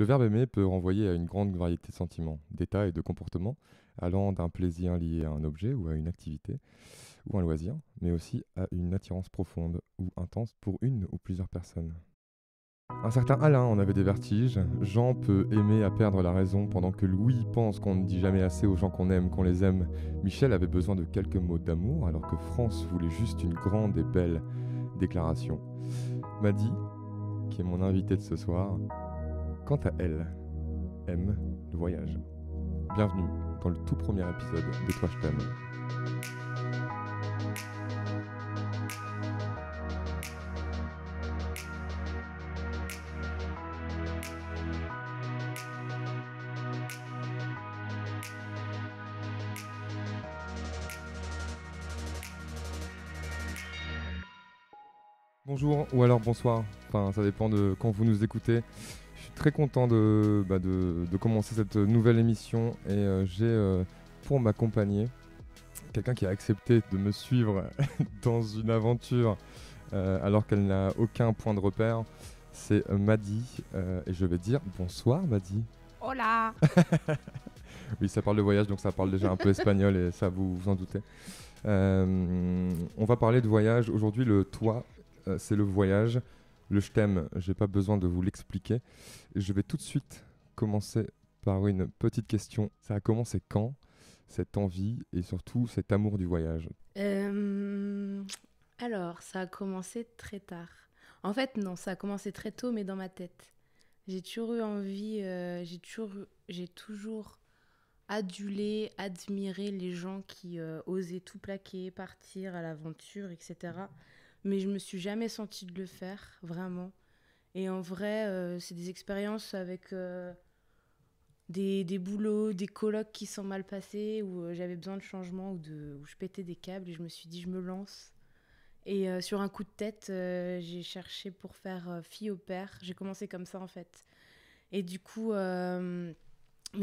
Le verbe aimer peut renvoyer à une grande variété de sentiments, d'états et de comportements, allant d'un plaisir lié à un objet ou à une activité ou un loisir, mais aussi à une attirance profonde ou intense pour une ou plusieurs personnes. Un certain Alain en avait des vertiges, Jean peut aimer à perdre la raison pendant que Louis pense qu'on ne dit jamais assez aux gens qu'on aime, qu'on les aime, Michel avait besoin de quelques mots d'amour alors que France voulait juste une grande et belle déclaration. Maddy, qui est mon invité de ce soir, quant à elle, aime le voyage. Bienvenue dans le tout premier épisode de Toi je Bonjour ou alors bonsoir, enfin ça dépend de quand vous nous écoutez très content bah, de, de, commencer cette nouvelle émission et euh, j'ai euh, pour m'accompagner quelqu'un qui a accepté de me suivre dans une aventure euh, alors qu'elle n'a aucun point de repère. C'est Maddy et je vais dire bonsoir Maddy. Hola Oui, ça parle de voyage donc ça parle déjà un peu espagnol et ça vous vous en doutez. on va parler de voyage aujourd'hui. Le toit, c'est le voyage. Le je t'aime, j'ai pas besoin de vous l'expliquer. Je vais tout de suite commencer par une petite question. Ça a commencé quand cette envie et surtout cet amour du voyage euh, Alors, ça a commencé très tard. En fait, non, ça a commencé très tôt, mais dans ma tête. J'ai toujours eu envie, euh, j'ai toujours, j'ai toujours adulé, admiré les gens qui euh, osaient tout plaquer, partir à l'aventure, etc mais je me suis jamais sentie de le faire, vraiment. Et en vrai, euh, c'est des expériences avec euh, des, des, boulots, des colloques qui sont mal passés, où euh, j'avais besoin de changement, ou de, où je pétais des câbles, et je me suis dit, je me lance. Et sur un coup de tête, j'ai cherché pour faire fille au père. J'ai commencé comme ça, en fait. Et du coup, mais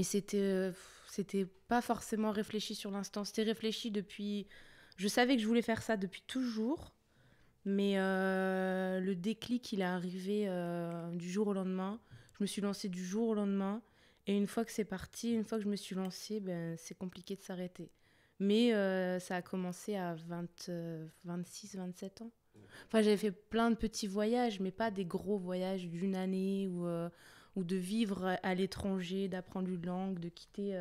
c'était c'était pas forcément réfléchi sur l'instant. C'était réfléchi depuis. Je savais que je voulais faire ça depuis toujours. Mais euh, le déclic, il est arrivé euh, du jour au lendemain. Je me suis lancée du jour au lendemain. Et une fois que c'est parti, une fois que je me suis lancée, ben, c'est compliqué de s'arrêter. Mais euh, ça a commencé à 20, 26, 27 ans. Enfin, j'avais fait plein de petits voyages, mais pas des gros voyages d'une année ou, ou de vivre à l'étranger, d'apprendre une langue, de quitter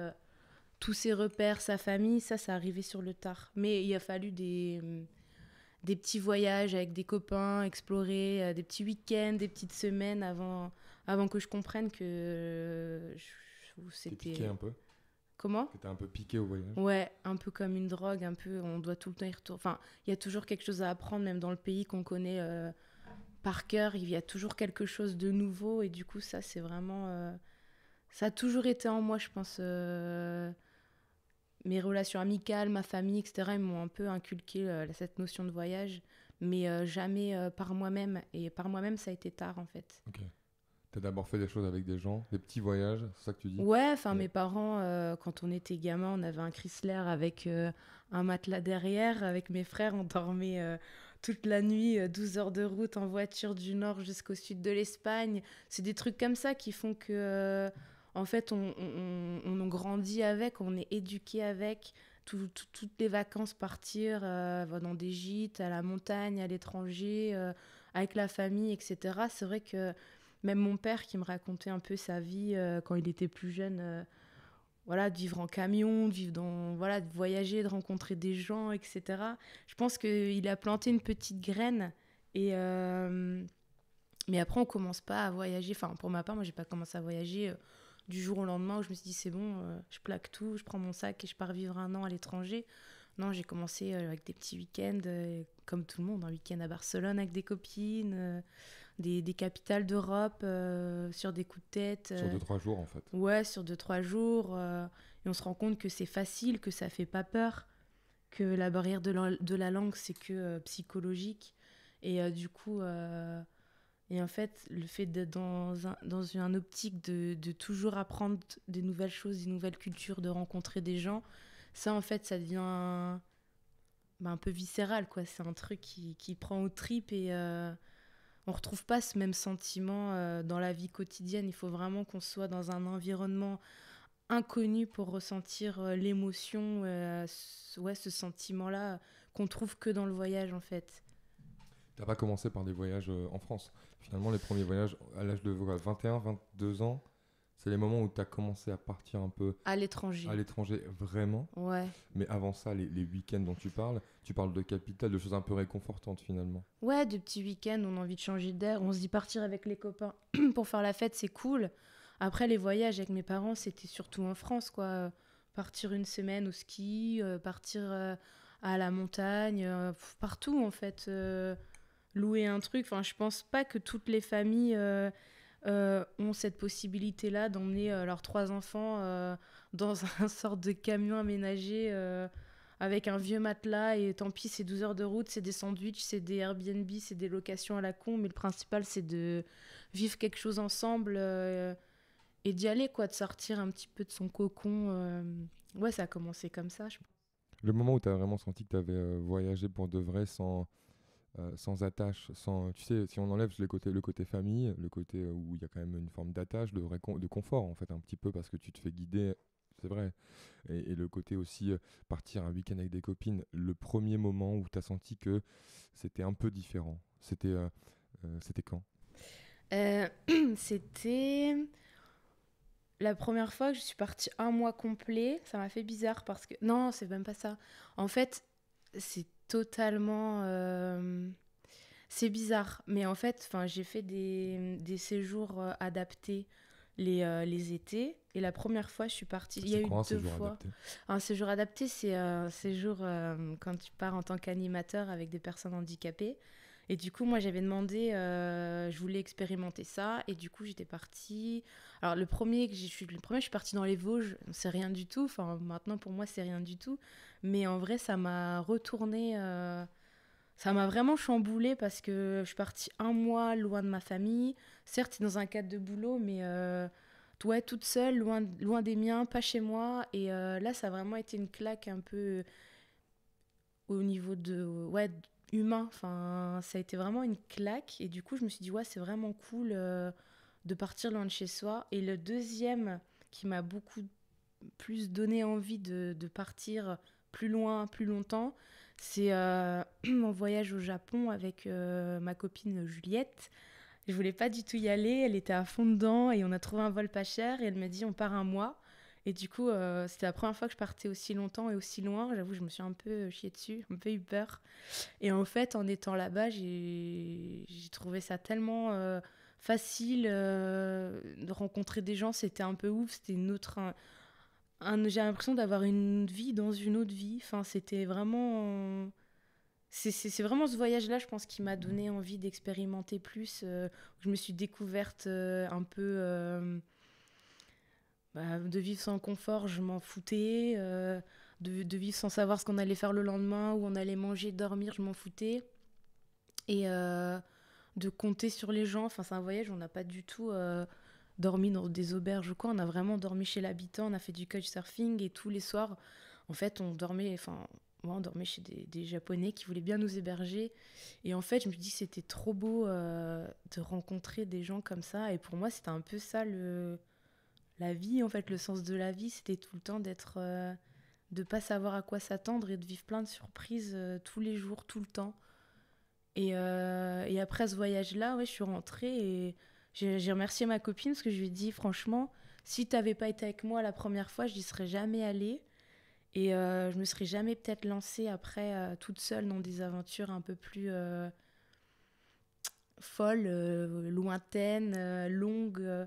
tous ses repères, sa famille. Ça, ça arrivait sur le tard. Mais il a fallu des des petits voyages avec des copains, explorer euh, des petits week-ends, des petites semaines avant, avant que je comprenne que euh, c'était. piqué un peu Comment Que un peu piqué au voyage. Ouais, un peu comme une drogue, un peu, on doit tout le temps y retourner. Enfin, il y a toujours quelque chose à apprendre, même dans le pays qu'on connaît euh, par cœur, il y a toujours quelque chose de nouveau, et du coup, ça, c'est vraiment. ça a toujours été en moi, je pense mes relations amicales, ma famille, etc., ils m'ont un peu inculqué euh, cette notion de voyage, mais euh, jamais euh, par moi-même. Et par moi-même, ça a été tard, en fait. Ok. as d'abord fait des choses avec des gens, des petits voyages, c'est ça que tu dis Ouais, enfin, mes parents, quand on était gamin, on avait un Chrysler avec un matelas derrière. Avec mes frères, on dormait toute la nuit, 12 heures de route en voiture du nord jusqu'au sud de l'Espagne. C'est des trucs comme ça qui font que en fait, on, on, on, grandit avec, on est éduqué avec. toutes les vacances, partir euh, dans des gîtes, à la montagne, à l'étranger, euh, avec la famille, etc. C'est vrai que même mon père qui me racontait un peu sa vie euh, quand il était plus jeune, voilà, de vivre en camion, de, vivre dans, voilà, de voyager, de rencontrer des gens, etc. Je pense qu'il a planté une petite graine. Et, mais après, on commence pas à voyager. Enfin, pour ma part, moi, j'ai pas commencé à voyager du jour au lendemain où je me suis dit c'est bon, euh, je plaque tout, je prends mon sac et je pars vivre un an à l'étranger. Non, j'ai commencé euh, avec des petits week-ends, euh, comme tout le monde, un week-end à Barcelone avec des copines, des, des, capitales d'Europe, sur des coups de tête. Sur deux, trois jours en fait. Ouais, sur deux, trois jours. et on se rend compte que c'est facile, que ça fait pas peur, que la barrière de de la langue, c'est que psychologique. Et du coup et en fait, le fait d'être dans, un, dans une optique de, de, toujours apprendre des nouvelles choses, des nouvelles cultures, de rencontrer des gens, ça, en fait, ça devient un, bah, un peu viscéral, quoi. C'est un truc qui, qui, prend aux tripes et on euh, on retrouve pas ce même sentiment euh, dans la vie quotidienne. Il faut vraiment qu'on soit dans un environnement inconnu pour ressentir euh, l'émotion, ouais, ce sentiment-là qu'on trouve que dans le voyage, en fait. T'as pas commencé par des voyages en France. Finalement, les premiers voyages à l'âge de 21, 22 ans, c'est les moments où tu as commencé à partir un peu. À l'étranger. À l'étranger, vraiment. Ouais. Mais avant ça, les, week-ends dont tu parles, tu parles de capital, de choses un peu réconfortantes finalement. Ouais, de petits week-ends, on a envie de changer d'air, on se dit partir avec les copains pour faire la fête, c'est cool. Après, les voyages avec mes parents, c'était surtout en France, quoi. Partir une semaine au ski, euh, partir euh, à la montagne, euh, partout en fait louer un truc. Enfin, je pense pas que toutes les familles euh, euh, ont cette possibilité-là d'emmener euh, leurs trois enfants dans un sort de camion aménagé avec un vieux matelas et tant pis, c'est 12 heures de route, c'est des sandwichs, c'est des Airbnb, c'est des locations à la con, mais le principal c'est de vivre quelque chose ensemble et d'y aller, quoi, de sortir un petit peu de son cocon. Ouais, ça a commencé comme ça, Le moment où tu as vraiment senti que tu avais voyagé pour de vrai sans, euh, sans attache, sans, tu sais, si on enlève le côté, le côté famille, le côté euh, où il y a quand même une forme d'attache, de, de confort en fait, un petit peu parce que tu te fais guider, c'est vrai. Et, le côté aussi euh, partir un week-end avec des copines, le premier moment où tu as senti que c'était un peu différent, c'était, c'était quand C'était la première fois que je suis partie un mois complet. Ça m'a fait bizarre parce que non, c'est même pas ça. En fait, c'est totalement. Euh, c'est bizarre, mais en fait, j'ai fait des, des séjours euh, adaptés les, euh, les, étés. Et la première fois, je suis partie. Il y a eu deux fois. Un séjour adapté, c'est un séjour quand tu pars en tant qu'animateur avec des personnes handicapées. Et du coup, moi, j'avais demandé, je voulais expérimenter ça. Et du coup, j'étais partie. Alors, le premier, que je suis, le premier, je suis partie dans les Vosges. C'est rien du tout. Enfin, maintenant, pour moi, c'est rien du tout. Mais en vrai, ça m'a retourné. Euh, ça m'a vraiment chamboulé parce que je suis partie un mois loin de ma famille. Certes, dans un cadre de boulot, mais euh, toute seule, loin, loin des miens, pas chez moi. Et euh, là, ça a vraiment été une claque un peu au niveau de. humain. Enfin, ça a été vraiment une claque. Et du coup, je me suis dit, ouais, c'est vraiment cool euh, de partir loin de chez soi. Et le deuxième qui m'a beaucoup plus donné envie de partir plus loin, plus longtemps, c'est euh, mon voyage au Japon avec euh, ma copine Juliette. Je voulais pas du tout y aller, elle était à fond dedans et on a trouvé un vol pas cher et elle m'a dit on part un mois. Et du coup, euh, c'était la première fois que je partais aussi longtemps et aussi loin. J'avoue, je me suis un peu chiée dessus, un peu eu peur. Et en fait, en étant là-bas, j'ai trouvé ça tellement facile de rencontrer des gens. C'était un peu ouf, c'était une autre, j'ai l'impression d'avoir une vie dans une autre vie. Enfin, c'était vraiment. C'est vraiment ce voyage-là, je pense, qui m'a donné envie d'expérimenter plus. Euh, je me suis découverte euh, un peu. Euh, bah, de vivre sans confort, je m'en foutais. De, de, vivre sans savoir ce qu'on allait faire le lendemain, où on allait manger, dormir, je m'en foutais. Et de compter sur les gens. Enfin, c'est un voyage, on n'a pas du tout dormi dans des auberges ou quoi. On a vraiment dormi chez l'habitant, on a fait du couchsurfing et tous les soirs, en fait, on dormait, enfin, moi, on dormait chez des, Japonais qui voulaient bien nous héberger. Et en fait, je me dis que c'était trop beau euh, de rencontrer des gens comme ça. Et pour moi, c'était un peu ça le, la vie, en fait, le sens de la vie. C'était tout le temps d'être. Euh, de pas savoir à quoi s'attendre et de vivre plein de surprises euh, tous les jours, tout le temps. Et, après ce voyage-là, ouais, je suis rentrée et j'ai remercié ma copine parce que je lui ai dit, franchement, si tu n'avais pas été avec moi la première fois, je n'y serais jamais allée. Et euh, je me serais jamais peut-être lancée après euh, toute seule dans des aventures un peu plus euh, folles, euh, lointaines, longues.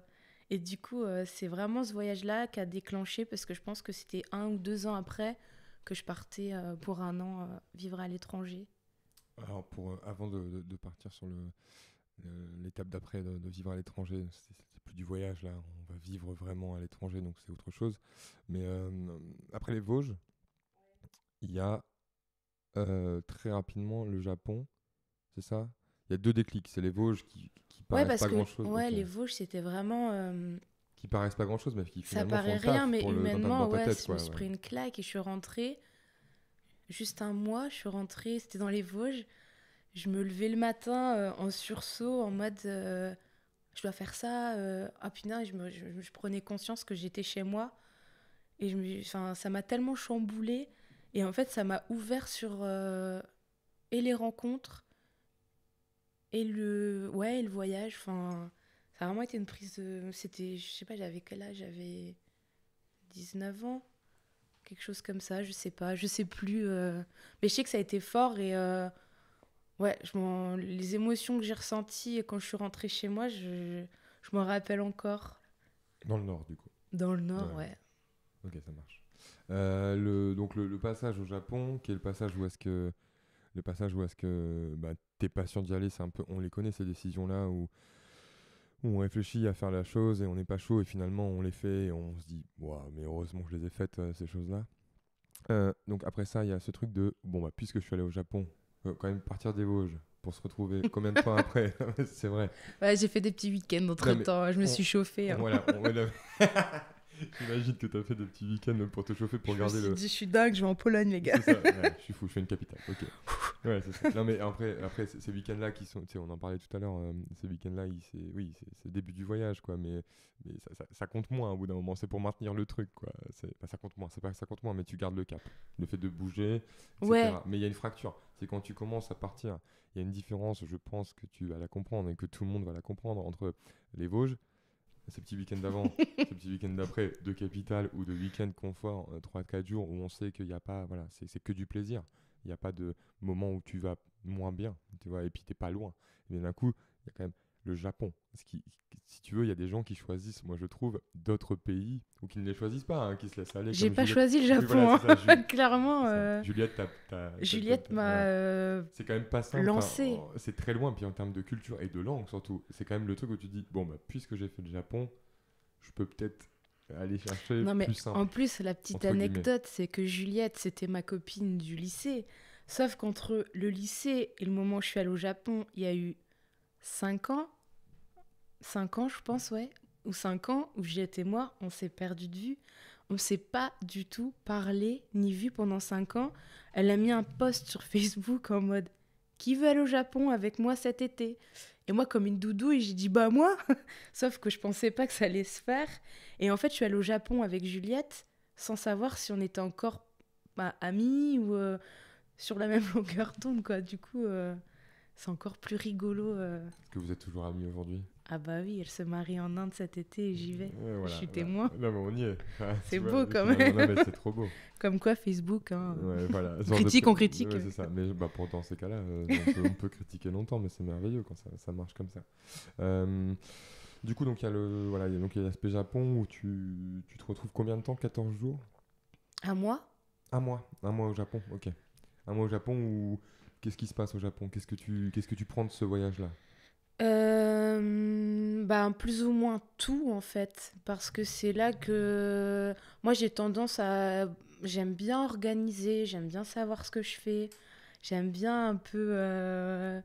Et du coup, c'est vraiment ce voyage-là qui a déclenché parce que je pense que c'était un ou deux ans après que je partais pour un an vivre à l'étranger. Alors, pour, avant de, partir sur le, L'étape d'après de, vivre à l'étranger, c'est plus du voyage là, on va vivre vraiment à l'étranger, donc c'est autre chose. Mais euh, après les Vosges, il y a euh, très rapidement le Japon, c'est ça Il y a deux déclics, c'est les Vosges qui, qui paraissent pas grand chose. Ouais, les euh, Vosges c'était vraiment qui paraissent pas grand chose, mais qui ça paraît rien, mais humainement, le, ouais, je me suis pris une claque et je suis rentrée. Juste un mois, je suis rentrée, c'était dans les Vosges je me levais le matin euh, en sursaut, en mode euh, je dois faire ça. ah putain, je, me, je, prenais conscience que j'étais chez moi. Et je me, ça m'a tellement chamboulée. Et en fait, ça m'a ouvert sur et les rencontres et le, ouais, le voyage. Enfin, ça a vraiment été une prise de. C'était, je sais pas, j'avais quel âge J'avais 19 ans quelque chose comme ça, je sais pas, je sais plus. Mais je sais que ça a été fort et Ouais, je les émotions que j'ai ressenties quand je suis rentrée chez moi, je, je m'en rappelle encore. Dans le Nord, du coup. Dans le Nord, ouais. Ok, ça marche. Euh, le, donc le, passage au Japon, qui est le passage où est-ce que le passage où est-ce que bah, t'es pas sûr d'y aller, c'est un peu, on les connaît ces décisions là où, on réfléchit à faire la chose et on n'est pas chaud et finalement on les fait et on se dit waouh mais heureusement que je les ai faites euh, ces choses là. Euh, donc après ça il y a ce truc de bon bah puisque je suis allé au Japon, quand même partir des Vosges pour se retrouver combien de temps après C'est vrai. Ouais, j'ai fait des petits week-ends entre temps, je me suis chauffé. Hein. Voilà, J'imagine que tu as fait des petits week-ends pour te chauffer, pour je me suis le. Dit, je suis dingue, je vais en Pologne, les gars. Ça, je suis fou, je suis une capitale. Ok. Non, mais après, après ces week-ends-là qui sont. Tu sais, on en parlait tout à l'heure. Euh, ces week-ends-là, oui, c'est le début du voyage, quoi. Mais, ça, ça, compte moins au bout d'un moment. C'est pour maintenir le truc, quoi. ça compte moins. C'est pas ça compte moins, mais tu gardes le cap. Le fait de bouger, etc. Mais il y a une fracture. C'est quand tu commences à partir. Il y a une différence, je pense, que tu vas la comprendre et que tout le monde va la comprendre entre les Vosges ces petits week-ends d'avant, ces petits week-ends d'après, de capital ou de week-end confort, 3-4 euh, jours où on sait qu'il n'y a pas, voilà, c'est que du plaisir. Il n'y a pas de moment où tu vas moins bien, tu vois, et puis t'es pas loin. Mais d'un coup, il y a quand même le Japon. Ce qui, si tu veux, il y a des gens qui choisissent, moi je trouve, d'autres pays ou qui ne les choisissent pas, hein, qui se laissent aller. J'ai pas choisi le Japon, hein, clairement. Euh. Juliette, Juliette m'a. Euh, c'est quand même pas simple. Lancé. Oh, c'est très loin, puis en termes de culture et de langue surtout. C'est quand même le truc où tu dis, bon, bah, puisque j'ai fait le Japon, je peux peut-être non, mais En plus, la petite anecdote, c'est que Juliette, c'était ma copine du lycée. Sauf qu'entre le lycée et le moment où je suis allée au Japon, il y a eu 5 ans. 5 ans, je pense, ouais. Ou 5 ans où Juliette et moi, on s'est perdu de vue. On ne s'est pas du tout parlé ni vu pendant 5 ans. Elle a mis un post sur Facebook en mode Qui veut aller au Japon avec moi cet été et moi, comme une doudouille, j'ai dit bah moi Sauf que je pensais pas que ça allait se faire. Et en fait, je suis allée au Japon avec Juliette sans savoir si on était encore bah, amis ou euh, sur la même longueur d'onde, quoi. Du coup, euh, c'est encore plus rigolo. Est-ce euh. que vous êtes toujours amis aujourd'hui ah bah oui, elle se marie en Inde cet été et j'y vais. je suis témoin. Non mais on y est. Ah, c'est beau quand même. Non, mais c'est trop beau. Comme quoi Facebook. Hein. voilà, critique, on critique. c'est ça. Mais bah, pourtant, ces cas-là, euh, on, peut, critiquer longtemps, mais c'est merveilleux quand ça, marche comme ça. Euh, du coup, donc il y a le voilà, donc l'aspect Japon où tu, tu te retrouves combien de temps 14 jours Un mois Un mois, un mois au Japon. OK. Un mois au Japon où qu'est-ce qui se passe au Japon Qu'est-ce que tu qu'est-ce que tu prends de ce voyage là euh, bah, plus ou moins tout en fait, parce que c'est là que moi j'ai tendance à... J'aime bien organiser, j'aime bien savoir ce que je fais, j'aime bien un peu... Euh,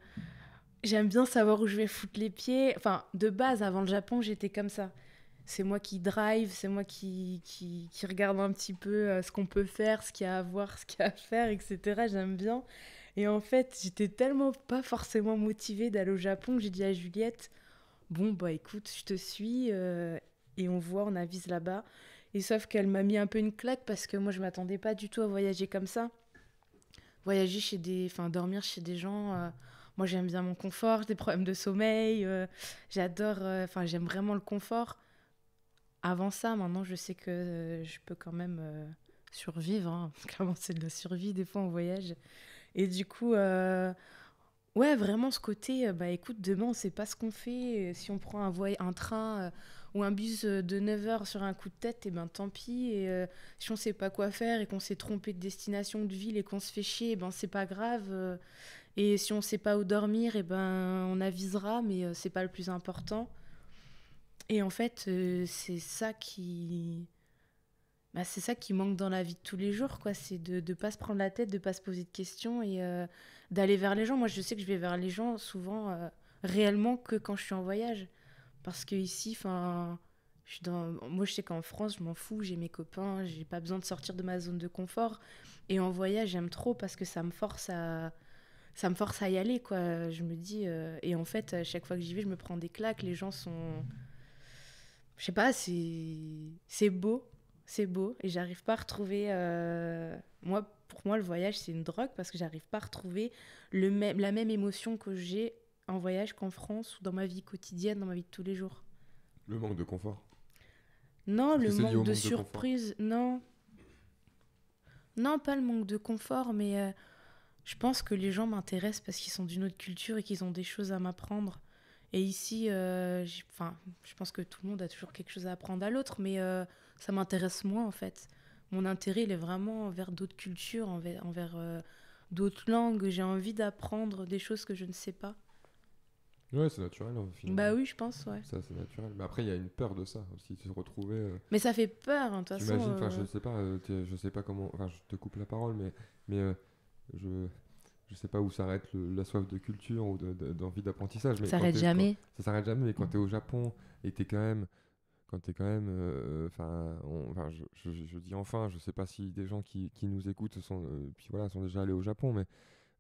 j'aime bien savoir où je vais foutre les pieds. Enfin, de base, avant le Japon, j'étais comme ça. C'est moi qui drive, c'est moi qui, qui, qui, regarde un petit peu euh, ce qu'on peut faire, ce qu'il y a à voir, ce qu'il y a à faire, etc. J'aime bien. Et en fait, j'étais tellement pas forcément motivée d'aller au Japon que j'ai dit à Juliette, bon, bah écoute, je te suis euh, et on voit, on avise là-bas. Et sauf qu'elle m'a mis un peu une claque parce que moi, je m'attendais pas du tout à voyager comme ça. Voyager chez des... Enfin, dormir chez des gens... Euh, moi, j'aime bien mon confort, j'ai des problèmes de sommeil. Euh, j'adore... Enfin, j'aime vraiment le confort. Avant ça, maintenant, je sais que je peux quand même survivre. Hein. Clairement, c'est de la survie, des fois, en voyage. Et du coup, euh, ouais, vraiment ce côté, euh, bah écoute, demain, on sait pas ce qu'on fait. Euh, si on prend un, un train ou un bus de 9 heures sur un coup de tête, et eh ben tant pis. Et si on sait pas quoi faire et qu'on s'est trompé de destination, de ville et qu'on se fait chier, eh ben c'est pas grave. Et si on sait pas où dormir, et eh ben on avisera, mais c'est pas le plus important. Et en fait, c'est ça qui bah, c'est ça qui manque dans la vie de tous les jours, quoi. C'est de ne pas se prendre la tête, de pas se poser de questions et euh, d'aller vers les gens. Moi, je sais que je vais vers les gens souvent euh, réellement que quand je suis en voyage. Parce que ici, enfin, je suis dans... moi, je sais qu'en France, je m'en fous, j'ai mes copains, j'ai pas besoin de sortir de ma zone de confort. Et en voyage, j'aime trop parce que ça me force à ça me force à y aller quoi je me dis euh, et en fait à chaque fois que j'y vais je me prends des claques les gens sont je sais pas c'est c'est beau c'est beau et j'arrive pas à retrouver. Euh, moi, pour moi, le voyage, c'est une drogue parce que j'arrive pas à retrouver le la même émotion que j'ai en voyage qu'en France ou dans ma vie quotidienne, dans ma vie de tous les jours. Le manque de confort Non, le manque, de, surprise, non. Non, pas le manque de confort, mais euh, je pense que les gens m'intéressent parce qu'ils sont d'une autre culture et qu'ils ont des choses à m'apprendre. Et ici, euh, enfin, je pense que tout le monde a toujours quelque chose à apprendre à l'autre, mais ça m'intéresse moins en fait. Mon intérêt, il est vraiment envers d'autres cultures, envers, euh, d'autres langues. J'ai envie d'apprendre des choses que je ne sais pas. Ouais, c'est naturel. Finalement. Bah oui, je pense, ouais. Ça, c'est naturel. Mais après, il y a une peur de ça aussi, de se retrouver. Euh, mais ça fait peur, hein, de toute façon. J'imagine, enfin, euh. je sais pas, je sais pas comment. Enfin, je te coupe la parole, mais, mais je je sais pas où s'arrête la soif de culture ou d'envie d'apprentissage. Mais ça s'arrête jamais. Ça ça s'arrête jamais, mais quand mm. tu es au Japon et tu es quand même quand tu es quand même. Euh, enfin, je, je, dis enfin, je sais pas si des gens qui, nous écoutent sont, euh, puis voilà, sont déjà allés au Japon, mais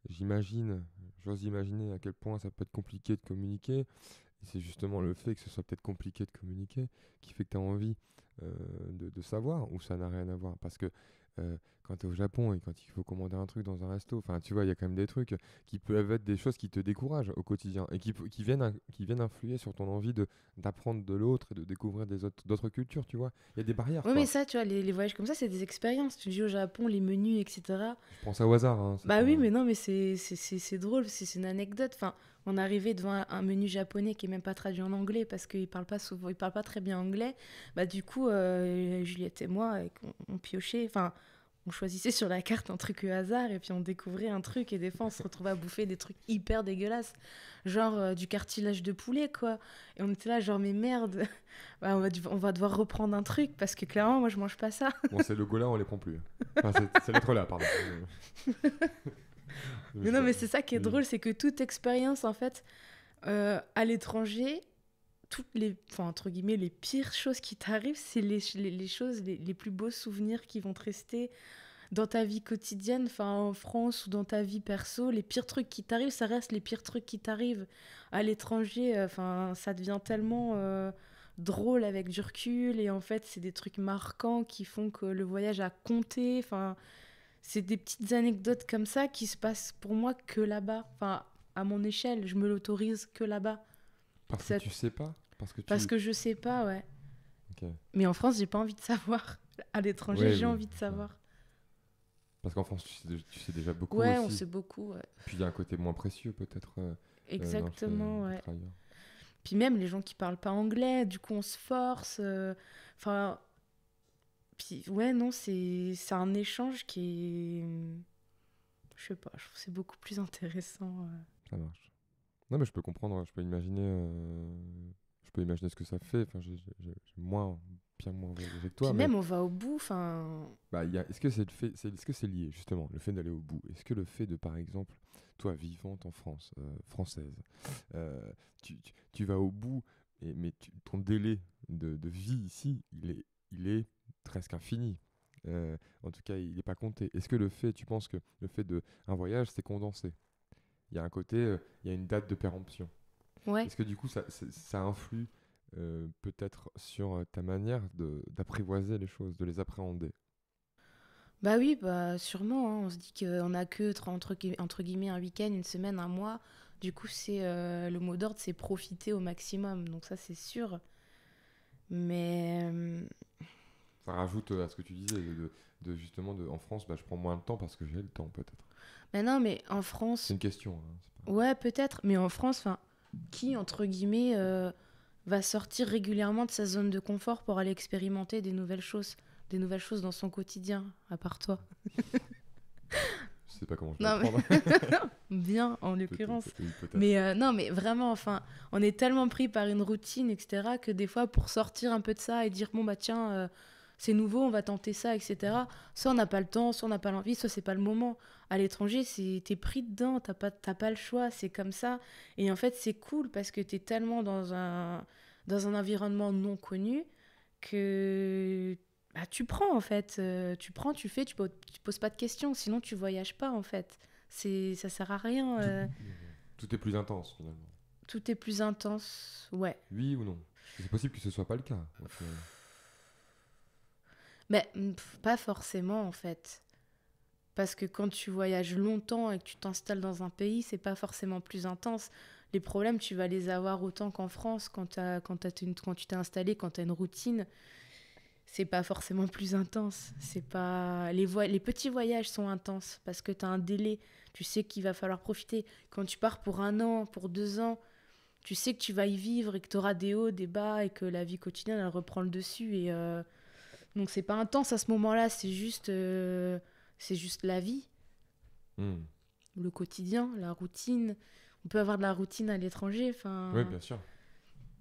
j'imagine, j'ose imaginer à quel point ça peut être compliqué de communiquer. c'est justement le fait que ce soit peut-être compliqué de communiquer qui fait que tu as envie euh, de, de, savoir où ça n'a rien à voir. Parce que euh, quand tu es au Japon et quand il faut commander un truc dans un resto, enfin tu vois, il y a quand même des trucs qui peuvent être des choses qui te découragent au quotidien et qui, qui, viennent, qui viennent influer sur ton envie d'apprendre de l'autre et de découvrir d'autres cultures, tu vois. Il y a des barrières. Oui, mais ça, tu vois, les, voyages comme ça, c'est des expériences. Tu dis au Japon, les menus, etc. Je pense ça au hasard. Hein, bah oui, mais non, mais c'est drôle, c'est une anecdote. Enfin, on arrivait devant un, menu japonais qui est même pas traduit en anglais parce qu'il parle pas souvent, parle pas très bien anglais. Bah du coup, euh, Juliette et moi, on, piochait, enfin, on choisissait sur la carte un truc au hasard et puis on découvrait un truc et des fois on se retrouvait à bouffer des trucs hyper dégueulasses, genre euh, du cartilage de poulet quoi. Et on était là genre mais merde, bah, on, va, devoir reprendre un truc parce que clairement moi je mange pas ça. Bon le le là on les prend plus. Enfin, l'être là pardon. mais non, mais c'est ça qui est mm. drôle, c'est que toute expérience, en fait, euh, à l'étranger, toutes les, entre guillemets, les pires choses qui t'arrivent, c'est les, choses, les, plus beaux souvenirs qui vont te rester dans ta vie quotidienne, enfin en France ou dans ta vie perso, les pires trucs qui t'arrivent, ça reste les pires trucs qui t'arrivent à l'étranger. Euh, enfin, ça devient tellement euh, drôle avec du recul et en fait, c'est des trucs marquants qui font que le voyage a compté. Enfin, c'est des petites anecdotes comme ça qui se passent pour moi que là-bas. Enfin, à mon échelle, je me l'autorise que là-bas. Parce que tu sais pas Parce que, tu... Parce que je sais pas, ouais. Mais en France, j'ai pas envie de savoir. À l'étranger, j'ai envie de savoir. Parce qu'en France, tu sais, déjà beaucoup. Ouais, on sait beaucoup. Ouais. Puis il y a un côté moins précieux, peut-être. Euh, euh, Exactement, ouais. Puis même les gens qui parlent pas anglais, du coup, on se force. Euh, enfin, puis, ouais, non, c'est un échange qui est. Je sais pas, je trouve c'est beaucoup plus intéressant. Euh. Ça marche. Non, mais je peux comprendre, hein. je peux imaginer. Euh, je peux imaginer ce que ça fait. Enfin, j'ai moins, bien moins avec toi. même, on va au bout. Enfin. Bah, Est-ce que c'est fait... est... Est -ce c'est lié, justement, le fait d'aller au bout Est-ce que le fait de, par exemple, toi, vivante en France, euh, française, tu, tu, vas au bout, et, mais ton délai de, de vie ici, il est, il est presque infini. Euh, en tout cas, il n'est pas compté. Est-ce que le fait, tu penses que le fait d'un voyage, c'est condensé Il y a un côté, euh, il y a une date de péremption. Est-ce que du coup, ça, ça influe euh, peut-être sur ta manière d'apprivoiser les choses, de les appréhender Bah oui, bah sûrement. Hein. On se dit qu'on n'a que entre, entre, guillemets un week-end, une semaine, un mois. Du coup, c'est le mot d'ordre, c'est profiter au maximum. Donc ça, c'est sûr. Mais ça rajoute euh, à ce que tu disais, de, justement, de, en France, bah, je prends moins de temps parce que j'ai le temps, peut-être. Mais non, mais en France. C'est une question. Hein, ouais, peut-être, mais en France, enfin, qui, entre guillemets, euh, va sortir régulièrement de sa zone de confort pour aller expérimenter des nouvelles choses, des nouvelles choses dans son quotidien, à part toi Je sais pas comment je vais non, Bien, en l'occurrence. Mais euh, non, mais vraiment, enfin, on est tellement pris par une routine, etc., que des fois, pour sortir un peu de ça et dire, bon, bah tiens c'est nouveau, on va tenter ça, etc. Soit on n'a pas le temps, soit on n'a pas l'envie, soit c'est pas le moment. À l'étranger, t'es pris dedans, t'as pas, pas le choix, c'est comme ça. Et en fait, c'est cool parce que t'es tellement dans un, dans un environnement non connu que bah, tu prends en fait. Euh, tu prends, tu fais, tu, poses, poses pas de questions, sinon tu voyages pas en fait. Ça sert à rien. Euh. Tout, est plus intense finalement. Tout est plus intense, ouais. Oui ou non C'est possible que ce soit pas le cas. Euh, mais mm, pas forcément en fait. Parce que quand tu voyages longtemps et que tu t'installes dans un pays, c'est pas forcément plus intense. Les problèmes, tu vas les avoir autant qu'en France quand, as tu t'es installé, quand tu as une routine. C'est pas forcément plus intense. C'est pas les, les petits voyages sont intenses parce que tu as un délai. Tu sais qu'il va falloir profiter. Quand tu pars pour un an, pour deux ans, tu sais que tu vas y vivre et que tu auras des hauts, des bas et que la vie quotidienne, elle reprend le dessus. Et. Euh, donc c'est pas intense à ce moment-là, c'est juste, euh, juste la vie, hmm. le quotidien, la routine. On peut avoir de la routine à l'étranger. Oui, bien sûr.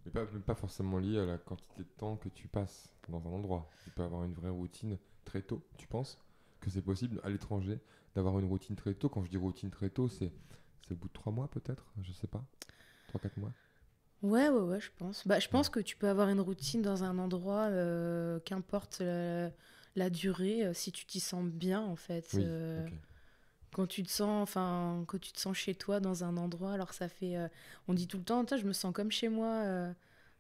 Mais pas, forcément lié à la quantité de temps que tu passes dans un endroit. Tu peux avoir une vraie routine très tôt. Tu penses que c'est possible à l'étranger d'avoir une routine très tôt Quand je dis routine très tôt, c'est au bout de trois mois peut-être, je sais pas, trois quatre mois. Ouais, ouais, ouais, je pense. Bah, je pense que tu peux avoir une routine dans un endroit, euh, qu'importe euh, la, durée, euh, si tu t'y sens bien, en fait. quand tu te sens, enfin, quand tu te sens chez toi dans un endroit, alors ça fait, on dit tout le temps, je me sens comme chez moi.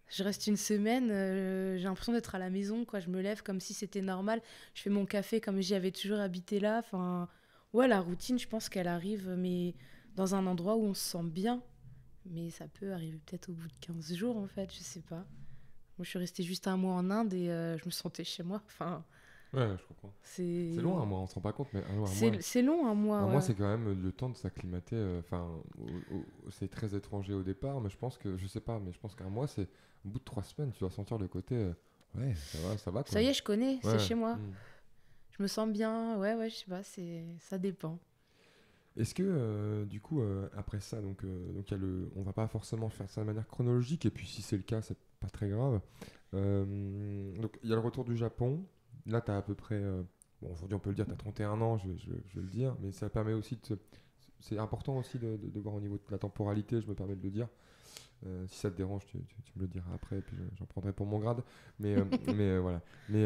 je reste une semaine, j'ai l'impression d'être à la maison, quoi. Je me lève comme si c'était normal. Je fais mon café comme j'y avais toujours habité là. Enfin, ouais, la routine, je pense qu'elle arrive, mais dans un endroit où on se sent bien mais ça peut arriver peut-être au bout de 15 jours en fait, je sais pas. Moi je suis restée juste un mois en Inde et euh, je me sentais chez moi. Enfin, je C'est long un mois, on se rend pas compte, mais un, mois. C'est long un mois. Un mois c'est quand même le temps de s'acclimater. Euh, enfin, c'est très étranger au départ, mais je pense que, je sais pas, mais je pense qu'un mois c'est au bout de trois semaines, tu vas sentir le côté, euh, ouais, ça va, ça va. Ça y est, je connais, c'est chez moi. Mm. Je me sens bien, ouais, ouais, je sais pas, c'est ça dépend. Est-ce que, euh, du coup, euh, après ça, donc, euh, ne le, on va pas forcément faire ça de manière chronologique, et puis si c'est le cas, c'est pas très grave. donc, il y a le retour du Japon. Là, tu as à peu près. bon, aujourd'hui, on peut le dire, tu as 31 ans, je, je, vais le dire, mais ça permet aussi de. C'est important aussi de, voir au niveau de la temporalité, je me permets de le dire. si ça te dérange, tu, me le diras après, puis j'en prendrai pour mon grade. Mais, mais voilà. Mais,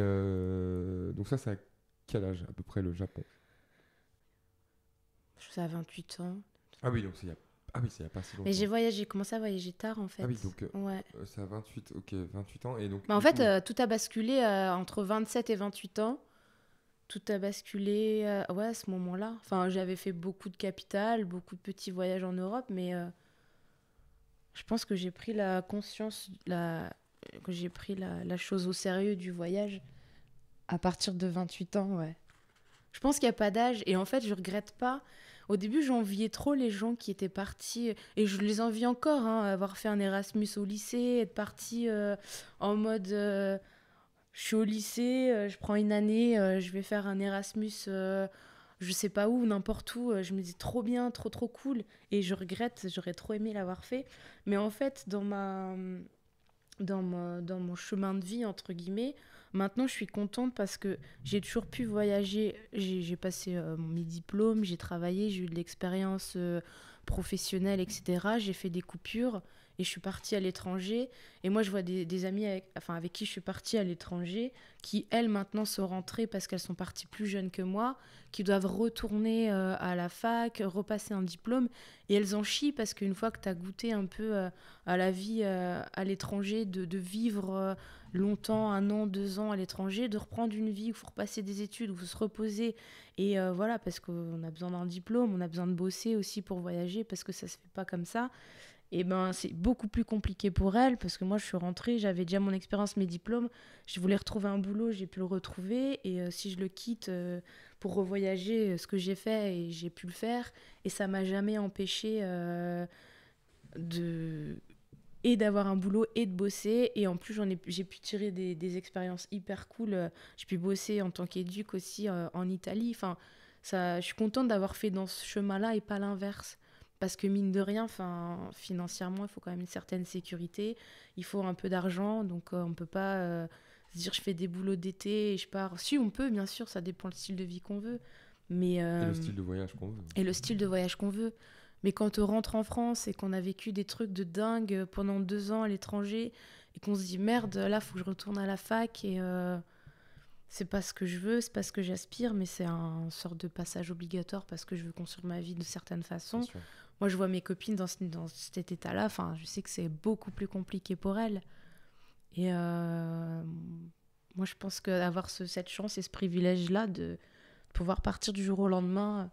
donc ça, c'est à quel âge à peu près le Japon je suis à 28 ans. Ah oui, donc c'est il a ah oui, a pas si longtemps. Mais j'ai voyagé, j'ai commencé à voyager tard en fait. Ah oui, donc euh, ouais. Euh, c'est à 28, ans. Et donc, bah, en fait, euh, tout a basculé entre 27 et 28 ans. Tout a basculé ouais, à ce moment-là. Enfin, j'avais fait beaucoup de capital, beaucoup de petits voyages en Europe, mais je pense que j'ai pris la conscience, la... que j'ai pris la, la chose au sérieux du voyage à partir de 28 ans, ouais. Je pense qu'il n'y a pas d'âge. Et en fait, je regrette pas. Au début, j'enviais trop les gens qui étaient partis, et je les envie encore, hein, avoir fait un Erasmus au lycée, être parti euh, en mode euh, je suis au lycée, euh, je prends une année, je vais faire un Erasmus, je sais pas où, n'importe où. je me dis trop bien, trop trop cool, et je regrette, j'aurais trop aimé l'avoir fait. Mais en fait, dans, ma, dans mon chemin de vie entre guillemets, Maintenant, je suis contente parce que j'ai toujours pu voyager. J'ai passé euh, mes diplômes, j'ai travaillé, j'ai eu de l'expérience euh, professionnelle, etc. J'ai fait des coupures et je suis partie à l'étranger. Et moi, je vois des, des amis avec, enfin, avec qui je suis partie à l'étranger qui, elles, maintenant, sont rentrées parce qu'elles sont parties plus jeunes que moi, qui doivent retourner euh, à la fac, repasser un diplôme. Et elles en chient parce qu'une fois que tu as goûté un peu euh, à la vie euh, à l'étranger, de, vivre longtemps, un an, deux ans à l'étranger, de reprendre une vie où il faut repasser des études, où il faut se reposer. Et voilà, parce qu'on a besoin d'un diplôme, on a besoin de bosser aussi pour voyager, parce que ça se fait pas comme ça et eh ben c'est beaucoup plus compliqué pour elle parce que moi je suis rentrée, j'avais déjà mon expérience, mes diplômes, je voulais retrouver un boulot, j'ai pu le retrouver et euh, si je le quitte euh, pour revoyager, euh, ce que j'ai fait et j'ai pu le faire et ça m'a jamais empêché de et d'avoir un boulot et de bosser et en plus j'en ai j'ai pu tirer des, expériences hyper cool, j'ai pu bosser en tant qu'éduc aussi en Italie, enfin ça je suis contente d'avoir fait dans ce chemin-là et pas l'inverse parce que mine de rien, fin, financièrement, il faut quand même une certaine sécurité, il faut un peu d'argent, donc euh, on ne peut pas euh, se dire je fais des boulots d'été et je pars. Si on peut, bien sûr, ça dépend le style de vie qu'on veut. Mais, euh, et le style de voyage qu'on veut. Et le style de voyage qu'on veut. Mais quand on rentre en France et qu'on a vécu des trucs de dingue pendant deux ans à l'étranger et qu'on se dit merde, là, il faut que je retourne à la fac et c'est pas ce que je veux, c'est pas ce que j'aspire, mais c'est un sorte de passage obligatoire parce que je veux construire ma vie de certaines façons. Moi, je vois mes copines dans, cet état-là. Enfin, je sais que c'est beaucoup plus compliqué pour elles. Et euh, moi, je pense qu'avoir ce, cette chance et ce privilège-là de pouvoir partir du jour au lendemain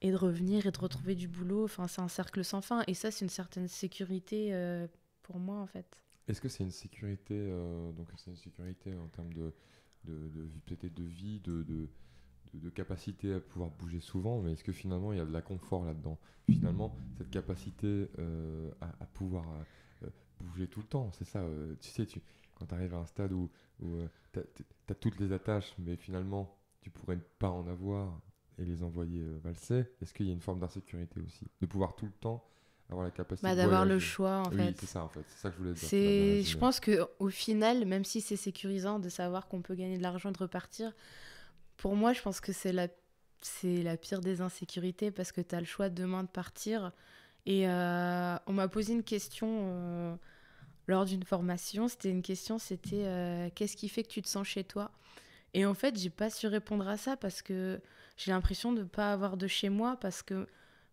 et de revenir et de retrouver du boulot, enfin, c'est un cercle sans fin. Et ça, c'est une certaine sécurité euh, pour moi, en fait. Est-ce que c'est une sécurité, euh, donc c'est une sécurité en termes de, de, de de vie, de, de de, capacité à pouvoir bouger souvent, mais est-ce que finalement il y a de la confort là-dedans Finalement, cette capacité euh, à, pouvoir euh, bouger tout le temps, c'est ça. Euh, tu sais, quand tu arrives à un stade où, tu as, toutes les attaches, mais finalement tu pourrais ne pas en avoir et les envoyer valser, est-ce qu'il y a une forme d'insécurité aussi De pouvoir tout le temps avoir la capacité bah, d'avoir le choix en oui, fait c'est ça en fait c'est ça que je voulais dire je pense que au final même si c'est sécurisant de savoir qu'on peut gagner de l'argent de repartir pour moi, je pense que c'est la, c'est la pire des insécurités parce que tu as le choix demain de partir. Et euh, on m'a posé une question euh, lors d'une formation. C'était une question, c'était euh, qu'est-ce qui fait que tu te sens chez toi Et en fait, j'ai pas su répondre à ça parce que j'ai l'impression de ne pas avoir de chez moi parce que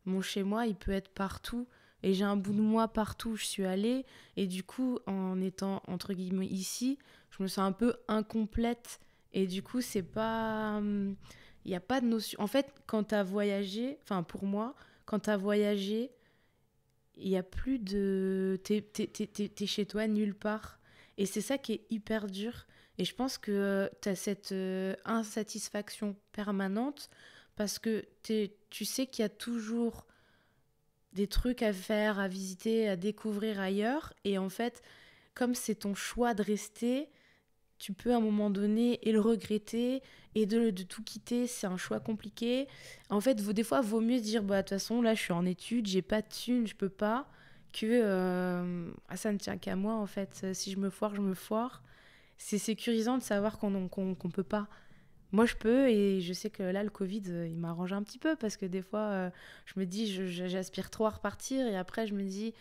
mon chez moi, il peut être partout. Et j'ai un bout de moi partout où je suis allée. Et du coup, en étant entre guillemets ici, je me sens un peu incomplète et du coup, c'est pas. Il hum, n'y a pas de notion. En fait, quand tu as voyagé, enfin pour moi, quand tu as voyagé, il n'y a plus de. T'es es, chez toi nulle part. Et c'est ça qui est hyper dur. Et je pense que tu as cette euh, insatisfaction permanente parce que tu sais qu'il y a toujours des trucs à faire, à visiter, à découvrir ailleurs. Et en fait, comme c'est ton choix de rester, tu peux à un moment donné et le regretter et de, de tout quitter, c'est un choix compliqué. En fait, des fois, vaut mieux dire bah de toute façon là je suis en étude j'ai pas de thune, je peux pas que euh, ah, ça ne tient qu'à moi en fait. Euh, si je me foire, je me foire. C'est sécurisant de savoir qu'on qu'on peut pas. Moi, je peux et je sais que là, le Covid, euh, il m'arrange un petit peu parce que des fois, je me dis, j'aspire trop à repartir et après, je me dis,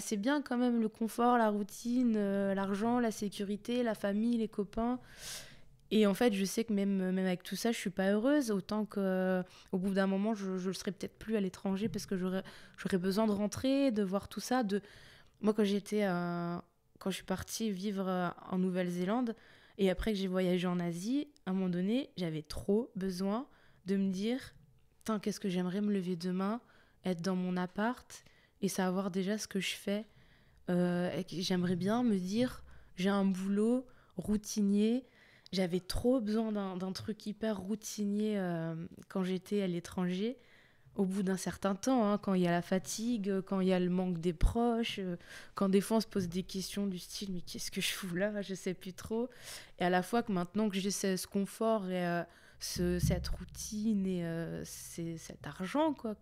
c'est bien quand même le confort, la routine, euh, l'argent, la sécurité, la famille, les copains. Et en fait, je sais que même, avec tout ça, je suis pas heureuse. Autant qu'au euh, au bout d'un moment, je ne serais peut-être plus à l'étranger parce que j'aurais besoin de rentrer, de voir tout ça. De... Moi, quand j'étais, euh, quand je suis partie vivre en Nouvelle-Zélande et après que j'ai voyagé en Asie, à un moment donné, j'avais trop besoin de me dire, qu'est-ce que j'aimerais me lever demain, être dans mon appart, et savoir déjà ce que je fais. Euh, j'aimerais bien me dire, j'ai un boulot routinier. J'avais trop besoin d'un truc hyper routinier euh, quand j'étais à l'étranger. Au bout d'un certain temps, hein, quand il y a la fatigue, quand il y a le manque des proches, euh, quand des fois on se pose des questions du style mais qu'est-ce que je fous là Je sais plus trop. Et à la fois que maintenant que j'ai ce confort et cette routine et euh, cet argent quoi,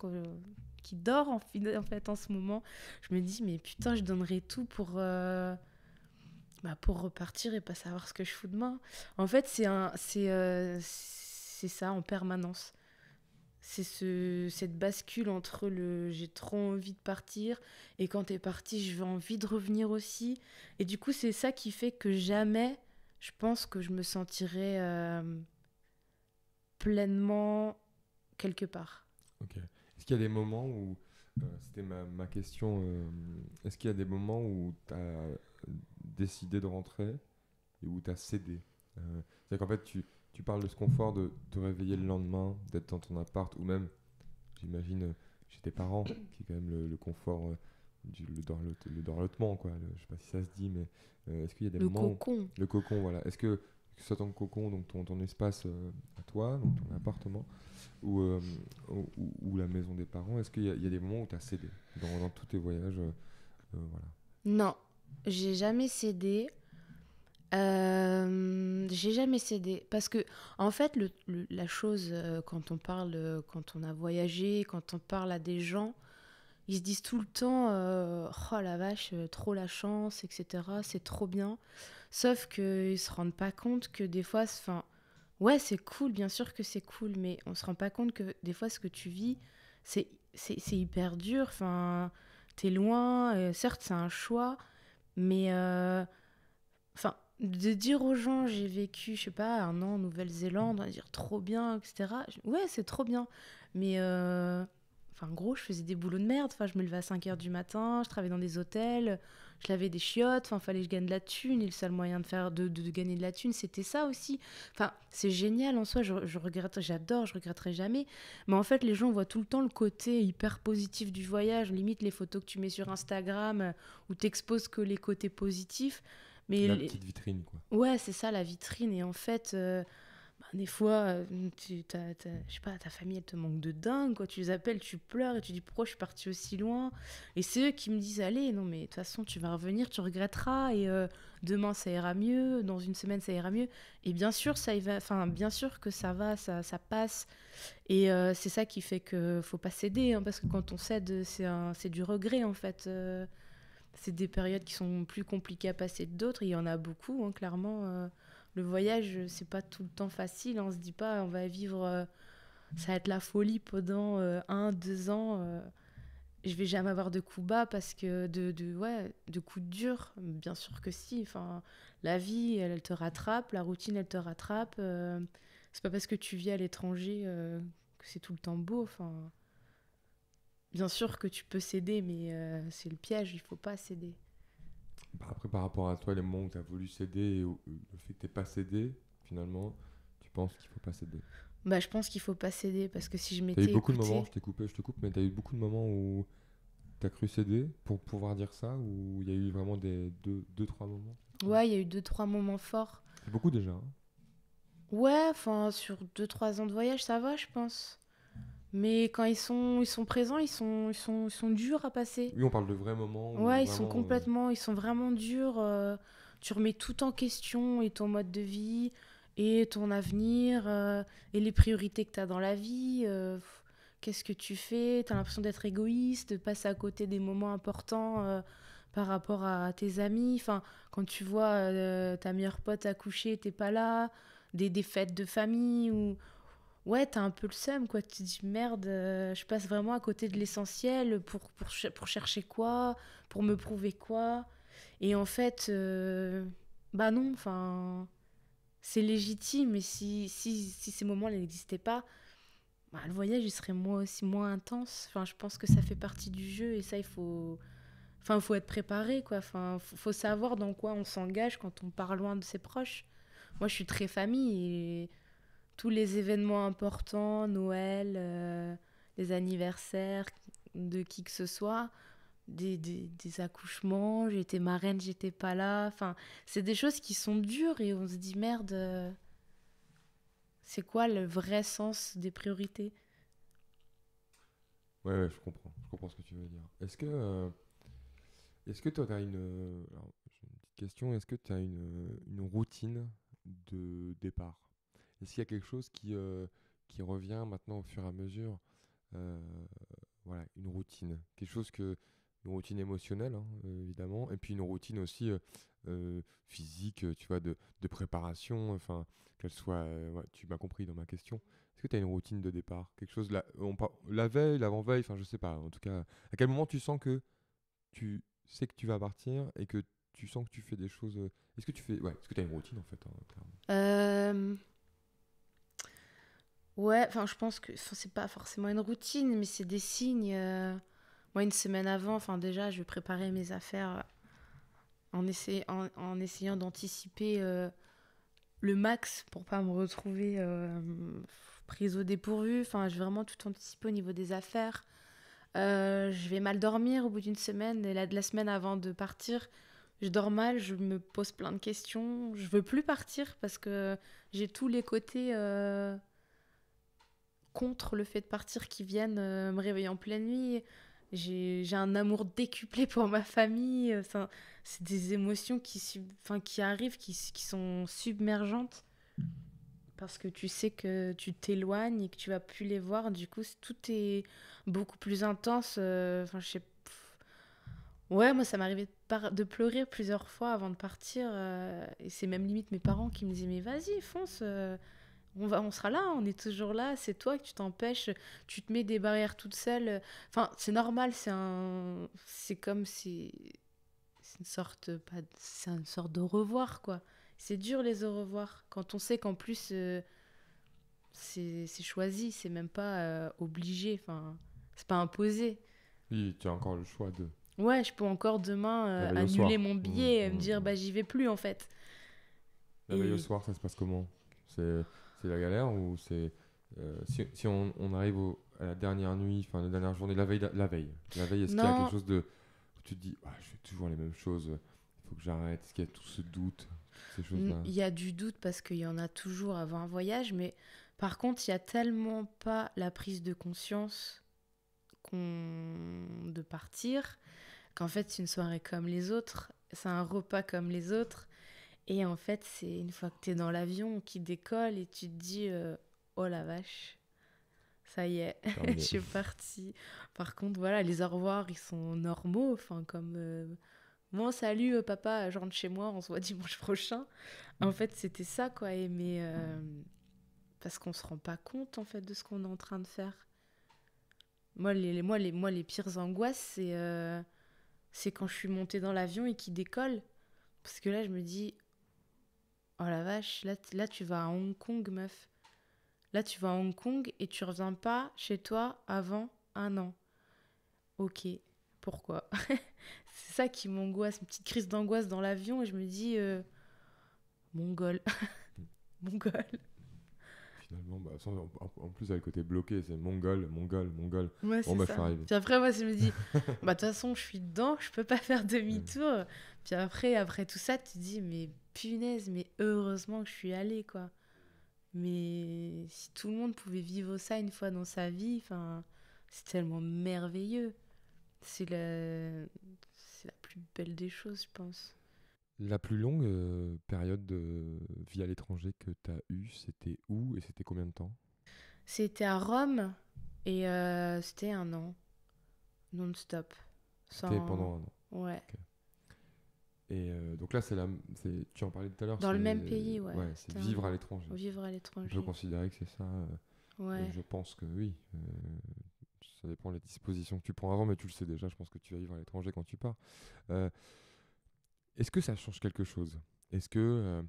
qui dort en, fait en ce moment. Je me dis mais putain je donnerais tout pour euh, bah, pour repartir et pas savoir ce que je fous demain. En fait c'est euh, c'est ça en permanence. C'est ce, cette bascule entre le j'ai trop envie de partir et quand t'es parti, j'ai envie de revenir aussi. Et du coup, c'est ça qui fait que jamais je pense que je me sentirais pleinement quelque part. Ok. Est-ce qu'il y a des moments où. Euh, c'était ma, question. Euh, est-ce qu'il y a des moments où tu as décidé de rentrer et où tu as cédé euh, C'est-à-dire qu'en fait, tu, parles de ce confort de te réveiller le lendemain, d'être dans ton appart, ou même, j'imagine, chez tes parents, qui est quand même le, confort. Du, le, dorlotement, le, quoi. je sais pas si ça se dit, mais est-ce qu'il y a des le moments. Cocon. le cocon. voilà. Est-ce que que ce soit ton cocon, donc ton, ton espace euh, à toi, donc ton appartement, euh, ou, ou, la maison des parents, est-ce qu'il y, y, a des moments où tu as cédé dans, dans, tous tes voyages euh, voilà. Non, j'ai jamais cédé. Euh, j'ai jamais cédé parce que en fait le, la chose quand on parle quand on a voyagé quand on parle à des gens ils se disent tout le temps euh, Oh la vache, euh, trop la chance, etc. C'est trop bien. Sauf qu'ils se rendent pas compte que des fois, enfin, ouais, c'est cool, bien sûr que c'est cool, mais on se rend pas compte que des fois, ce que tu vis, c'est hyper dur. Enfin, t'es loin, euh, certes, c'est un choix, mais. Enfin, de dire aux gens, j'ai vécu, je sais pas, un an en Nouvelle-Zélande, dire trop bien, etc. Ouais, c'est trop bien, mais. Enfin, gros, je faisais des boulots de merde. Enfin, je me levais à 5 h du matin, je travaillais dans des hôtels, je lavais des chiottes. Enfin, fallait que je gagne de la thune. Et le seul moyen de faire de, gagner de la thune, c'était ça aussi. Enfin, c'est génial en soi. Je, je regrette, j'adore, je regretterai jamais. Mais en fait, les gens voient tout le temps le côté hyper positif du voyage. Limite, les photos que tu mets sur Instagram euh, où t'exposes que les côtés positifs. Mais la petite vitrine, quoi. Ouais, c'est ça, la vitrine. Et en fait. Euh, des fois, euh, tu, je sais pas, ta famille, elle te manque de dingue, quoi. Tu les appelles, tu pleures et tu dis pourquoi je suis partie aussi loin. Et c'est eux qui me disent allez, non mais de toute façon, tu vas revenir, tu regretteras et euh, demain ça ira mieux, dans une semaine ça ira mieux. Et bien sûr, ça va, enfin bien sûr que ça va, ça, ça passe. Et euh, c'est ça qui fait que faut pas céder, hein, parce que quand on cède, c'est c'est du regret en fait. c'est des périodes qui sont plus compliquées à passer que d'autres. Il y en a beaucoup, hein, clairement le voyage, c'est pas tout le temps facile. Hein. On se dit pas, on va vivre, euh, ça va être la folie pendant euh, un, deux ans. Euh. je vais jamais avoir de coups bas parce que de, ouais, de coups durs, bien sûr que si. Enfin, la vie, elle, te rattrape, la routine, elle te rattrape. c'est pas parce que tu vis à l'étranger que c'est tout le temps beau. Enfin, bien sûr que tu peux céder, mais c'est le piège, il faut pas céder. Après, par rapport à toi, les moments où tu as voulu céder et le fait que tu pas cédé, finalement, tu penses qu'il faut pas céder bah, Je pense qu'il faut pas céder parce que si je m'étais. beaucoup de moments, je t'ai coupé, je te coupe, mais tu as eu beaucoup de moments où tu as cru céder pour pouvoir dire ça ou il y a eu vraiment des deux, deux trois moments Ouais, il y a eu deux, trois moments forts. C'est beaucoup déjà. Hein. Ouais, enfin, sur deux, trois ans de voyage, ça va, je pense. Mais quand ils sont, ils sont présents, ils sont, ils, sont, sont durs à passer. Oui, on parle de vrais moments. Ouais, ils sont euh, complètement, ils sont vraiment durs. Euh, tu remets tout en question et ton mode de vie et ton avenir euh, et les priorités que tu as dans la vie. Qu'est-ce que tu fais Tu as l'impression d'être égoïste, de passer à côté des moments importants par rapport à tes amis. Enfin, quand tu vois ta meilleure pote accoucher, t'es pas là. Des, des fêtes de famille ou ouais, t'as un peu le seum, quoi. Tu te dis, merde, euh, je passe vraiment à côté de l'essentiel pour, pour, chercher quoi, pour me prouver quoi. Et en fait, euh, bah non, enfin, c'est légitime, Et si, si, si ces moments-là n'existaient pas, bah, le voyage, il serait aussi moins intense. Enfin, je pense que ça fait partie du jeu et ça, il faut. Enfin, faut être préparé, quoi. Enfin, faut savoir dans quoi on s'engage quand on part loin de ses proches. Moi, je suis très famille et tous les événements importants, Noël, euh, les anniversaires de qui que ce soit, des, des, accouchements, j'étais marraine, j'étais pas là. Enfin, c'est des choses qui sont dures et on se dit merde, euh, c'est quoi le vrai sens des priorités Ouais, je comprends. Je comprends ce que tu veux dire. Est-ce que. Euh, est-ce que tu as une. une petite question. Est-ce que tu as une routine de départ est-ce qu'il y a quelque chose qui, euh, qui revient maintenant au fur et à mesure euh, Voilà, une routine. Quelque chose que. Une routine émotionnelle, hein, euh, évidemment. Et puis une routine aussi physique, tu vois, de, préparation. Enfin, qu'elle soit. tu m'as compris dans ma question. Est-ce que tu as une routine de départ Quelque chose. La, la veille, l'avant-veille, enfin, je sais pas. En tout cas, à quel moment tu sens que tu sais que tu vas partir et que tu sens que tu fais des choses. Est-ce que tu fais. Ouais, est-ce que tu as une routine en fait Ouais, enfin, je pense que c'est pas forcément une routine, mais c'est des signes. Euh, moi, une semaine avant, enfin, déjà, je vais préparer mes affaires euh, en, essayant d'anticiper euh, le max pour pas me retrouver prise au dépourvu. Enfin, je vais vraiment tout anticiper au niveau des affaires. je vais mal dormir au bout d'une semaine. Et la, la semaine avant de partir, je dors mal, je me pose plein de questions. Je veux plus partir parce que j'ai tous les côtés contre le fait de partir qui viennent euh, me réveiller en pleine nuit. J'ai un amour décuplé pour ma famille. Enfin, c'est des émotions qui, arrivent, qui, sont submergentes. Parce que tu sais que tu t'éloignes et que tu vas plus les voir. Du coup, tout est beaucoup plus intense. Euh, enfin, je sais Ouais, moi, ça m'arrivait de, pleurer plusieurs fois avant de partir. Euh, et c'est même limite mes parents qui me disaient Mais vas-y, fonce, on, va, on sera là, on est toujours là, c'est toi que tu t'empêches, tu te mets des barrières toutes seules. Enfin, c'est normal, c'est un... C'est comme si... C'est une sorte... Pas... C'est une sorte de revoir, quoi. C'est dur, les au revoir, quand on sait qu'en plus, euh, c'est choisi, c'est même pas euh, obligé, enfin, c'est pas imposé. Oui, tu as encore le choix de... Ouais, je peux encore demain euh, annuler mon mmh, billet et me mmh, dire, mmh. bah j'y vais plus, en fait. La au soir, ça se passe comment c'est la galère ou c'est. Euh, si, on, arrive au, à la dernière nuit, enfin la dernière journée, la veille, la, veille, la veille, est-ce qu'il y a quelque chose de tu te dis, ah, je fais toujours les mêmes choses, il faut que j'arrête, est-ce qu'il y a tout ce doute, ces choses-là Il y a du doute parce qu'il y en a toujours avant un voyage, mais par contre, il y a tellement pas la prise de conscience qu'on de partir qu'en fait, c'est une soirée comme les autres, c'est un repas comme les autres, et en fait, c'est une fois que tu es dans l'avion qui décolle et tu te dis euh, Oh la vache, ça y est, je suis partie. Par contre, voilà, les au revoir, ils sont normaux. Enfin, comme euh, Moi, salut euh, papa, je rentre chez moi, on se voit dimanche prochain. En mm. fait, c'était ça, quoi. mais. parce qu'on se rend pas compte, en fait, de ce qu'on est en train de faire. Moi, les, moi, les, moi, les pires angoisses, c'est. c'est quand je suis montée dans l'avion et qui décolle. Parce que là, je me dis, Oh la vache, là, là tu vas à Hong Kong, meuf. Là tu vas à Hong Kong et tu reviens pas chez toi avant un an. Ok, pourquoi C'est ça qui m'angoisse, une petite crise d'angoisse dans l'avion et je me dis, mongol, euh, mongol. Finalement, bah, plus, en, y plus le côté bloqué, c'est mongol, mongol, mongol. Ouais, bon, bah, ça. Puis après, moi, je me dis, bah de toute façon, je suis dedans, je peux pas faire demi-tour. Puis après, après tout ça, tu te dis, mais punaise, mais heureusement que je suis allée, quoi. Mais si tout le monde pouvait vivre ça une fois dans sa vie, enfin, c'est tellement merveilleux. C'est la... la plus belle des choses, je pense. La plus longue euh, période de vie à l'étranger que tu as eue, c'était où et c'était combien de temps C'était à Rome et euh, c'était un an, non-stop. C'était pendant un an. Ouais. Et euh, donc là, c'est la, c'est, tu en parlais tout à l'heure. Dans le même pays, ouais. c'est vivre à l'étranger. Vivre à l'étranger. je que c'est ça. Euh, je pense que oui. Euh, ça dépend des dispositions que tu prends avant, mais tu le sais déjà. Je pense que tu vas vivre à l'étranger quand tu pars. est-ce que ça change quelque chose Est-ce que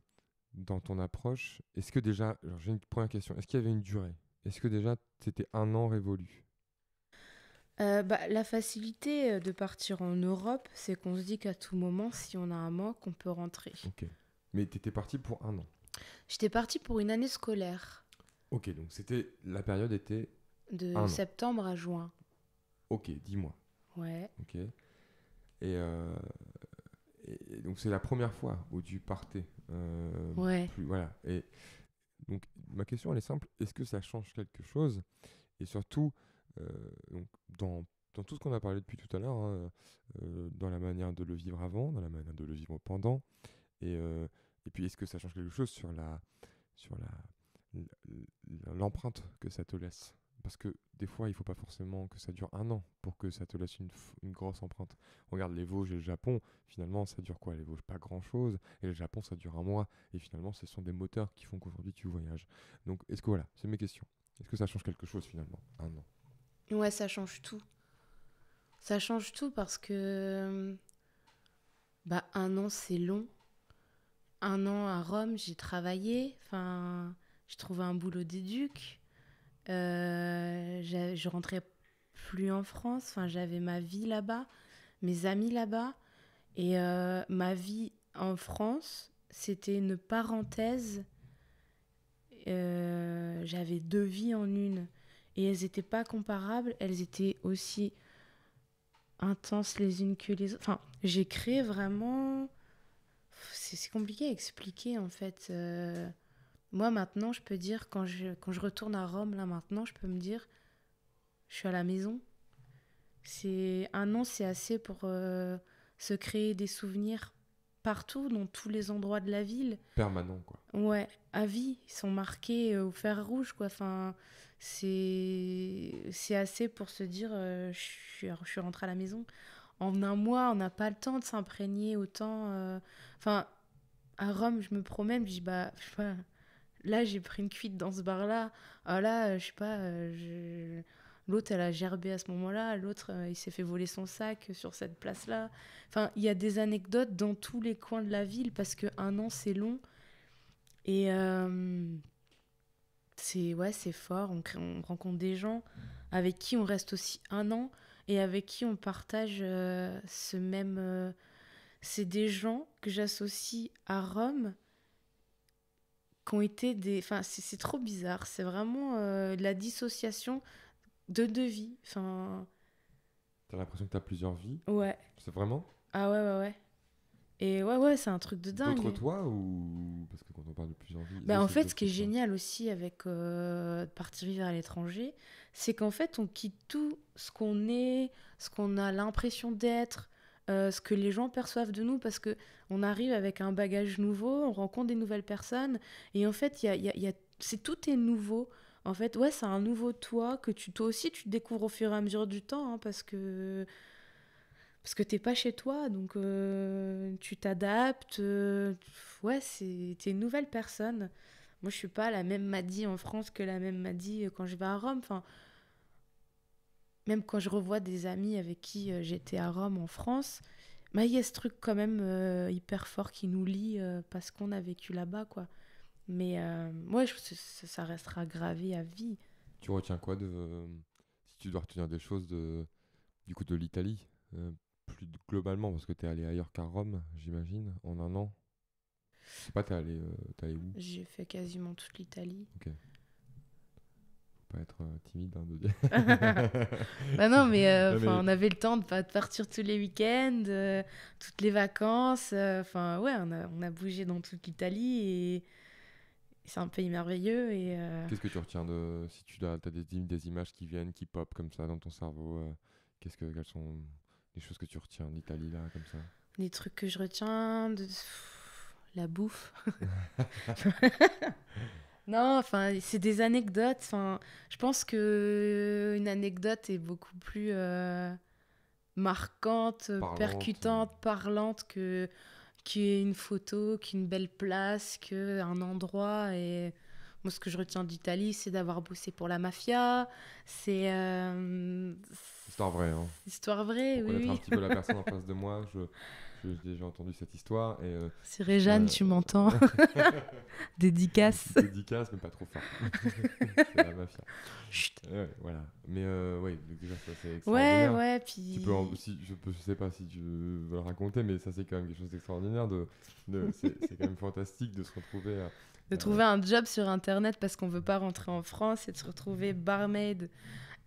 dans ton approche, est-ce que déjà, j'ai une première question. Est-ce qu'il y avait une durée Est-ce que déjà, c'était un an révolu euh, bah, la facilité euh, de partir en Europe, c'est qu'on se dit qu'à tout moment, si on a un mot, qu'on peut rentrer. Ok. Mais étais parti pour un an J'étais parti pour une année scolaire. Ok, donc c'était la période était de septembre à juin. Ok, dis mois. Ouais. Ok. Euh, et, donc c'est la première fois où tu partais. ouais. voilà. Et donc ma question elle est simple. Est-ce que ça change quelque chose Et surtout, euh, donc dans, tout ce qu'on a parlé depuis tout à l'heure, hein, euh, dans la manière de le vivre avant, dans la manière de le vivre pendant, et, euh, et puis est-ce que ça change quelque chose sur la sur la l'empreinte que ça te laisse parce que des fois, il faut pas forcément que ça dure un an pour que ça te laisse une, une grosse empreinte. Regarde les Vosges et le Japon, finalement, ça dure quoi Les Vosges, pas grand-chose, et le Japon, ça dure un mois, et finalement, ce sont des moteurs qui font qu'aujourd'hui, tu voyages. Donc, est-ce que voilà, c'est mes questions. Est-ce que ça change quelque chose finalement Un an Ouais, ça change tout. Ça change tout parce que bah un an c'est long. Un an à Rome, j'ai travaillé, enfin, j'ai trouvé un boulot d'éduc. Euh, je rentrais plus en France, enfin, j'avais ma vie là-bas, mes amis là-bas et euh, ma vie en France, c'était une parenthèse. Euh, j'avais deux vies en une. Et elles n'étaient pas comparables, elles étaient aussi intenses les unes que les autres. Enfin, j'ai créé vraiment... C'est compliqué à expliquer en fait. Euh, moi maintenant, je peux dire, quand je, quand je retourne à Rome, là maintenant, je peux me dire, je suis à la maison. C'est Un an, c'est assez pour euh, se créer des souvenirs partout, dans tous les endroits de la ville. Permanent, quoi. Ouais, à vie. Ils sont marqués euh, au fer rouge, quoi. Enfin, c'est assez pour se dire euh, je, suis, rentrée à la maison. En un mois, on n'a pas le temps de s'imprégner autant. Euh. Enfin, à Rome, je me promène, je dis bah, là j'ai pris une cuite dans ce bar-là. Ah, là, euh, je sais pas, l'autre elle a gerbé à ce moment-là, l'autre il s'est fait voler son sac sur cette place-là. Enfin, il y a des anecdotes dans tous les coins de la ville parce qu'un an c'est long. Et c'est ouais, c'est fort. On, rencontre des gens avec qui on reste aussi un an et avec qui on partage euh, ce même. Euh, c'est des gens que j'associe à Rome qui ont été des. Enfin, c'est trop bizarre. C'est vraiment euh, la dissociation de deux vies. Enfin. T'as l'impression que t'as plusieurs vies Ouais. C'est vraiment Ah ouais, ouais, ouais. Et ouais, ouais, c'est un truc de dingue. D'autres toi ou parce que quand on parle de plusieurs vies. en bah, fait, ce qui est génial aussi avec euh, partir vivre à l'étranger, c'est qu'en fait, on quitte tout ce qu'on est, ce qu'on a l'impression d'être, euh, ce que les gens perçoivent de nous, parce que on arrive avec un bagage nouveau, on rencontre des nouvelles personnes, et en fait, il y a, c'est tout est nouveau. En fait, ouais, c'est un nouveau toi que tu toi aussi tu découvres au fur et à mesure du temps, hein, parce que parce que t'es pas chez toi, donc euh, tu t'adaptes. Euh, ouais, c'est es une nouvelle personne. Moi, je suis pas la même Maddy en France que la même Maddy euh, quand je vais à Rome. Enfin, même quand je revois des amis avec qui j'étais à Rome en France, bah, il y a ce truc quand même hyper fort qui nous lie parce qu'on a vécu là-bas, quoi. Mais moi, ouais, ça restera gravé à vie. Tu retiens quoi de si tu dois retenir des choses de du coup de l'Italie plus globalement, parce que tu es allé ailleurs qu'à Rome, j'imagine, en un an Je sais pas, tu es, allé, euh, allé où J'ai fait quasiment toute l'Italie. Ok. Faut pas être euh, timide hein, de dire. bah non, mais, euh, on avait le temps de, partir tous les week-ends, toutes les vacances. Enfin, ouais, on a, on a, bougé dans toute l'Italie et, c'est un pays merveilleux. Et, Qu'est-ce que tu retiens de. Si tu as, as des, des, images qui viennent, qui pop comme ça dans ton cerveau, qu'est-ce que, quelles sont les choses que tu retiens d'Italie, là, comme ça Des trucs que je retiens, de... la bouffe. non, enfin, c'est des anecdotes. Enfin, je pense que une anecdote est beaucoup plus euh, marquante, percutante, parlante que qu'une photo, qu'une belle place, qu'un endroit. Et moi, ce que je retiens d'Italie, c'est d'avoir bossé pour la mafia. C'est. Euh, Histoire vraie. Hein. Histoire vraie, Pour oui. Connaître un petit peu la personne en face de moi. Je, déjà entendu cette histoire. Et, euh, Réjeanne, euh, tu m'entends Dédicace. Dédicace, mais pas trop fort. c'est la mafia. Chut. voilà. Mais euh, oui, déjà, ça c'est extraordinaire. Ouais, ouais, puis... Tu je, ne sais pas si tu veux le raconter, mais ça c'est quand même quelque chose d'extraordinaire. De, c'est, quand même fantastique de se retrouver... Euh, de euh, trouver un job sur Internet parce qu'on ne veut pas rentrer en France et de se retrouver barmaid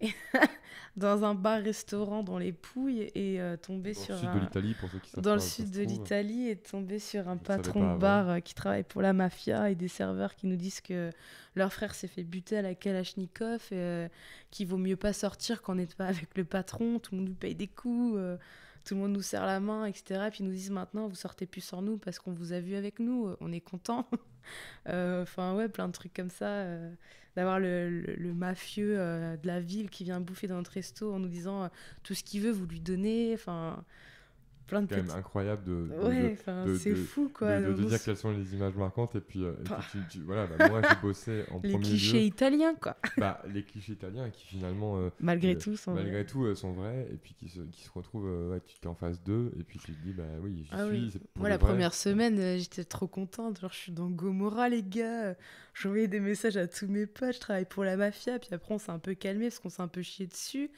dans un bar-restaurant dans les Pouilles et euh, tomber sur le sud un... de l'Italie dans le sud de l'Italie et tombé sur un patron de bar euh, qui travaille pour la mafia et des serveurs qui nous disent que leur frère s'est fait buter à la Kalachnikov et euh, qu'il vaut mieux pas sortir quand on n'est pas avec le patron tout le monde nous paye des coups tout le monde nous serre la main etc puis ils nous disent maintenant vous sortez plus sans nous parce qu'on vous a vu avec nous on est content enfin ouais plein de trucs comme ça d'avoir le, le, mafieux euh, de la ville qui vient bouffer dans notre resto en nous disant euh, tout ce qu'il veut, vous lui donnez. Enfin, c'est quand même incroyable de. c'est fou quoi. dire quelles sont les images marquantes et puis. Euh, bah. voilà, bah, moi j'ai bossé en premier lieu. Les clichés italiens quoi. bah, les clichés italiens qui finalement. Euh, malgré euh, tout sont Malgré tout sont vrais et puis qui se, qui se retrouvent en phase 2 et puis tu te dis bah oui, j'y ah suis. Moi la première semaine j'étais trop contente. Genre je suis dans Gomorrah les gars. J'envoyais des messages à tous mes potes. Je travaille pour la mafia. Puis après on s'est un peu calmé parce qu'on s'est un peu chié dessus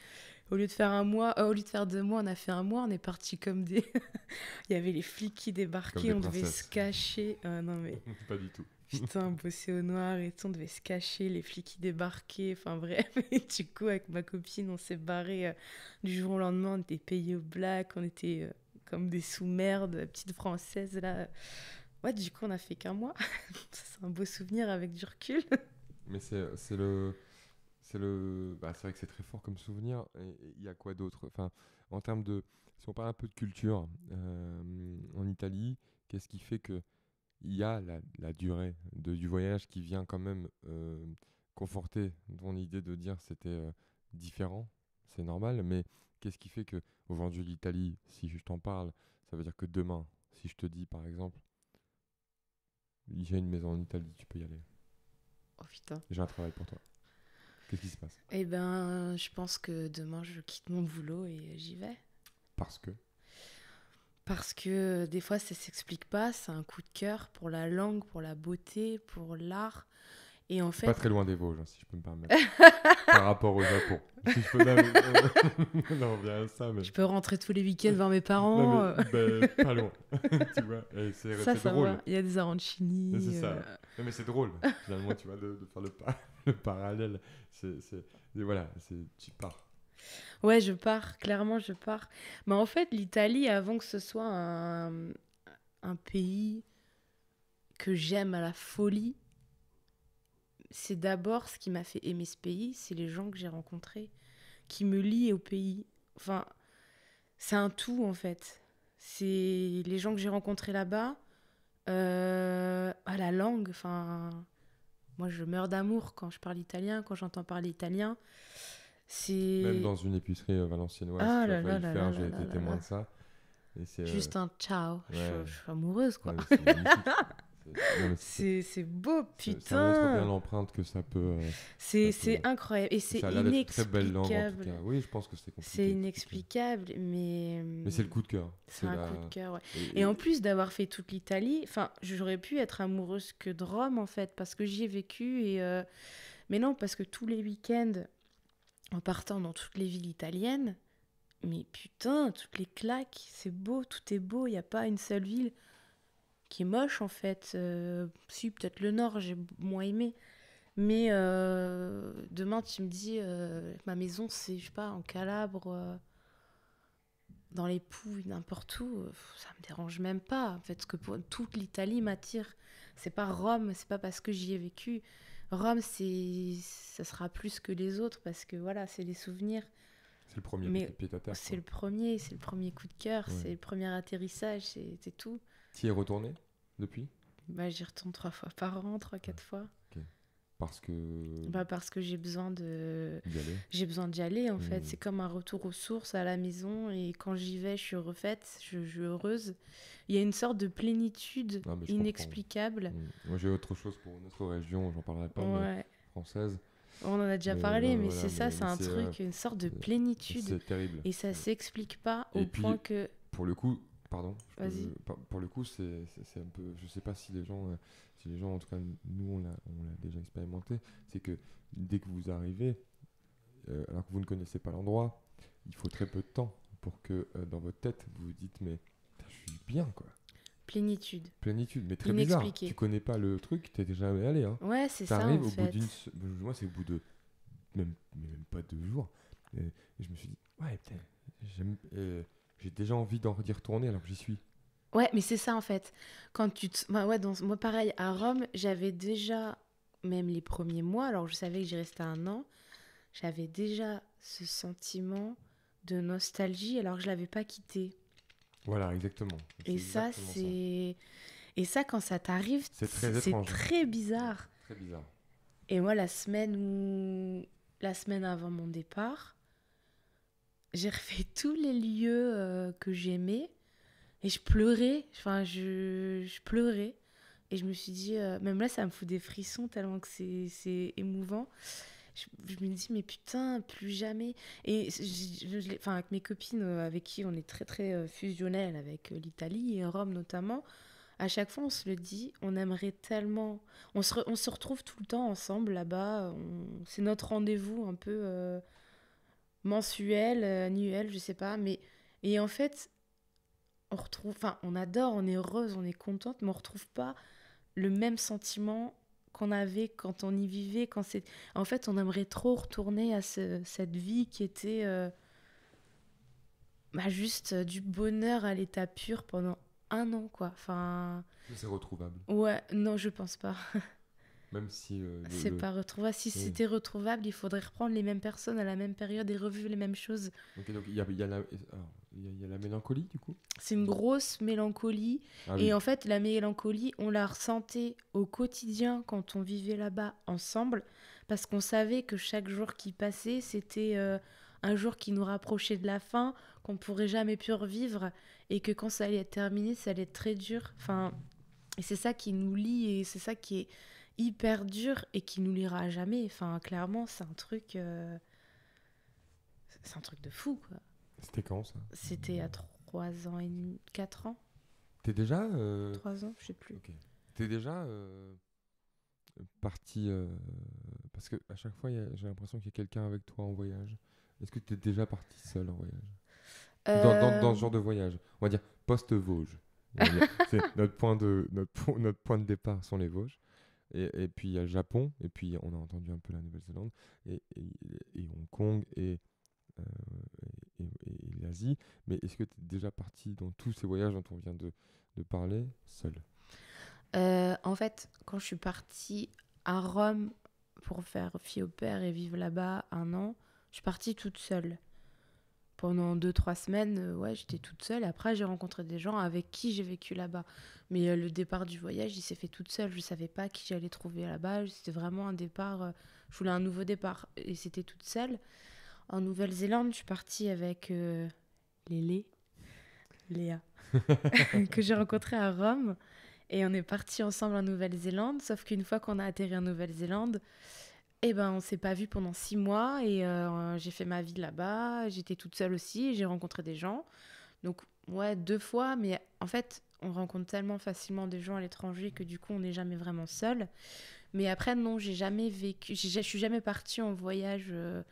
au lieu de faire un mois, euh, au lieu de faire deux mois, on a fait un mois, on est parti comme des. Il y avait les flics qui débarquaient, on devait se cacher. Euh, non mais. Pas du tout. Putain, bosser au noir et tout, on devait se cacher, les flics qui débarquaient, enfin bref. du coup, avec ma copine, on s'est barré euh, du jour au lendemain, on était payés au black, on était comme des sous-merdes, petite française là. Ouais, du coup, on a fait qu'un mois. c'est un beau souvenir avec du recul. mais c'est le bah, c'est vrai que c'est très fort comme souvenir. il y a quoi d'autre Enfin, en termes de, si on parle un peu de culture euh, en Italie, qu'est-ce qui fait que il y a la, durée de, du voyage qui vient quand même euh, conforter ton idée de dire c'était euh, différent, c'est normal. Mais qu'est-ce qui fait que aujourd'hui l'Italie, si je t'en parle, ça veut dire que demain, si je te dis par exemple, j'ai une maison en Italie, tu peux y aller. Oh putain. J'ai un travail pour toi quest Eh ben, je pense que demain, je quitte mon boulot et j'y vais. Parce que Parce que euh, des fois, ça s'explique pas. C'est un coup de cœur pour la langue, pour la beauté, pour l'art, et en fait... Pas très loin des Vosges, hein, si je peux me permettre. Par rapport au Japon. Si je, peux... Euh, non, bien ça, je peux rentrer tous les week-ends voir mes parents. Euh. Bah, pas loin. tu vois, c'est, ça, ça Il y a des arancini. C'est ça. Euh. mais c'est drôle, finalement, tu vois, de, faire le, par... le parallèle. C'est, Voilà, c'est... tu pars. Ouais, je pars, clairement, je pars. Mais en fait, l'Italie, avant que ce soit un, un pays que j'aime à la folie, c'est d'abord ce qui m'a fait aimer ce pays, c'est les gens que j'ai rencontrés, qui me lient au pays. Enfin, c'est un tout en fait. C'est les gens que j'ai rencontrés là-bas, euh, à la langue. Enfin, moi je meurs d'amour quand je parle italien, quand j'entends parler italien. C'est même dans une épicerie euh, valenciennoise, ah là là là faire, j'ai été témoin de ça. Euh, Juste un ciao, je, suis amoureuse quoi. C'est beau, putain. Ça montre bien l'empreinte que euh, ça peut. c'est incroyable et c'est inexplicable. Oui, je pense que c'est C'est inexplicable, mais. Euh, mais c'est le coup de cœur. C'est un coup de cœur, Et, en plus d'avoir fait toute l'Italie, enfin, j'aurais pu être amoureuse que de Rome en fait, parce que j'y ai vécu et. Euh, mais non, parce que tous les week-ends, en partant dans toutes les villes italiennes, mais putain, toutes les claques, c'est beau, tout est beau, il n'y a pas une seule ville qui est moche en fait. Euh, si, peut-être le Nord, j'ai moins aimé. Mais euh, demain, tu me dis, euh, ma maison, c'est, je sais pas, en Calabre, dans les Pouilles, n'importe où, ça me dérange même pas. En fait, ce que toute l'Italie m'attire. C'est pas Rome, c'est pas parce que j'y ai vécu. Rome, c'est, ça sera plus que les autres parce que voilà, c'est les souvenirs. C'est le premier C'est le premier, c'est le premier coup de cœur, c'est le premier atterrissage, c'est tout. T'y es retourné depuis bah, J'y retourne trois fois par an, trois, quatre fois. Parce que. Bah, parce que j'ai besoin de. J'ai besoin d'y aller, en fait. Mmh. C'est comme un retour aux sources, à la maison. Et quand j'y vais, je suis refaite, je, suis heureuse. Il y a une sorte de plénitude inexplicable. Mmh. Moi, j'ai autre chose pour autre région, j'en parlerai pas, ouais. française. On en a déjà parlé, mais c'est ça, c'est un euh, truc, une sorte de plénitude. C'est terrible. Et ça s'explique pas au point que. Pour le coup, pardon. Pour, le coup, c'est un peu. Je sais pas si les gens, euh, si les gens, en tout cas, nous, on l'a déjà expérimenté. C'est que dès que vous arrivez, euh, alors que vous ne connaissez pas l'endroit, il faut très peu de temps pour que euh, dans votre tête, vous vous dites mais je suis bien quoi. Plénitude. Plénitude, mais très bizarre. Tu connais pas le truc, tu t'es déjà allé. Hein. Ouais, c'est ça. au bout d'une. Moi, c'est au bout de. Même, même pas deux jours. Et, je me suis dit, ouais, peut-être, j'aime j'ai déjà envie d'en retourner alors que j'y suis. Ouais, mais c'est ça en fait. Quand tu te... ouais, moi pareil à Rome, j'avais déjà même les premiers mois, alors je savais que j'y restais un an, j'avais déjà ce sentiment de nostalgie alors que je l'avais pas quitté. Voilà, exactement. Et ça c'est et ça quand ça t'arrive, c'est hein. très, bizarre. Très bizarre. Et moi la semaine où la semaine avant mon départ, j'ai refait tous les lieux euh, que j'aimais et je pleurais. Enfin, je, je, pleurais. Et je me suis dit, euh, même là, ça me fout des frissons tellement que c'est émouvant. Je, me dis, mais putain, plus jamais. Et je, enfin, avec mes copines euh, avec qui on est très très fusionnel, avec l'Italie et Rome notamment, à chaque fois on se le dit, on aimerait tellement. On se, on se retrouve tout le temps ensemble là-bas. C'est notre rendez-vous un peu mensuel, euh, annuel, je sais pas. Mais et en fait, on retrouve, enfin, on adore, on est heureuse, on est contente, mais on retrouve pas le même sentiment qu'on avait quand on y vivait, quand c'est. En fait, on aimerait trop retourner à ce, cette vie qui était euh, bah, juste euh, du bonheur à l'état pur pendant un an, quoi. Enfin. C'est retrouvable. Ouais, non, je pense pas. Même si. Euh, c'est pas retrouvable. Si c'était retrouvable, il faudrait reprendre les mêmes personnes à la même période et revivre les mêmes choses. donc il y a, y, y a, la mélancolie du coup C'est une grosse mélancolie. Ah et en fait, la mélancolie, on la ressentait au quotidien quand on vivait là-bas ensemble. Parce qu'on savait que chaque jour qui passait, c'était. Euh, un jour qui nous rapprochait de la fin, qu'on ne pourrait jamais plus revivre, et que quand ça allait être terminé, ça allait être très dur. Enfin, et c'est ça qui nous lie, et c'est ça qui est, hyper dur et qui nous lira jamais. Enfin, clairement, c'est un truc. Euh, c'est un truc de fou, quoi. C'était quand ça C'était à 3 ans et 4 ans. T'es déjà. Euh... 3 ans, je sais plus. T'es déjà euh, parti. Euh, parce que à chaque fois, j'ai l'impression qu'il y a quelqu'un avec toi en voyage. Est-ce que t'es déjà parti seul en voyage dans, ce genre de voyage On va dire post-Vosges. notre, point de, notre, point de départ sont les Vosges et, puis il y a le Japon, et puis on a entendu un peu la Nouvelle-Zélande, et, Hong Kong, euh, et, l'Asie. Mais est-ce que tu es déjà parti dans tous ces voyages dont on vient de, parler, seul euh, En fait, quand je suis partie à Rome pour faire fille au père et vivre là-bas un an, je suis partie toute seule pendant 2-3 semaines, euh, ouais, j'étais toute seule. Après, j'ai rencontré des gens avec qui j'ai vécu là-bas. Mais euh, le départ du voyage, il s'est fait toute seule. Je ne savais pas qui j'allais trouver là-bas. C'était vraiment un départ. Euh, je voulais un nouveau départ. Et c'était toute seule. En Nouvelle-Zélande, je suis partie avec Lélé, Léa, que j'ai rencontrée à Rome. Et on est partis ensemble en Nouvelle-Zélande. Sauf qu'une fois qu'on a atterri en Nouvelle-Zélande, eh ben, on s'est pas vu pendant six mois et euh, j'ai fait ma vie là-bas. J'étais toute seule aussi, j'ai rencontré des gens. Donc, ouais, deux fois, mais en fait, on rencontre tellement facilement des gens à l'étranger que du coup, on n'est jamais vraiment seul. Mais après, non, j'ai jamais vécu, je suis jamais partie en voyage euh,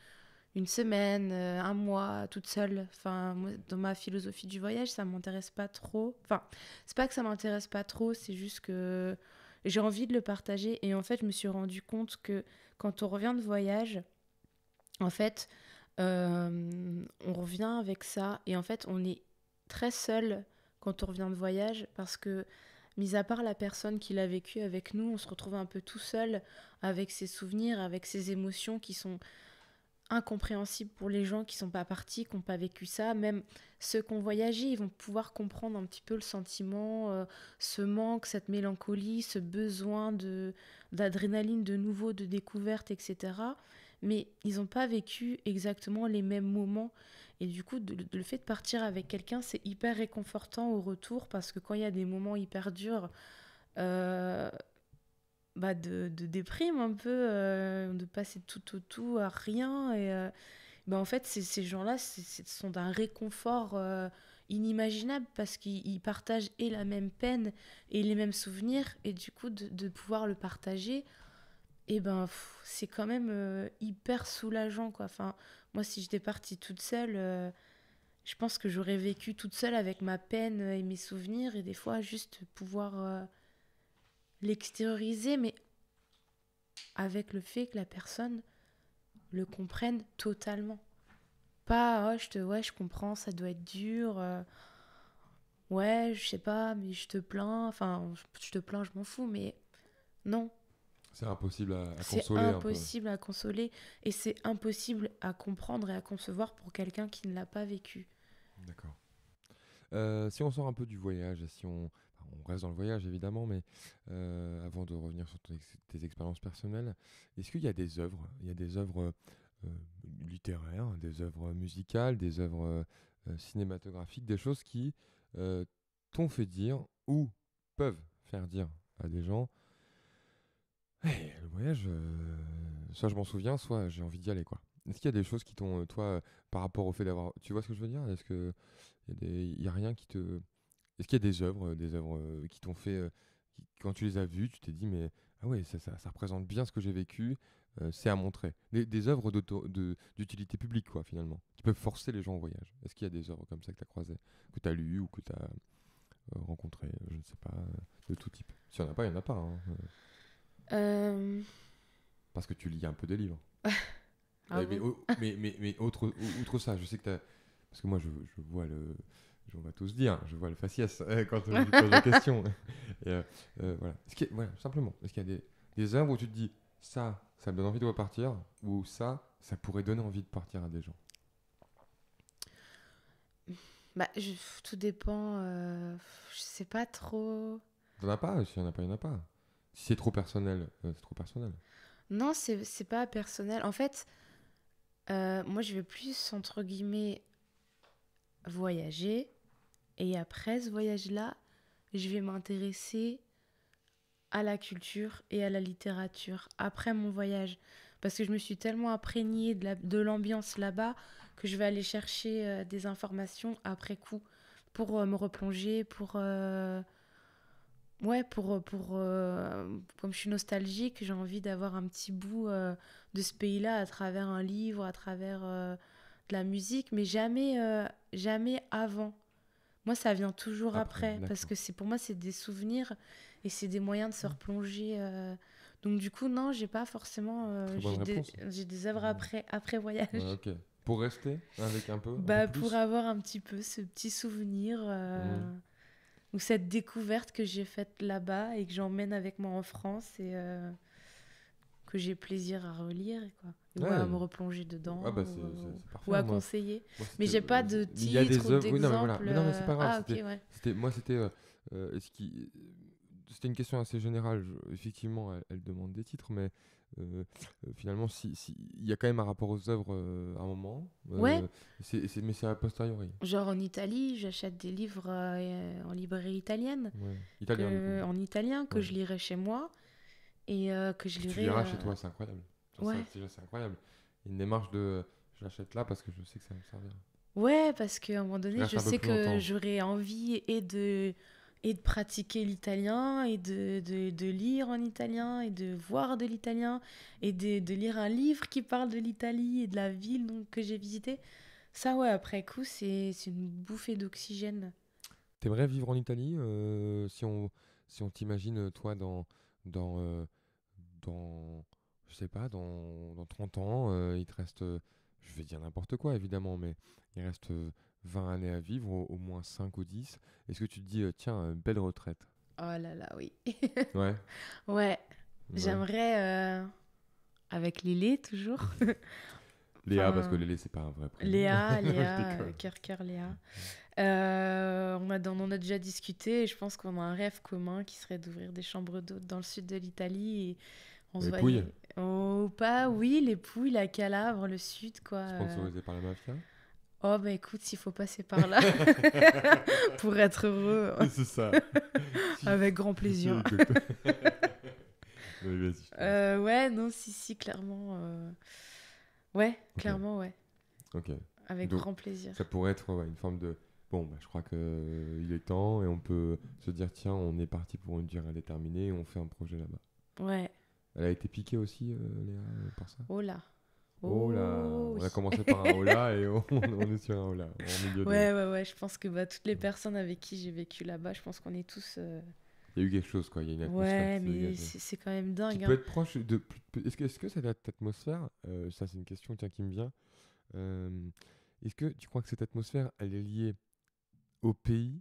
une semaine, euh, un mois, toute seule. Enfin, dans ma philosophie du voyage, ça m'intéresse pas trop. Enfin, c'est pas que ça m'intéresse pas trop, c'est juste que j'ai envie de le partager. Et en fait, je me suis rendu compte que quand on revient de voyage, en fait, euh, on revient avec ça et en fait, on est très seul quand on revient de voyage parce que mis à part la personne qui l'a vécu avec nous, on se retrouve un peu tout seul avec ses souvenirs, avec ses émotions qui sont incompréhensible pour les gens qui sont pas partis, qui n'ont pas vécu ça. Même ceux qui ont voyagé, ils vont pouvoir comprendre un petit peu le sentiment, euh, ce manque, cette mélancolie, ce besoin de d'adrénaline de nouveau, de découverte, etc. Mais ils n'ont pas vécu exactement les mêmes moments. Et du coup, le fait de partir avec quelqu'un, c'est hyper réconfortant au retour parce que quand il y a des moments hyper durs, euh, bah, de, de, déprime un peu, euh, de passer tout au tout, à rien. Et euh, bah, en fait, ces gens-là sont d'un réconfort euh, inimaginable parce qu'ils partagent et la même peine et les mêmes souvenirs. Et du coup, de, pouvoir le partager, et eh ben c'est quand même hyper soulageant. Quoi. Enfin, moi, si j'étais partie toute seule je pense que j'aurais vécu toute seule avec ma peine et mes souvenirs et des fois juste pouvoir l'extérioriser, mais avec le fait que la personne le comprenne totalement. Pas, oh, je te, ouais, je comprends, ça doit être dur. Euh, ouais, je sais pas, mais je te plains. Enfin, je te plains, je m'en fous, mais non. C'est impossible à, consoler. C'est impossible à consoler et c'est impossible à comprendre et à concevoir pour quelqu'un qui ne l'a pas vécu. D'accord. Euh, si on sort un peu du voyage, si on, on reste dans le voyage évidemment, mais euh, avant de revenir sur tes expériences personnelles, est-ce qu'il y a des œuvres Il y a des œuvres euh, littéraires, des œuvres musicales, des œuvres euh, cinématographiques, des choses qui t'ont fait dire ou peuvent faire dire à des gens le voyage, soit je m'en souviens, soit j'ai envie d'y aller quoi. Est-ce qu'il y a des choses qui t'ont, toi, par rapport au fait d'avoir. Tu vois ce que je veux dire Est-ce qu'il n'y a rien qui te est-ce qu'il y a des œuvres, euh, des œuvres euh, qui t'ont fait, euh, quand tu les as vues, tu t'es dit, mais ah ouais, ça, représente bien ce que j'ai vécu, c'est à montrer. Des, œuvres d'utilité publique, quoi, finalement, qui peuvent forcer les gens au voyage. Est-ce qu'il y a des œuvres comme ça que tu as croisées, que tu as lues ou que tu as rencontrées, je ne sais pas, de tout type S'il n'y en a pas, il n'y en a pas. Hein, parce que tu lis un peu des livres. Ah mais, mais, autre, outre ça, je sais que tu as. Parce que moi, je vois le on va tous dire, hein, je vois le faciès eh, quand on pose la question. Euh, euh, voilà. Simplement, est-ce qu'il y a des, des œuvres où tu te dis ça, ça me donne envie de repartir ou ça, ça pourrait donner envie de partir à des gens bah, Tout dépend. Euh, je sais pas trop. Il n'y en a pas, pas, il en a pas. Si c'est trop personnel, c'est trop personnel. Non, c'est, c'est pas personnel. En fait, moi je vais plus, entre guillemets, voyager et après ce voyage-là, je vais m'intéresser à la culture et à la littérature après mon voyage. Parce que je me suis tellement imprégnée de l'ambiance là-bas que je vais aller chercher euh, des informations après coup pour euh, me replonger, pour... Euh, ouais, pour... pour comme je suis nostalgique, j'ai envie d'avoir un petit bout de ce pays-là à travers un livre, à travers de la musique, mais jamais, jamais avant. Moi, ça vient toujours après, parce que c'est pour moi, c'est des souvenirs et c'est des moyens de se mmh. replonger. Euh. Donc, du coup, non, j'ai pas forcément. Euh, j'ai des, œuvres mmh. après, après voyage. Pour rester avec un peu bah, Pour avoir un petit peu ce petit souvenir euh, mmh. ou cette découverte que j'ai faite là-bas et que j'emmène avec moi en France et que j'ai plaisir à relire. Quoi ou à me replonger dedans bah, ou, à conseiller mais j'ai pas de titre ou d'exemple non mais c'est pas grave euh, ah, moi c'était euh, euh, c'était une question assez générale effectivement elle, demande des titres mais finalement il si, y a quand même un rapport aux œuvres à un moment ouais. mais c'est a posteriori genre en Italie j'achète des livres en librairie italienne en italien que je lirai chez moi et que je lirai tu liras chez toi c'est incroyable Ouais. C'est incroyable. Une démarche de je l'achète là parce que je sais que ça va me servir. Ouais, parce qu'à un moment donné, je, sais que j'aurais envie et de, et de pratiquer l'italien, et de, de, de, lire en italien, et de voir de l'italien, et de, de, lire un livre qui parle de l'Italie et de la ville que j'ai visitée. Ça, ouais, après coup, c'est une bouffée d'oxygène. T'aimerais vivre en Italie euh, si on, si on t'imagine, toi, dans, dans, euh, dans je sais pas, dans, 30 ans, euh, il te reste, euh, je vais dire n'importe quoi évidemment, mais il reste 20 euh, années à vivre, au, moins 5 ou 10. Est-ce que tu te dis, tiens, belle retraite Oh là là, oui. ouais. Ouais. J'aimerais, avec Lélé, toujours. Léa, parce que Lélé, c'est pas un vrai prénom. Léa, Léa, cœur, cœur, Léa. on, a, on en a déjà discuté et je pense qu'on a un rêve commun qui serait d'ouvrir des chambres d'hôtes dans le sud de l'Italie. Et on se Oh, pas, oui, les Pouilles, la Calabre, le Sud, quoi. Sponsorisé euh. par la mafia Oh, bah écoute, s'il faut passer par là pour être heureux. Hein. C'est ça. Avec grand plaisir. oui, euh, ouais, non, si, si, clairement. Euh. Ouais, clairement, ouais. Ok. Avec grand plaisir. Ça pourrait être une forme de. Bon, bah, je crois qu'il est temps et on peut se dire tiens, on est parti pour une durée indéterminée et on fait un projet là-bas. Ouais. Elle a été piquée aussi, euh, Léa, euh, par ça Oh là oh oh. On a commencé par un hola et on, est sur un hola. ouais, ouais, ouais. Je pense que bah, toutes les personnes avec qui j'ai vécu là-bas, je pense qu'on est tous. Euh, Il y a eu quelque chose, quoi. Il Ouais, mais c'est quand même dingue. Tu hein. être proche de. Est-ce que, est cette atmosphère, ça c'est une question qui me vient. Est-ce que tu crois que cette atmosphère, elle est liée au pays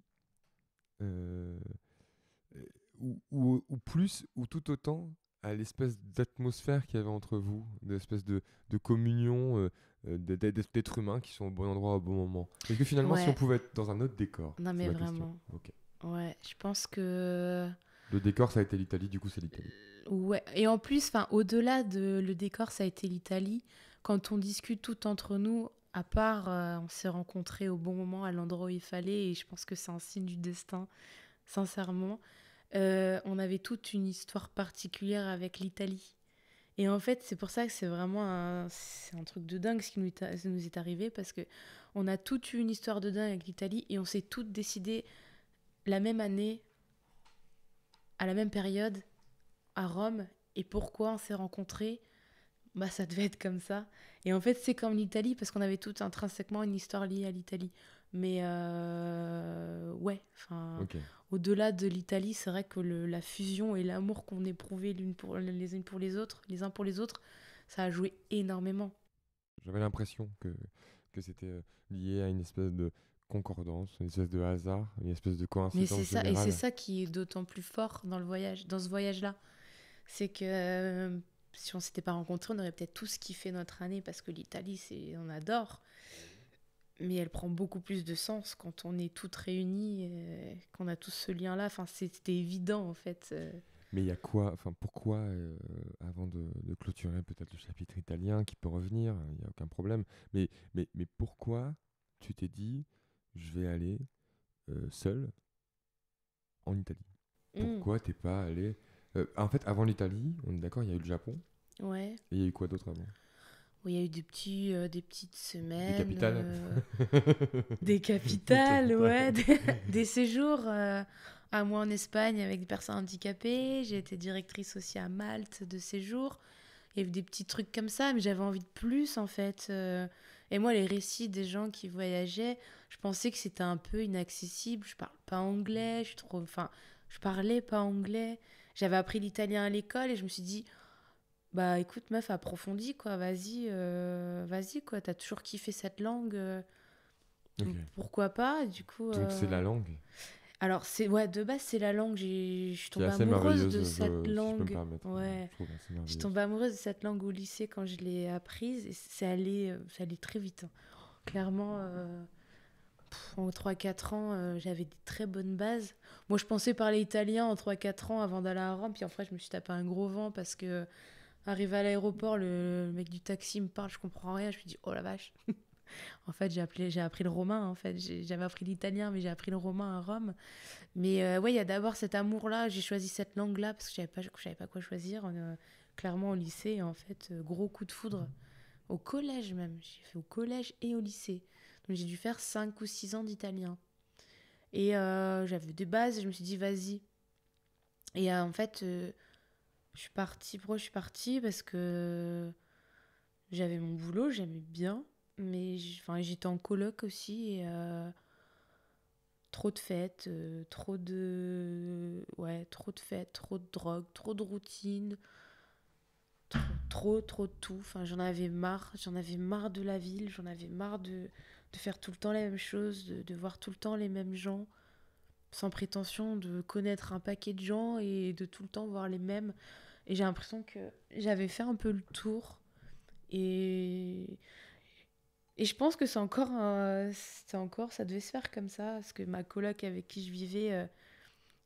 ou plus, ou tout autant à l'espèce d'atmosphère qu'il y avait entre vous, d'espèce espèce de, de communion euh, euh, d'êtres humains qui sont au bon endroit au bon moment. Et que finalement, si on pouvait être dans un autre décor. Non, mais vraiment. Ouais, je pense que. Euh, le décor, ça a été l'Italie, du coup, c'est l'Italie. Ouais, et en plus, au-delà de le décor, ça a été l'Italie. Quand on discute tout entre nous, à part, on s'est rencontrés au bon moment, à l'endroit où il fallait, et je pense que c'est un signe du destin, sincèrement. Euh, on avait toute une histoire particulière avec l'Italie. Et en fait, c'est pour ça que c'est vraiment un, truc de dingue ce qui nous, est arrivé, parce que on a toute une histoire de dingue avec l'Italie et on s'est toutes décidées la même année, à la même période, à Rome. Et pourquoi on s'est rencontrés Bah, ça devait être comme ça. Et en fait, c'est comme l'Italie, parce qu'on avait toutes intrinsèquement une histoire liée à l'Italie. Mais euh, ouais, enfin au-delà de l'Italie, c'est vrai que le, la fusion et l'amour qu'on éprouvait l'une pour les unes pour les autres, les uns pour les autres, ça a joué énormément. J'avais l'impression que, que c'était euh, lié à une espèce de concordance, une espèce de hasard, une espèce de coïncidence. Mais c'est et c'est ça qui est d'autant plus fort dans le voyage, dans ce voyage-là, c'est que euh, si on s'était pas rencontrés, on aurait peut-être tous kiffé notre année parce que l'Italie, c'est on adore mais elle prend beaucoup plus de sens quand on est toutes réunies, euh, qu'on a tous ce lien-là. Enfin, c'était évident en fait. Euh. Mais il y a quoi Enfin, pourquoi euh, Avant de, clôturer peut-être le chapitre italien qui peut revenir, hein, il n'y a aucun problème. Mais mais mais pourquoi tu t'es dit je vais aller seul en Italie hmm. Pourquoi tu t'es pas allé En fait, avant l'Italie, on est d'accord, il y a eu le Japon. Ouais. Et il y a eu quoi d'autre avant où il y a eu des, petits, euh, des petites semaines. Des euh, capitales. des capitales, ouais. Des, séjours euh, à moi en Espagne avec des personnes handicapées. J'ai été directrice aussi à Malte de séjour. Il y a eu des petits trucs comme ça, mais j'avais envie de plus en fait. et moi, les récits des gens qui voyageaient, je pensais que c'était un peu inaccessible. Je parle pas anglais, je suis Enfin, je parlais pas anglais. J'avais appris l'italien à l'école et je me suis dit bah écoute meuf approfondis quoi vas-y euh, vas-y quoi t'as toujours kiffé cette langue euh. pourquoi pas du coup euh. c'est la langue alors c'est ouais de base c'est la langue je suis tombée amoureuse de cette langue je suis tombée amoureuse de cette langue au lycée quand je l'ai apprise et c'est allé ça allait très vite hein. clairement en 3-4 ans, j'avais des très bonnes bases. Moi, je pensais parler italien en 3-4 ans avant d'aller à Rome. Puis en fait, je me suis tapé un gros vent parce que Arrivé à l'aéroport, le, mec du taxi me parle, je comprends rien. Je me dis, oh la vache. en fait, j'ai appelé, j'ai appris le romain. En fait, j'avais appris l'italien, mais j'ai appris le romain à Rome. Mais euh, ouais, il y a d'abord cet amour-là. J'ai choisi cette langue-là parce que je pas, je pas quoi choisir. Euh, clairement au lycée, en fait, euh, gros coup de foudre. Au collège même, j'ai fait au collège et au lycée. Donc j'ai dû faire 5 ou 6 ans d'italien. Et j'avais des bases, je me suis dit, vas-y. Et en fait, je suis partie, je suis partie Parce que j'avais mon boulot, j'aimais bien, mais j'étais en coloc aussi euh, trop de fêtes, euh, trop de ouais, trop de fêtes, trop de drogue, trop de routine, trop, trop, trop de tout. Enfin, j'en avais marre, j'en avais marre de la ville, j'en avais marre de, faire tout le temps la même chose, de, de voir tout le temps les mêmes gens sans prétention de connaître un paquet de gens et de tout le temps voir les mêmes. Et j'ai l'impression que j'avais fait un peu le tour. Et, et je pense que c'est encore, encore, ça devait se faire comme ça. Parce que ma coloc avec qui je vivais, euh,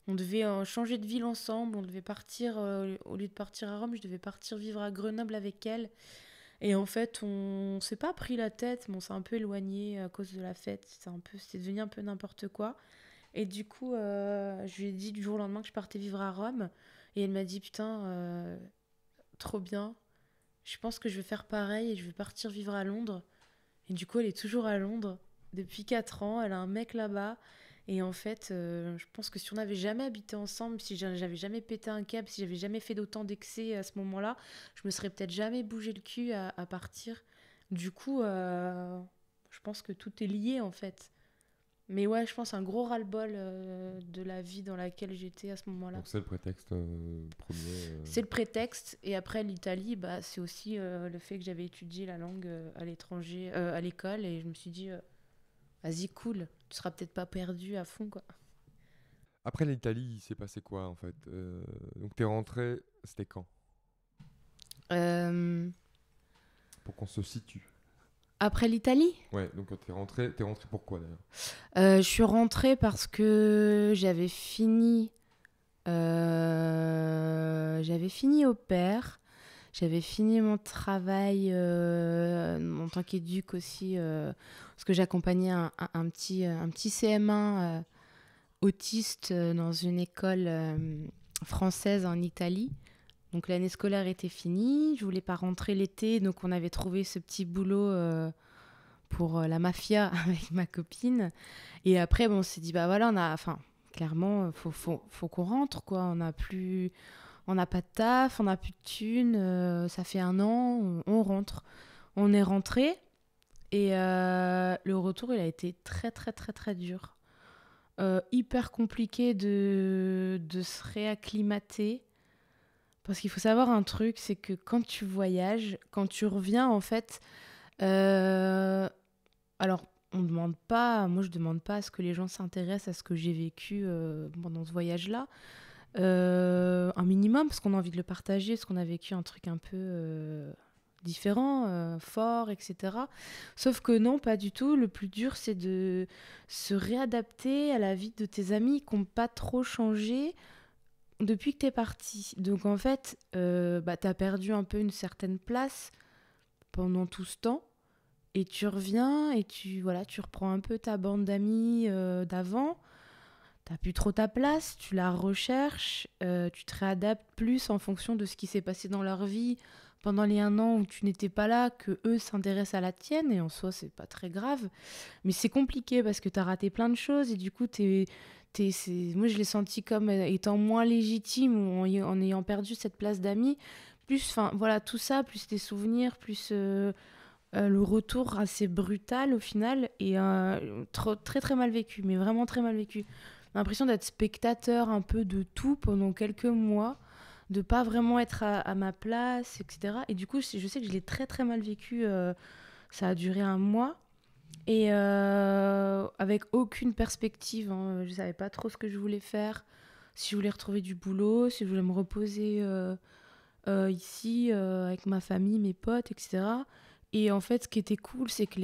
on devait euh, changer de ville ensemble. On devait partir, euh, au lieu de partir à Rome, je devais partir vivre à Grenoble avec elle. Et en fait, on, ne s'est pas pris la tête, mais on s'est un peu éloigné à cause de la fête. c'est un peu, c'était devenu un peu n'importe quoi. Et du coup, je lui ai dit du jour au lendemain que je partais vivre à Rome. Et elle m'a dit Putain, euh, trop bien. Je pense que je vais faire pareil et je vais partir vivre à Londres. Et du coup, elle est toujours à Londres depuis 4 ans. Elle a un mec là-bas. Et en fait, euh, je pense que si on n'avait jamais habité ensemble, si j'avais jamais pété un câble, si j'avais jamais fait d'autant d'excès à ce moment-là, je me serais peut-être jamais bougé le cul à, partir. Du coup, euh, je pense que tout est lié en fait. Mais ouais, je pense un gros ras-le-bol euh, de la vie dans laquelle j'étais à ce moment-là. Donc c'est le prétexte euh, premier. Euh, c'est le prétexte. Et après, l'Italie, bah, c'est aussi le fait que j'avais étudié la langue à l'étranger, à l'école. Et je me suis dit, vas-y, cool, tu seras peut-être pas perdu à fond. quoi. Après l'Italie, il s'est passé quoi en fait Donc tu es rentré, c'était quand Pour qu'on se situe. Après l'Italie Ouais, donc euh, t'es rentré, es rentrée pourquoi d'ailleurs euh, Je suis rentrée parce que j'avais fini, euh, j'avais fini au père, j'avais fini mon travail en tant qu'éduc aussi, parce que j'accompagnais un, petit, un petit CM1 autiste dans une école française en Italie. Donc l'année scolaire était finie, je voulais pas rentrer l'été, donc on avait trouvé ce petit boulot euh, pour euh, la mafia avec ma copine. Et après, bon, on s'est dit, bah voilà, on a, enfin, clairement, euh, faut, faut, faut qu'on rentre, quoi. On n'a plus, on n'a pas de taf, on n'a plus de thunes, ça fait un an, on, rentre. On est rentré et le retour, il a été très, très, très, très dur. hyper compliqué de, de se réacclimater parce qu'il faut savoir un truc, c'est que quand tu voyages, quand tu reviens, en fait, euh, alors on ne demande pas, moi je demande pas à ce que les gens s'intéressent à ce que j'ai vécu euh, pendant ce voyage-là. Euh, un minimum, parce qu'on a envie de le partager, parce qu'on a vécu un truc un peu différent, fort, etc. Sauf que non, pas du tout. Le plus dur, c'est de se réadapter à la vie de tes amis qui n'ont pas trop changé depuis que tu es parti, donc en fait, euh, bah, t'as perdu un peu une certaine place pendant tout ce temps, et tu reviens et tu voilà, tu reprends un peu ta bande d'amis euh, d'avant. T'as plus trop ta place, tu la recherches, euh, tu te réadaptes plus en fonction de ce qui s'est passé dans leur vie pendant les un an où tu n'étais pas là, que eux s'intéressent à la tienne, et en soi c'est pas très grave. Mais c'est compliqué parce que t'as raté plein de choses et du coup es moi, je l'ai senti comme euh, étant moins légitime en, ayant perdu cette place d'amie. Plus, enfin, voilà, tout ça, plus tes souvenirs, plus euh, euh, le retour assez brutal au final et très très mal vécu, mais vraiment très mal vécu. L'impression d'être spectateur un peu de tout pendant quelques mois, de pas vraiment être à ma place, etc. Et du coup, je sais que je l'ai très très mal vécu. ça a duré un mois. Et euh, avec aucune perspective, hein. je ne savais pas trop ce que je voulais faire, si je voulais retrouver du boulot, si je voulais me reposer euh, euh, ici avec ma famille, mes potes, etc. Et en fait, ce qui était cool, c'est que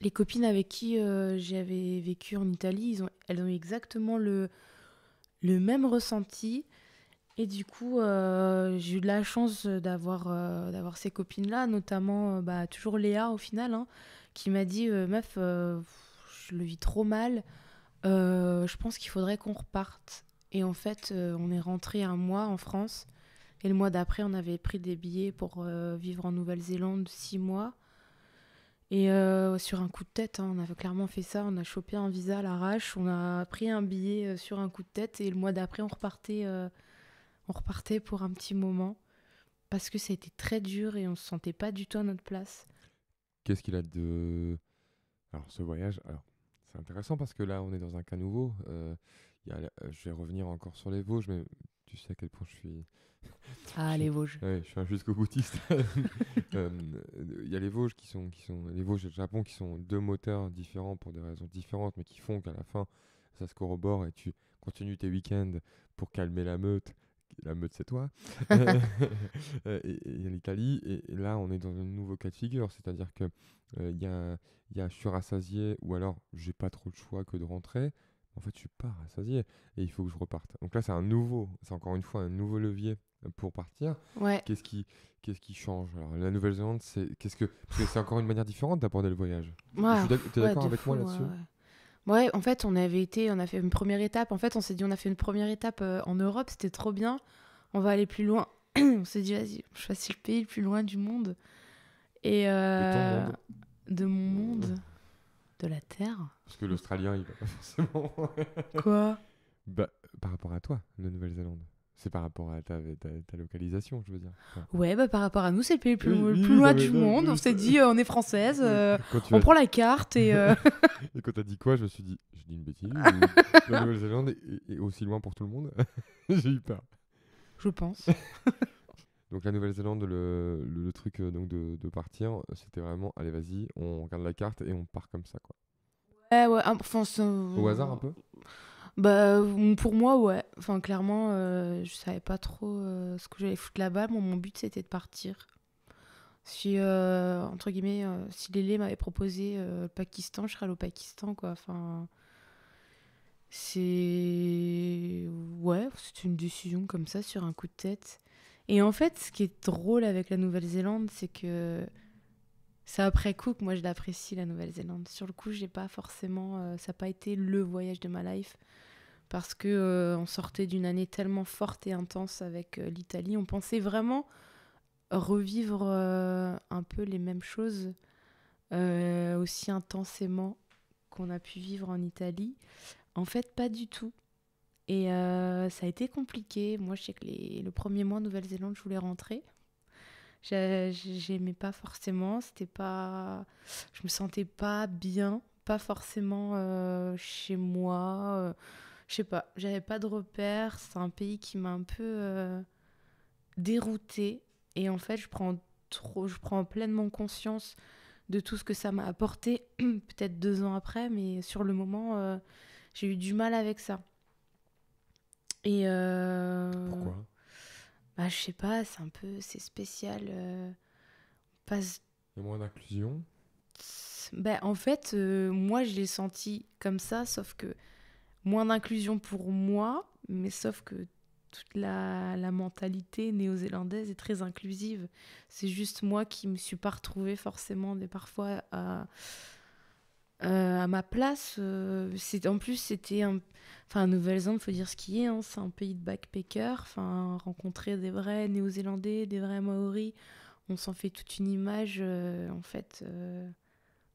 les, copines avec qui j'avais vécu en Italie, elles ont exactement le, le même ressenti. Et du coup, euh, j'ai eu de la chance d'avoir euh, d'avoir ces copines-là, notamment euh, bah, toujours Léa au final, hein, qui m'a dit Meuf, je le vis trop mal, je pense qu'il faudrait qu'on reparte. Et en fait, on est rentré un mois en France, et le mois d'après, on avait pris des billets pour vivre en Nouvelle-Zélande six mois. Et sur un coup de tête, hein, on avait clairement fait ça, on a chopé un visa à l'arrache, on a pris un billet sur un coup de tête, et le mois d'après, on repartait on repartait pour un petit moment parce que ça a été très dur et on se sentait pas du tout à notre place. Qu'est-ce qu'il a de alors ce voyage alors c'est intéressant parce que là on est dans un cas nouveau. Euh, y a, euh, je vais revenir encore sur les Vosges mais tu sais à quel point je suis. Ah, les Vosges. je suis un jusqu'au boutiste. Euh, il y a les Vosges qui sont, qui sont. Les Vosges et le Japon qui sont deux moteurs différents pour des raisons différentes, mais qui font qu'à la fin, ça se corrobore et tu continues tes week-ends pour calmer la meute la meute c'est toi, euh, et, l'Italie. Et, là, on est dans un nouveau cas de figure, c'est-à-dire que euh, il y, a, y a je suis rassasié ou alors j'ai pas trop de choix que de rentrer. En fait, je suis pas rassasié et il faut que je reparte. Donc là, c'est un nouveau, c'est encore une fois un nouveau levier pour partir. Qu'est-ce qui, qu'est-ce qui change Alors, la Nouvelle-Zélande, c'est qu'est-ce que, c'est encore une manière différente d'aborder le voyage. tu es d'accord avec moi là-dessus Ouais, en fait, on avait été, on a fait une première étape. En fait, on s'est dit, on a fait une première étape euh, en Europe, c'était trop bien. On va aller plus loin. on s'est dit, vas-y, je choisis le pays le plus loin du monde. Et euh, de mon monde, de la Terre. Parce que l'Australien, il va pas forcément. Quoi Bah, par rapport à toi, la Nouvelle-Zélande. C'est par rapport à ta, ta, localisation, je veux dire. Ouais, bah, par rapport à nous, c'est le pays le plus, loin du monde. On s'est dit, euh, on est française, euh, on prend la carte. Et, euh, et quand t'as dit quoi, je me suis dit, je dis une bêtise. la Nouvelle-Zélande est, aussi loin pour tout le monde. J'ai eu peur. Je pense. donc la Nouvelle-Zélande, le, le, truc donc de, de partir, c'était vraiment, allez vas-y, on regarde la carte et on part comme ça. quoi. Ouais, ouais, Au hasard un peu bah, pour moi, ouais. Enfin, clairement, je euh, je savais pas trop euh, ce que j'allais foutre là-bas. mon but, c'était de partir. Si, euh, entre guillemets, si Lélé m'avait proposé le Pakistan, je serais au Pakistan, quoi. Enfin, c'est. Ouais, c'est une décision comme ça, sur un coup de tête. Et en fait, ce qui est drôle avec la Nouvelle-Zélande, c'est que. C'est après coup que moi je l'apprécie la Nouvelle-Zélande. Sur le coup, j'ai pas forcément, ça n'a pas été le voyage de ma life parce que euh, on sortait d'une année tellement forte et intense avec euh, l'Italie, on pensait vraiment revivre euh, un peu les mêmes choses aussi intensément qu'on a pu vivre en Italie. En fait, pas du tout. Et ça a été compliqué. Moi, je sais que le premier mois en Nouvelle-Zélande, je voulais rentrer. J'aimais pas forcément, c'était pas. Je me sentais pas bien, pas forcément chez moi je sais pas, j'avais pas de repères. C'est un pays qui m'a un peu dérouté euh, déroutée. Et en fait, je prends, trop, je prends pleinement conscience de tout ce que ça m'a apporté, peut-être deux ans après, mais sur le moment, euh, j'ai eu du mal avec ça. Et. Euh, Pourquoi bah, Je sais pas, c'est un peu. C'est spécial. passe. Et moins d'inclusion Ben En fait, moi, je l'ai senti comme ça, sauf que moins d'inclusion pour moi, mais sauf que toute la, mentalité néo-zélandaise est très inclusive. C'est juste moi qui me suis pas retrouvée forcément mais parfois à, euh, ma place. Euh, en plus c'était un, enfin Nouvelle-Zélande, faut dire ce qui est, hein, c'est un pays de backpackers. Enfin rencontrer des vrais Néo-Zélandais, des vrais Maoris, on s'en fait toute une image euh, en fait.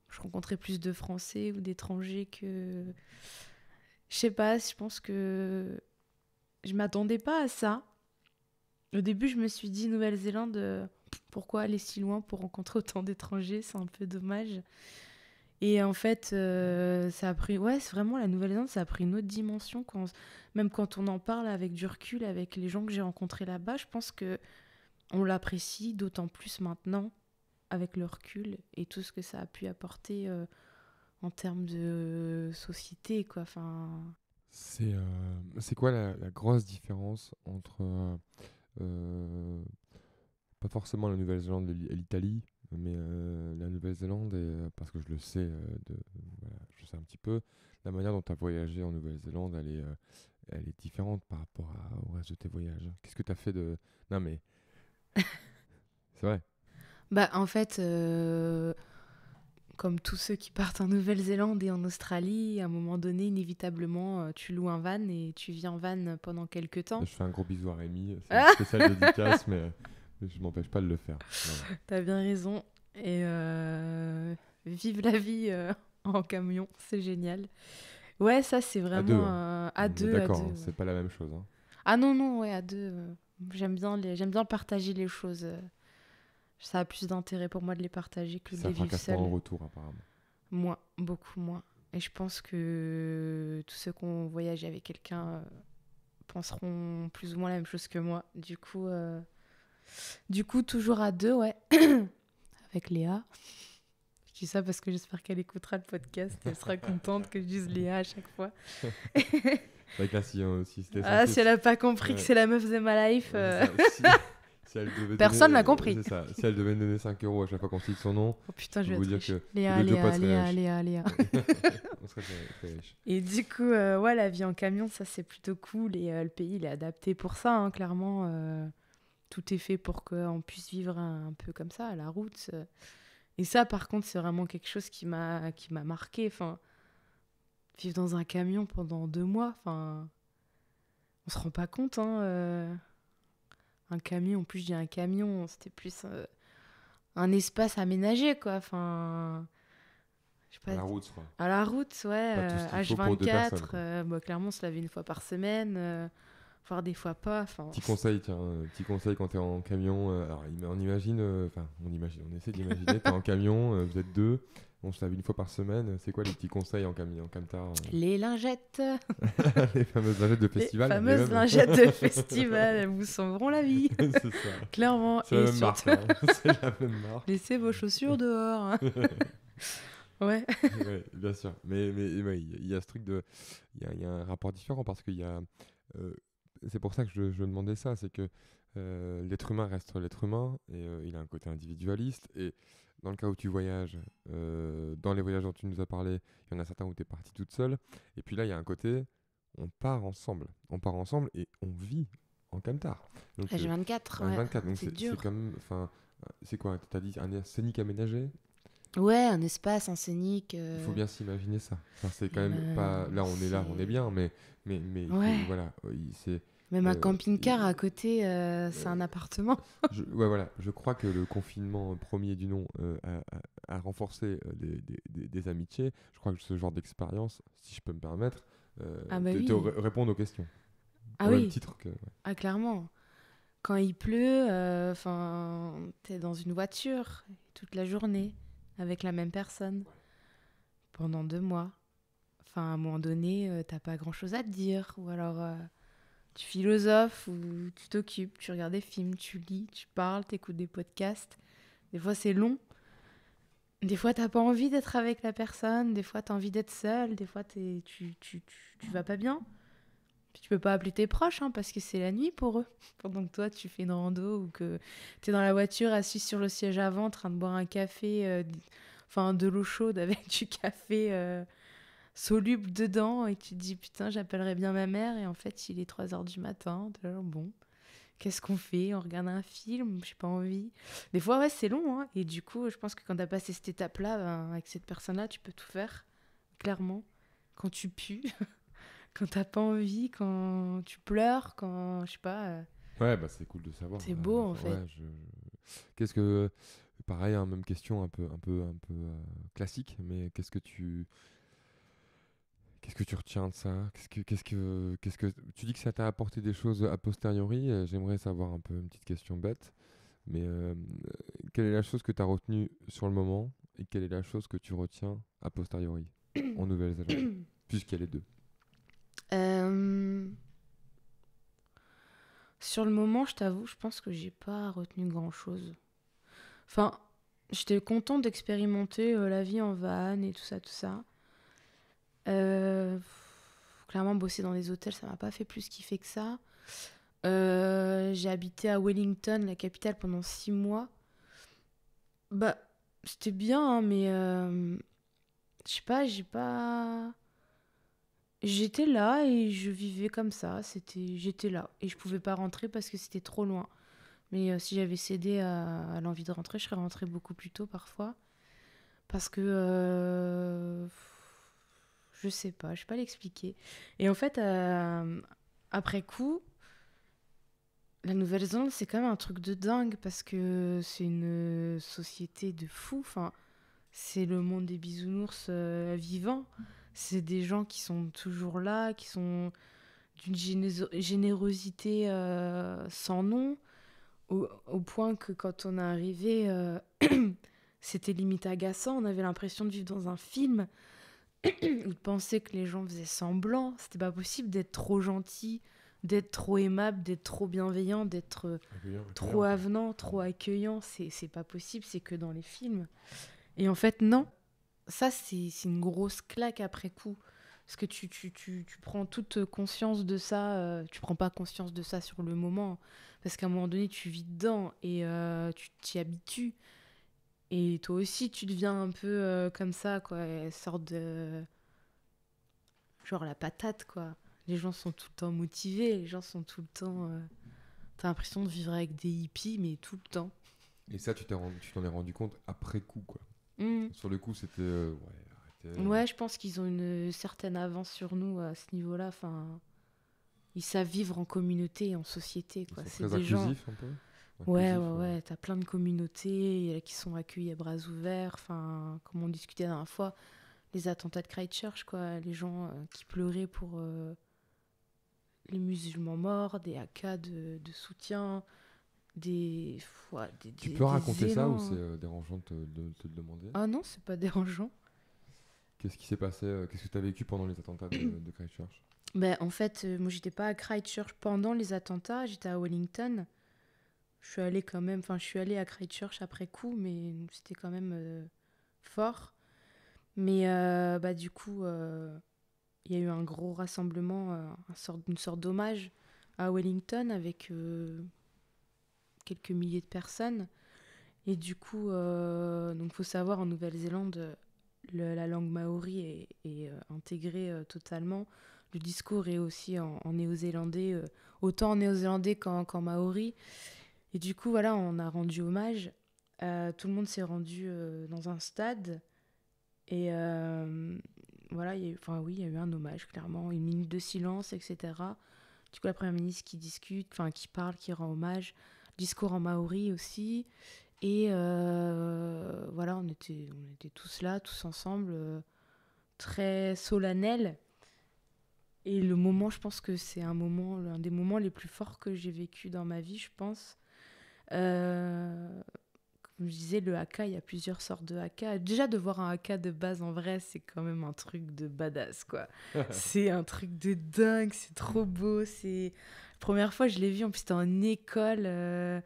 je rencontrais plus de Français ou d'étrangers que je sais pas, je pense que je m'attendais pas à ça. Au début, je me suis dit Nouvelle-Zélande, euh, pourquoi aller si loin pour rencontrer autant d'étrangers C'est un peu dommage. Et en fait, euh, ça a pris. Ouais, c'est vraiment la Nouvelle-Zélande, ça a pris une autre dimension. Quand... Même quand on en parle avec du recul, avec les gens que j'ai rencontrés là-bas, je pense que on l'apprécie d'autant plus maintenant, avec le recul et tout ce que ça a pu apporter. Euh, en termes de euh, société, quoi. Enfin. C'est euh, c'est quoi la, grosse différence entre euh, pas forcément la Nouvelle-Zélande et l'Italie, mais la Nouvelle-Zélande parce que je le sais, de, je sais un petit peu la manière dont tu as voyagé en Nouvelle-Zélande, elle est elle est différente par rapport à, au reste de tes voyages. Qu'est-ce que tu as fait de Non mais c'est vrai. Bah en fait comme tous ceux qui partent en Nouvelle-Zélande et en Australie, à un moment donné, inévitablement, euh, tu loues un van et tu vis en van pendant quelques temps. Je fais un gros bisou à Rémi, c'est une dédicace, mais je m'empêche pas de le faire. Tu T'as bien raison. Et euh, vive la vie euh, en camion, c'est génial. Ouais, ça c'est vraiment hein. à deux. D'accord, hein, c'est pas la même chose. Hein. Ah non non, ouais à deux. J'aime bien j'aime bien partager les choses ça a plus d'intérêt pour moi de les partager que de les vivre seul. en retour, apparemment. Moins, beaucoup moins. Et je pense que tous ceux qui ont voyagé avec quelqu'un euh, penseront plus ou moins la même chose que moi. Du coup, euh, du coup toujours à deux, ouais. avec Léa. Je dis ça parce que j'espère qu'elle écoutera le podcast. Elle sera contente que je dise Léa à chaque fois. Avec la aussi. si, ah, si elle n'a pas compris que c'est la meuf de ma life. Personne n'a compris. Si elle devait donner 5 euros à chaque fois qu'on cite son nom, oh putain, je vais dire que Léa, Léa, Léa, Léa, Léa, On serait Et du coup, euh, ouais, la vie en camion, ça c'est plutôt cool. Et euh, le pays, il est adapté pour ça, hein, clairement. Euh, tout est fait pour qu'on puisse vivre un, peu comme ça, à la route. Et ça, par contre, c'est vraiment quelque chose qui m'a qui m'a marqué. Enfin, vivre dans un camion pendant deux mois, enfin, on se rend pas compte, hein un camion. En plus, je dis un camion, c'était plus euh, un espace aménagé, quoi. Enfin. à la route, quoi. À la route, ouais. H24, euh, euh, clairement, on se lavait une fois par semaine, voire des fois pas. Enfin, petit conseil, tiens, petit conseil quand t'es en camion. alors, on imagine, enfin, on imagine, on essaie d'imaginer, t'es en camion, vous êtes deux. On se lave une fois par semaine. C'est quoi les petits conseils en, cam en camtar euh Les lingettes Les fameuses lingettes de festival. Les fameuses lingettes de festival, elles vous sauveront la vie. c'est ça. Clairement. C'est la, même hein. Laissez vos chaussures dehors. Hein. ouais. ouais. Bien sûr. Mais il mais, y a ce truc de. Il y a, un rapport différent parce qu'il y a. Euh, c'est pour ça que je, demandais ça, c'est que euh, l'être humain reste l'être humain et il a un côté individualiste et dans le cas où tu voyages, euh, dans les voyages dont tu nous as parlé, il y en a certains où tu es partie toute seule. Et puis là, il y a un côté, on part ensemble. On part ensemble et on vit en camtar. Donc, ah, j'ai 24. Euh, 24, donc c'est, dur. Enfin, c'est quoi Tu as dit un scénique aménagé Ouais, un espace, un scénique. Euh, il faut bien s'imaginer ça. Enfin, c'est quand même pas. Là, on est... là, on est bien, mais mais mais voilà, c'est même un euh, camping-car euh, à côté, euh, c'est un appartement. je, ouais, voilà. Je crois que le confinement premier du nom a, a, renforcé des, des, des, amitiés. Je crois que ce genre d'expérience, si je peux me permettre, ah bah répondre aux questions. Ah oui. Ah clairement. Quand il pleut, enfin, es t'es dans une voiture toute la journée avec la même personne pendant deux mois. Enfin, à un moment donné, tu t'as pas grand chose à te dire ou alors tu philosophes ou tu t'occupes, tu regardes des films, tu lis, tu parles, tu écoutes des podcasts. Des fois, c'est long. Des fois, t'as pas envie d'être avec la personne. Des fois, t'as envie d'être seule. Des fois, tu, tu, tu, vas pas bien. tu peux pas appeler tes proches hein, parce que c'est la nuit pour eux. Pendant que toi, tu fais une rando ou que t'es dans la voiture assise sur le siège avant en train de boire un café, euh, enfin de l'eau chaude avec du café. Euh, soluble dedans et tu te dis putain j'appellerai bien ma mère et en fait il est 3h du matin bon qu'est-ce qu'on fait on regarde un film j'ai pas envie des fois ouais c'est long hein. et du coup je pense que quand t'as passé cette étape là ben, avec cette personne là tu peux tout faire clairement quand tu pues quand t'as pas envie quand tu pleures quand je sais pas euh, ouais bah c'est cool de savoir c'est hein. beau en fait qu'est-ce que pareil hein, même question un peu un peu un peu euh, classique mais qu'est-ce que tu Qu'est-ce que tu retiens de ça qu'est-ce que, qu'est-ce, que, qu'est-ce que Tu dis que ça t'a apporté des choses a posteriori. Euh, j'aimerais savoir un peu une petite question bête. Mais euh, quelle est la chose que tu as retenue sur le moment et quelle est la chose que tu retiens a posteriori en Nouvelle-Zélande Puisqu'il y a les deux. Euh, sur le moment, je t'avoue, je pense que j'ai pas retenu grand-chose. Enfin, j'étais contente d'expérimenter la vie en vanne et tout ça, tout ça. Euh, clairement, bosser dans des hôtels, ça m'a pas fait plus kiffer que ça. Euh, j'ai habité à Wellington, la capitale, pendant six mois. Bah, c'était bien, hein, mais euh, je sais pas, j'ai pas. J'étais là et je vivais comme ça. C'était, j'étais là et je pouvais pas rentrer parce que c'était trop loin. Mais si j'avais cédé à, à l'envie de rentrer, je serais rentrée beaucoup plus tôt parfois, parce que je sais pas, je sais pas l'expliquer. Et en fait, euh, après coup, la nouvelle zone c'est quand même un truc de dingue parce que c'est une société de fous. c'est le monde des bisounours euh, vivants. C'est des gens qui sont toujours là, qui sont d'une générosité euh, sans nom, au, point que quand on est arrivé, c'était limite agaçant. On avait l'impression de vivre dans un film. ou de penser que les gens faisaient semblant. C'était pas possible d'être trop gentil, d'être trop aimable, d'être trop bienveillant, d'être euh, trop avenant, trop accueillant. C'est pas possible, c'est que dans les films. Et en fait, non. Ça, c'est une grosse claque après coup. Parce que tu, tu, tu, prends toute conscience de ça, euh, tu prends pas conscience de ça sur le moment. Parce qu'à un moment donné, tu vis dedans et euh, tu t'y habitues. Et toi aussi, tu deviens un peu euh, comme ça, quoi. Sorte de. Genre la patate, quoi. Les gens sont tout le temps motivés, les gens sont tout le temps. tu euh, T'as l'impression de vivre avec des hippies, mais tout le temps. Et ça, tu t'en es rendu compte après coup, quoi. Mmh. Sur le coup, c'était. Euh, ouais, je pense qu'ils ont une certaine avance sur nous à ce niveau-là. Enfin, ils savent vivre en communauté, en société, quoi. C'est gens. Un peu Ouais, ouais, ouais. T'as plein de communautés euh, qui sont accueillies à bras ouverts. Enfin, comme on discutait la dernière fois, les attentats de Christchurch, quoi. Les gens euh, qui pleuraient pour euh, les musulmans morts, des AK de, de soutien, des, Tu peux raconter ça ou c'est hein. dérangeant de te, le demander Ah non, c'est pas dérangeant. Qu'est-ce qui s'est passé Qu'est-ce que tu as vécu pendant les attentats de, de Christchurch ben, En fait, moi, j'étais pas à Christchurch pendant les attentats, j'étais à Wellington je suis allée quand même, enfin je suis à Christchurch après coup, mais c'était quand même euh, fort. Mais euh, bah, du coup, euh, il y a eu un gros rassemblement, une sorte d'hommage à Wellington avec quelques milliers de personnes. Et du coup, donc faut savoir en Nouvelle-Zélande, la langue maori est, intégrée totalement le discours est aussi en, néo-zélandais, autant en néo-zélandais qu'en maori. Et du coup, voilà, on a rendu hommage. Euh, tout le monde s'est rendu euh, dans un stade. Et euh, voilà, il y a eu, enfin oui, il y a eu un hommage, clairement. Une minute de silence, etc. Du coup, la première ministre qui discute, enfin qui parle, qui rend hommage. Discours en maori aussi. Et voilà, on était, on était tous là, tous ensemble, très solennel. Et le moment, je pense que c'est un moment, l'un des moments les plus forts que j'ai vécu dans ma vie, je pense. Euh, comme je disais, le haka, il y a plusieurs sortes de haka. Déjà, de voir un haka de base en vrai, c'est quand même un truc de badass, quoi. c'est un truc de dingue, c'est trop beau. C'est première fois, je l'ai vu, en plus, c'était en école, euh,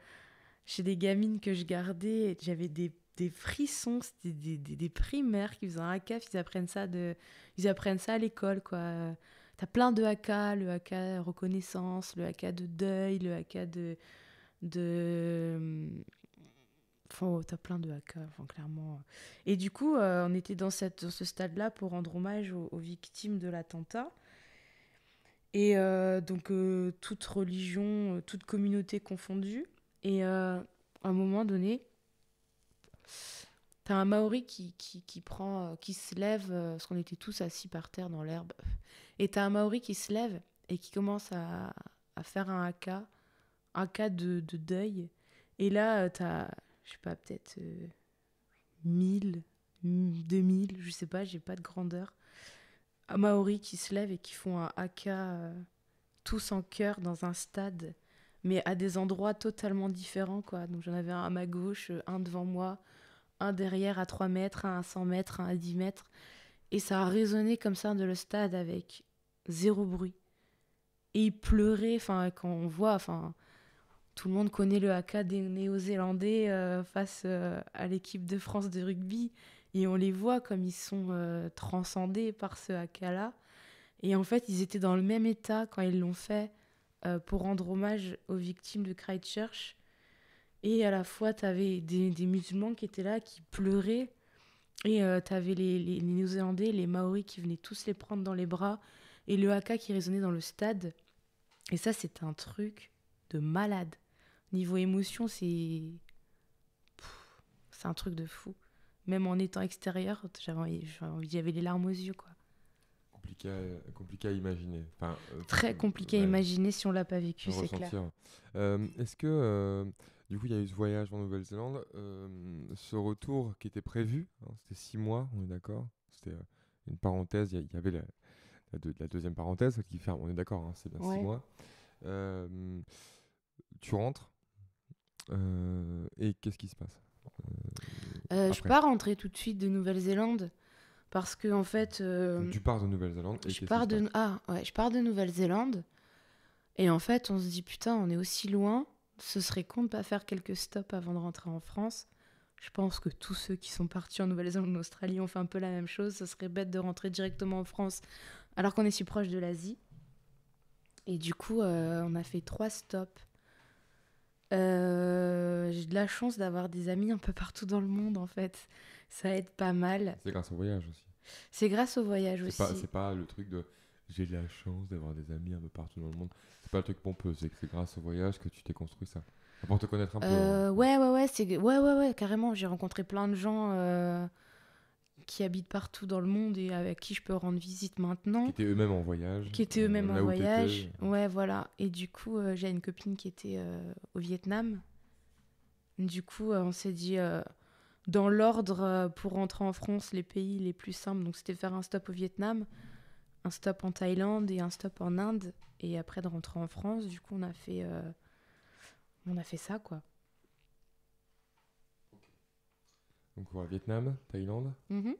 chez des gamines que je gardais. J'avais des frissons, c'était des, primaires qui faisaient un haka, ils apprennent ça, de, ils apprennent ça à l'école, quoi. T'as plein de haka, le haka reconnaissance, le haka de deuil, le haka de de. Euh, enfin, oh, t'as plein de haka, hein, clairement. Et du coup, euh, on était dans, cette, ce stade-là pour rendre hommage aux, victimes de l'attentat. Et euh, donc, toute religion, toute communauté confondue. Et à un moment donné, t'as un Maori qui, qui, prend, qui se lève, parce qu'on était tous assis par terre dans l'herbe. Et t'as un Maori qui se lève et qui commence à, à faire un haka un cas de, deuil. Et là, euh, tu as, je sais pas, peut-être 1000, euh, 2000, je sais pas, j'ai pas de grandeur. à Maori qui se lèvent et qui font un haka euh, tous en chœur dans un stade, mais à des endroits totalement différents. quoi. Donc j'en avais un à ma gauche, un devant moi, un derrière à 3 mètres, un à 100 mètres, un à 10 mètres. Et ça a résonné comme ça de le stade avec zéro bruit. Et il pleurait, enfin, quand on voit, enfin, tout le monde connaît le haka des Néo-Zélandais euh, face euh, à l'équipe de France de rugby. Et on les voit comme ils sont euh, transcendés par ce haka-là. Et en fait, ils étaient dans le même état quand ils l'ont fait pour rendre hommage aux victimes de Christchurch. Et à la fois, tu avais des, musulmans qui étaient là, qui pleuraient. Et tu avais les, Néo-Zélandais, les Maoris qui venaient tous les prendre dans les bras. Et le haka qui résonnait dans le stade. Et ça, c'est un truc de malade. Niveau émotion, c'est. C'est un truc de fou. Même en étant extérieur, j'avais les larmes aux yeux, quoi. Compliqué à, compliqué à imaginer. Euh, Très compliqué à imaginer si on l'a pas vécu, c'est clair. Euh, est-ce que, euh, du coup, il y a eu ce voyage en Nouvelle-Zélande, ce retour qui était prévu, hein, c'était six mois, on est d'accord C'était une parenthèse, il y, avait la, deuxième parenthèse qui ferme, on est d'accord, hein, c'est bien six mois. tu rentres euh, et qu'est-ce qui se passe euh, euh, Je pars rentrer tout de suite de Nouvelle-Zélande parce que en fait. tu pars de Nouvelle-Zélande. je pars de ah ouais, je pars de Nouvelle-Zélande et en fait on se dit putain on est aussi loin, ce serait con de pas faire quelques stops avant de rentrer en France. Je pense que tous ceux qui sont partis en Nouvelle-Zélande, en Australie ont fait un peu la même chose. Ce serait bête de rentrer directement en France alors qu'on est si proche de l'Asie. Et du coup, on a fait trois stops euh, j'ai de la chance d'avoir des amis un peu partout dans le monde, en fait. Ça aide pas mal. C'est grâce au voyage aussi. C'est grâce au voyage aussi. C'est pas le truc de j'ai de la chance d'avoir des amis un peu partout dans le monde. C'est pas le truc pompeux, c'est que c'est grâce au voyage que tu t'es construit ça. Pour te connaître un peu. Euh, hein. ouais, ouais, ouais, ouais, ouais, ouais, carrément. J'ai rencontré plein de gens. Euh, qui habitent partout dans le monde et avec qui je peux rendre visite maintenant. Qui étaient eux-mêmes en voyage. Qui étaient eux-mêmes en voyage. Ouais, voilà. Et du coup, euh, j'ai une copine qui était euh, au Vietnam. Du coup, euh, on s'est dit, dans l'ordre, pour rentrer en France, les pays les plus simples, donc c'était faire un stop au Vietnam, un stop en Thaïlande et un stop en Inde. Et après de rentrer en France, du coup, on a fait, on a fait ça, quoi. Donc voilà Vietnam, Thaïlande. Mhm.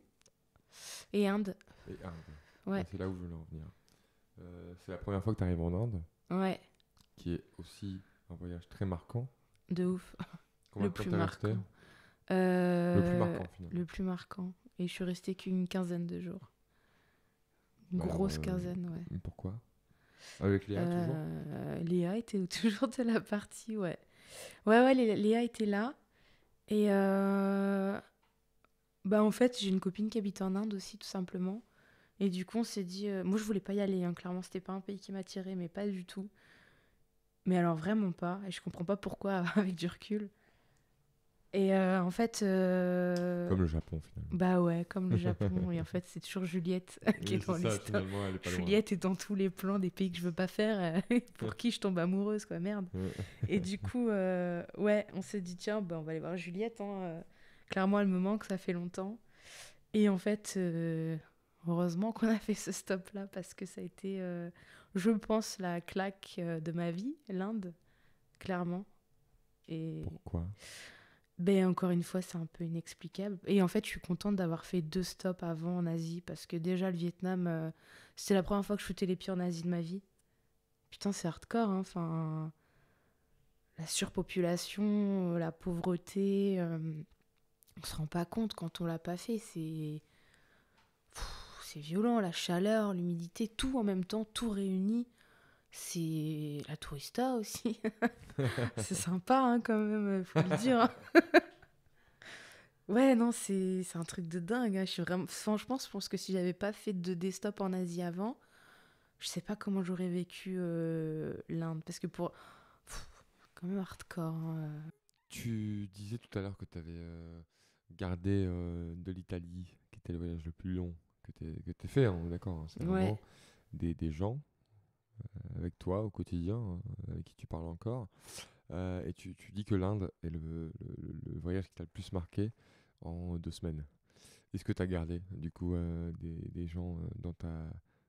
Et Inde. Et Inde. Ouais. c'est là où je voulais en venir. Euh, c'est la première fois que tu arrives en Inde. Ouais. Qui est aussi un voyage très marquant. De ouf. le plus marquant. Le plus euh, marquant, finalement. Le plus marquant. Et je suis restée qu'une quinzaine de jours. Une bah, grosse euh, quinzaine, ouais. Pourquoi Avec Léa, toujours Léa était toujours de la partie, ouais. Ouais, ouais, Léa était là. Et euh, bah en fait, j'ai une copine qui habite en Inde aussi, tout simplement. Et du coup, on s'est dit, euh, moi je voulais pas y aller, hein. clairement, c'était pas un pays qui m'attirait, mais pas du tout. Mais alors vraiment pas, et je comprends pas pourquoi avec du recul. Et euh, en fait. Euh, comme le Japon, finalement. Bah ouais, comme le Japon. et en fait, c'est toujours Juliette qui est dans l'histoire. Juliette est dans tous les plans des pays que je veux pas faire, euh, pour qui je tombe amoureuse, quoi, merde. et du coup, ouais, on s'est dit, tiens, bah, on va aller voir Juliette. Hein. Clairement, elle me manque, ça fait longtemps. Et en fait, heureusement qu'on a fait ce stop-là, parce que ça a été, je pense, la claque de ma vie, l'Inde, clairement. Et... Pourquoi ben, encore une fois, c'est un peu inexplicable. Et en fait, je suis contente d'avoir fait deux stops avant en Asie parce que déjà, le Vietnam, euh, c'était la première fois que je foutais les pieds en Asie de ma vie. Putain, c'est hardcore, hein. Enfin, la surpopulation, euh, la pauvreté, euh, on se rend pas compte quand on l'a pas fait. C'est. C'est violent, la chaleur, l'humidité, tout en même temps, tout réuni c'est la tourista aussi. c'est sympa hein, quand même, euh, faut le dire. ouais, non, c'est un truc de dingue. Hein. Je suis vraiment... Franchement, je pense que si j'avais pas fait de desktop en Asie avant, je sais pas comment j'aurais vécu euh, l'Inde. Parce que pour. Pff, quand même hardcore. Hein, euh. Tu disais tout à l'heure que tu avais gardé de l'Italie, qui était le voyage le plus long que tu as fait, on est d'accord. c'est vraiment des, des gens euh, avec toi au quotidien, euh, avec qui tu parles encore. Euh, et tu, tu, dis que l'Inde est le, voyage qui t'a le plus marqué en deux semaines. Est-ce que tu as gardé du coup des, des, gens dans ta,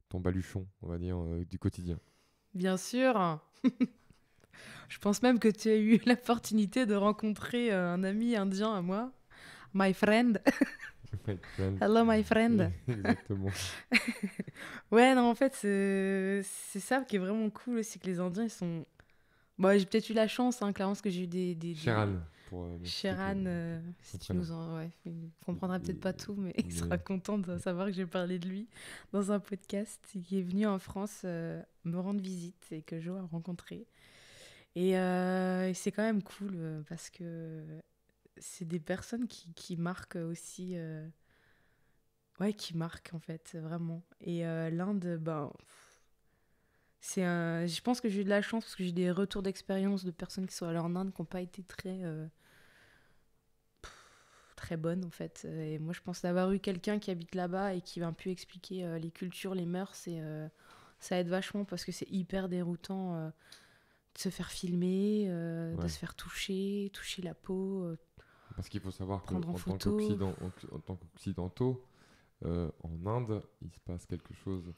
ton baluchon, on va dire, du quotidien Bien sûr Je pense même que tu as eu l'opportunité de rencontrer un ami indien à moi, my friend Hello, my friend. Exactement. ouais, non, en fait, c'est ça qui est vraiment cool, aussi, que les Indiens, ils sont. Bon, bah, j'ai peut-être eu la chance, hein, clairement, parce que j'ai eu des. des, des... pour, euh, euh, si tu nous en. Ouais, il comprendra peut-être pas tout, mais il sera content de savoir que j'ai parlé de lui dans un podcast qui est venu en France euh, me rendre visite et que Jo a rencontré. Et, et c'est quand même cool parce que c'est des personnes qui, qui marquent aussi. Euh, ouais, qui marquent en fait, vraiment. Et euh, l'Inde, ben. C'est un... Je pense que j'ai eu de la chance parce que j'ai des retours d'expérience de personnes qui sont allées en Inde qui n'ont pas été très. Euh, très bonnes en fait. Et moi je pense d'avoir eu quelqu'un qui habite là-bas et qui va un peu expliquer les cultures, les mœurs, ça aide vachement parce que c'est hyper déroutant de se faire filmer, de se faire toucher, toucher la peau, parce qu'il faut savoir qu'en tant qu'occidentaux, euh, en Inde, il se passe quelque chose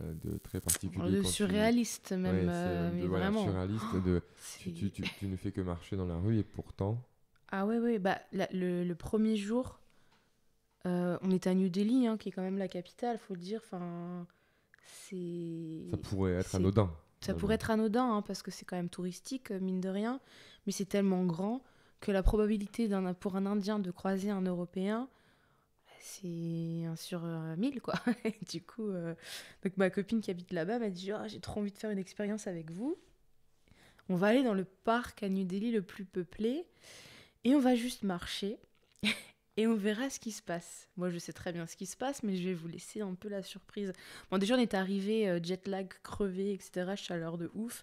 euh, de très particulier. De surréaliste même, euh, de, Surréaliste, de, oh, tu, ne fais que marcher dans la rue et pourtant... Ah ouais, ouais, bah, le, premier jour, on est à New Delhi, hein, qui est quand même la capitale, faut le dire. Enfin, c'est. Ça pourrait être anodin. Ça pourrait être anodin, hein, parce que c'est quand même touristique, mine de rien. Mais c'est tellement grand la probabilité pour un Indien de croiser un Européen, c'est un sur 1000, euh, quoi. du coup, euh, donc ma copine qui habite là-bas m'a dit oh, J'ai trop envie de faire une expérience avec vous. On va aller dans le parc à New Delhi le plus peuplé et on va juste marcher et on verra ce qui se passe. Moi, je sais très bien ce qui se passe, mais je vais vous laisser un peu la surprise. Bon, déjà, on est arrivé euh, jet lag, crevé, etc., chaleur de ouf.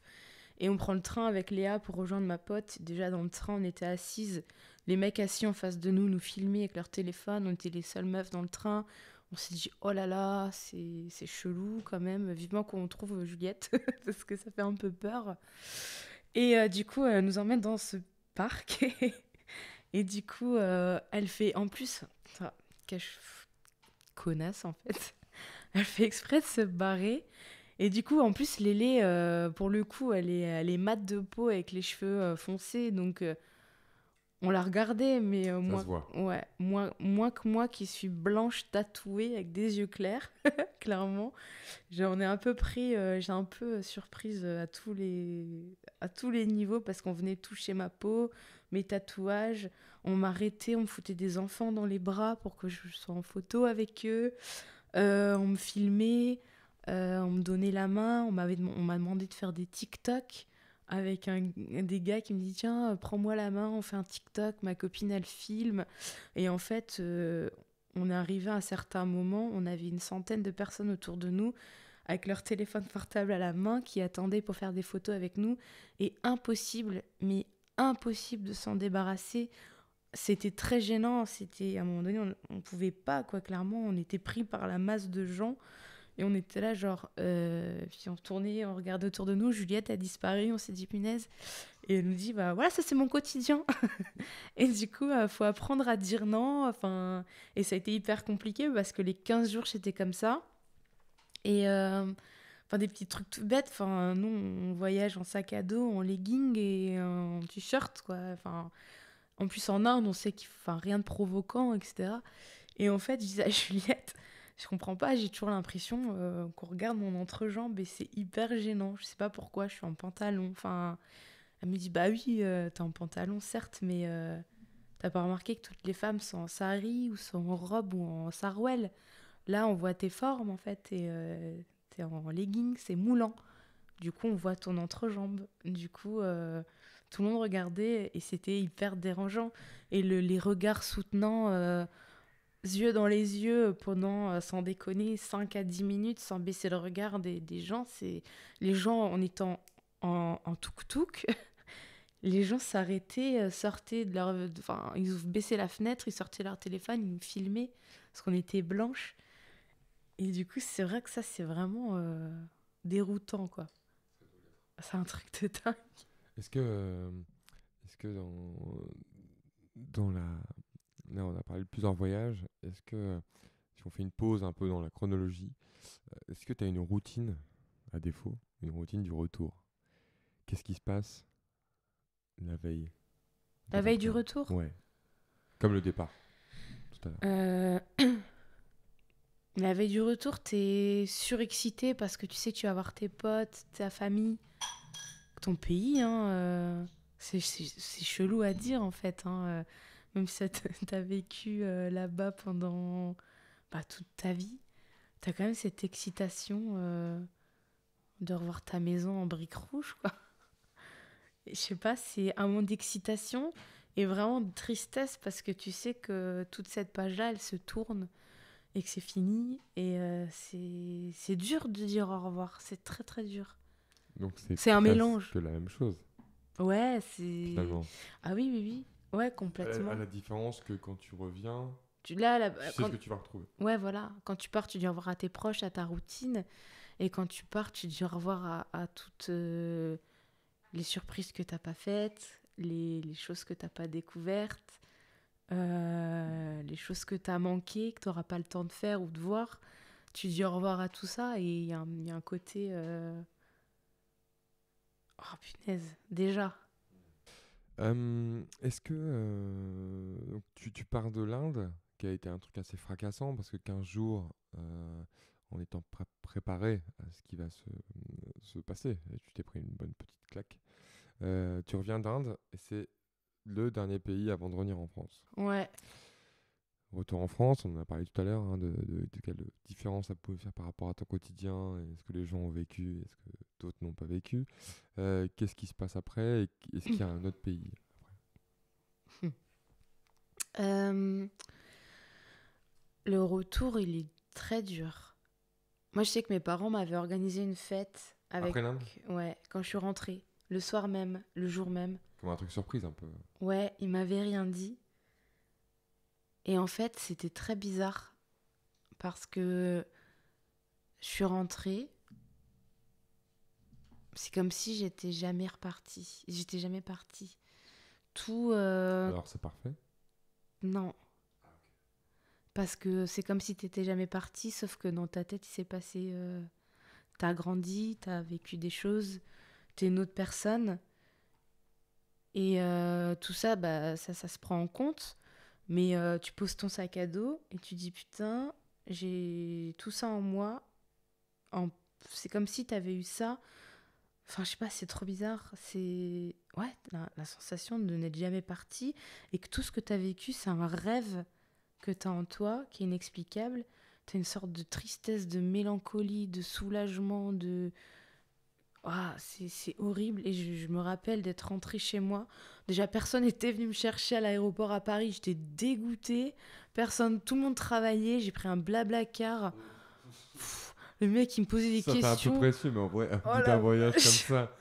Et on prend le train avec Léa pour rejoindre ma pote. Déjà dans le train, on était assises. Les mecs assis en face de nous nous filmaient avec leur téléphone. On était les seules meufs dans le train. On s'est dit, oh là là, c'est chelou quand même. Vivement qu'on trouve Juliette, parce que ça fait un peu peur. Et euh, du coup, elle nous emmène dans ce parc. et du coup, euh, elle fait en plus. ça cache... Connasse en fait. Elle fait exprès de se barrer. Et du coup, en plus, Lélé, euh, pour le coup, elle est, elle est mat de peau avec les cheveux euh, foncés. Donc, euh, on la regardait, mais moi, moi, que moi qui suis blanche tatouée avec des yeux clairs, clairement, j'en ai un peu pris, j'ai un peu surprise à tous les, à tous les niveaux parce qu'on venait toucher ma peau, mes tatouages. On m'arrêtait, on me foutait des enfants dans les bras pour que je sois en photo avec eux. on me filmait. Euh, on me donnait la main, on m'a demandé de faire des TikTok avec un, des gars qui me dit tiens euh, prends-moi la main on fait un TikTok ma copine elle filme et en fait euh, on est arrivé à un certain moment on avait une centaine de personnes autour de nous avec leur téléphone portable à la main qui attendaient pour faire des photos avec nous et impossible mais impossible de s'en débarrasser c'était très gênant c'était à un moment donné on, ne pouvait pas quoi clairement on était pris par la masse de gens et on était là, genre, euh, puis on tournait, on regardait autour de nous, Juliette a disparu, on s'est dit punaise. Et elle nous dit, bah voilà, ça c'est mon quotidien. et du coup, euh, faut apprendre à dire non. Enfin, et ça a été hyper compliqué parce que les 15 jours, c'était comme ça. Et euh, enfin, des petits trucs tout bêtes. Enfin, nous, on voyage en sac à dos, en legging et en t-shirt, quoi. Enfin, en plus, en arme, on sait qu'il faut rien de provoquant, etc. Et en fait, je disais à Juliette, je comprends pas, j'ai toujours l'impression euh, qu'on regarde mon entrejambe et c'est hyper gênant. Je sais pas pourquoi, je suis en pantalon. Enfin, elle me dit Bah oui, tu euh, t'es en pantalon, certes, mais euh, t'as pas remarqué que toutes les femmes sont en sari ou sont en robe ou en sarouel. Là, on voit tes formes en fait, et t'es en legging, c'est moulant. Du coup, on voit ton entrejambe. Du coup, tout le monde regardait et c'était hyper dérangeant. Et les regards soutenants yeux dans les yeux pendant, euh, sans déconner, 5 à 10 minutes sans baisser le regard des, des gens. C'est Les gens, en étant en, en tuk les gens s'arrêtaient, euh, sortaient de leur... Enfin, ils baissaient la fenêtre, ils sortaient leur téléphone, ils me filmaient parce qu'on était blanches. Et du coup, c'est vrai que ça, c'est vraiment euh, déroutant, quoi. C'est un truc de dingue. Est-ce que, est-ce que dans, dans la on a parlé de plusieurs voyages. Est-ce que, si on fait une pause un peu dans la chronologie, euh, est-ce que tu as une routine, à défaut, une routine du retour Qu'est-ce qui se passe la veille La veille du retour Ouais. Comme le départ, tout à l'heure. Euh, la veille du retour, tu es surexcité parce que tu sais que tu vas voir tes potes, ta famille, ton pays. Hein, euh. C'est chelou à dire en fait. Hein, même si tu as vécu euh, là-bas pendant bah, toute ta vie, tu as quand même cette excitation euh, de revoir ta maison en briques rouges, quoi. Je sais pas, c'est un moment d'excitation et vraiment de tristesse parce que tu sais que toute cette page-là, elle se tourne et que c'est fini. Et euh, c'est dur de dire au revoir, c'est très très dur. Donc c'est un mélange. C'est la même chose. Ouais, c'est. Ah oui, oui, oui. Ouais, complètement. À, la différence que quand tu reviens, tu, là, sais ce que tu vas retrouver. Ouais, voilà. Quand tu pars, tu dis au revoir à tes proches, à ta routine. Et quand tu pars, tu dis au revoir à, toutes euh, les surprises que t'as pas faites, les, choses que t'as pas découvertes, euh, les choses que tu as manquées, que tu t'auras pas le temps de faire ou de voir. Tu dis au revoir à tout ça et il y, a un côté... Euh, oh punaise, déjà est-ce que tu, pars de l'Inde, qui a été un truc assez fracassant, parce que 15 jours, en étant préparé à ce qui va se, mmh, se passer, tu t'es pris une bonne petite claque. tu reviens d'Inde, et c'est le dernier pays avant de revenir en France. Ouais retour en France, on en a parlé tout à l'heure hein, de, quelle différence ça pouvait faire par rapport à ton quotidien, est-ce que les gens ont vécu, est-ce que d'autres n'ont pas vécu, euh, qu'est-ce qui se passe après, est-ce qu'il y a un autre pays euh, Le retour, il est très dur. Moi, je sais que mes parents m'avaient organisé une fête avec. ouais, quand je suis rentrée, le soir même, le jour même. Comme un truc surprise un peu. Ouais, ils m'avaient rien dit. Et en fait, c'était très bizarre parce que je suis rentrée. C'est comme si j'étais jamais repartie. J'étais jamais partie. Tout. Euh, Alors c'est parfait. Non. Parce que c'est comme si t'étais jamais partie, sauf que dans ta tête il s'est passé. Euh, t'as grandi, t'as vécu des choses, t'es une autre personne. Et euh, tout ça, bah, ça, ça se prend en compte. Mais euh, tu poses ton sac à dos et tu dis putain, j'ai tout ça en moi. En... C'est comme si tu avais eu ça. Enfin, je sais pas, c'est trop bizarre. C'est ouais, la, la, sensation de n'être jamais parti et que tout ce que tu as vécu, c'est un rêve que tu as en toi qui est inexplicable. Tu as une sorte de tristesse, de mélancolie, de soulagement, de ah, c'est horrible. Et je, me rappelle d'être rentrée chez moi. Déjà, personne n'était venu me chercher à l'aéroport à Paris. J'étais dégoûtée. Personne, tout le monde travaillait. J'ai pris un blabla car. Oh. le mec, il me posait des questions. C'est un peu précieux, mais en vrai, un oh voyage comme ça.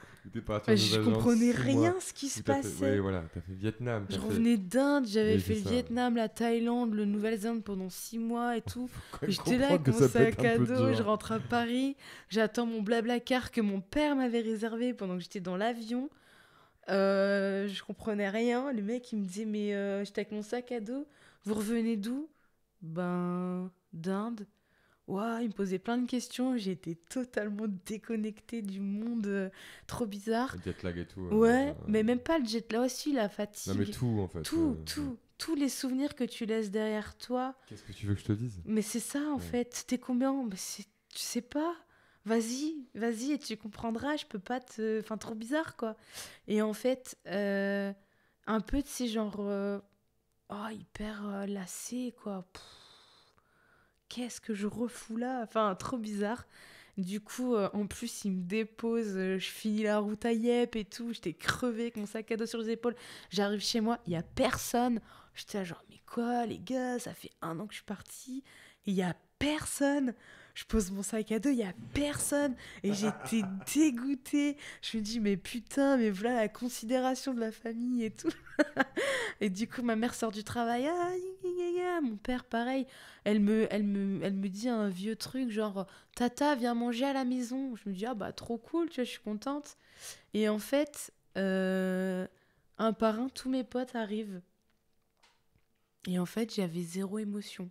Je ne comprenais rien ce qui se passait. Oui, voilà, Vietnam. je revenais d'Inde, j'avais fait le Vietnam, la Thaïlande, le Nouvelle-Zélande pendant six mois et tout. J'étais là avec mon sac à dos, je rentre à Paris, j'attends mon blabla car que mon père m'avait réservé pendant que j'étais dans l'avion. Je euh, je comprenais rien. Le mec, il me dit mais euh, j'étais avec mon sac à dos. Vous revenez d'où Ben, d'Inde il me posait plein de questions. J'étais totalement déconnectée du monde. Euh, trop bizarre. Le jet lag et tout. Hein, ouais, euh, mais même pas le jet lag aussi, la fatigue. Non, mais tout en fait. Tout, tout. Tous les souvenirs que tu laisses derrière toi. Qu'est-ce que tu veux que je te dise Mais c'est ça en fait. T'es combien mais Tu sais pas. Vas-y, vas-y et tu comprendras. Je peux pas te. Enfin, trop bizarre quoi. Et en fait, euh, un peu de ces genres oh, hyper lassé quoi qu'est-ce que je refous là Enfin, trop bizarre. Du coup, euh, en plus, il me dépose, euh, je finis la route à Yep et tout, j'étais crevée avec mon sac à dos sur les épaules. J'arrive chez moi, il y a personne. J'étais là genre, mais quoi les gars, ça fait un an que je suis partie, il y a personne. Je pose mon sac à dos, il n'y a personne. Et j'étais dégoûtée. Je me dis, mais putain, mais voilà la considération de la famille et tout. et du coup, ma mère sort du travail. Ah, mon père, pareil. Elle me, elle me, dit un vieux truc, genre Tata, viens manger à la maison. Je me dis, ah bah trop cool, tu vois, je suis contente. Et en fait, euh, un par un, tous mes potes arrivent. Et en fait, j'avais zéro émotion.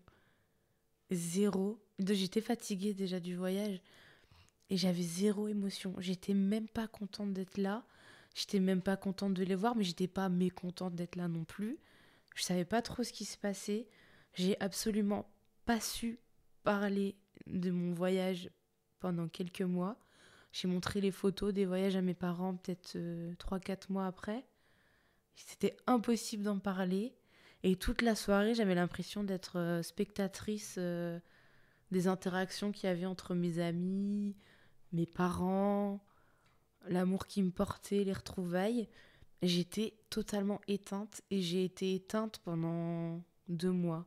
Zéro. J'étais fatiguée déjà du voyage. Et j'avais zéro émotion. J'étais même pas contente d'être là. J'étais même pas contente de les voir, mais j'étais pas mécontente d'être là non plus. Je savais pas trop ce qui se passait. J'ai absolument pas su parler de mon voyage pendant quelques mois. J'ai montré les photos des voyages à mes parents peut-être 3-4 euh, mois après. C'était impossible d'en parler. Et toute la soirée, j'avais l'impression d'être euh, spectatrice euh, des interactions qu'il y avait entre mes amis, mes parents, l'amour qui me portait, les retrouvailles. J'étais totalement éteinte et j'ai été éteinte pendant deux mois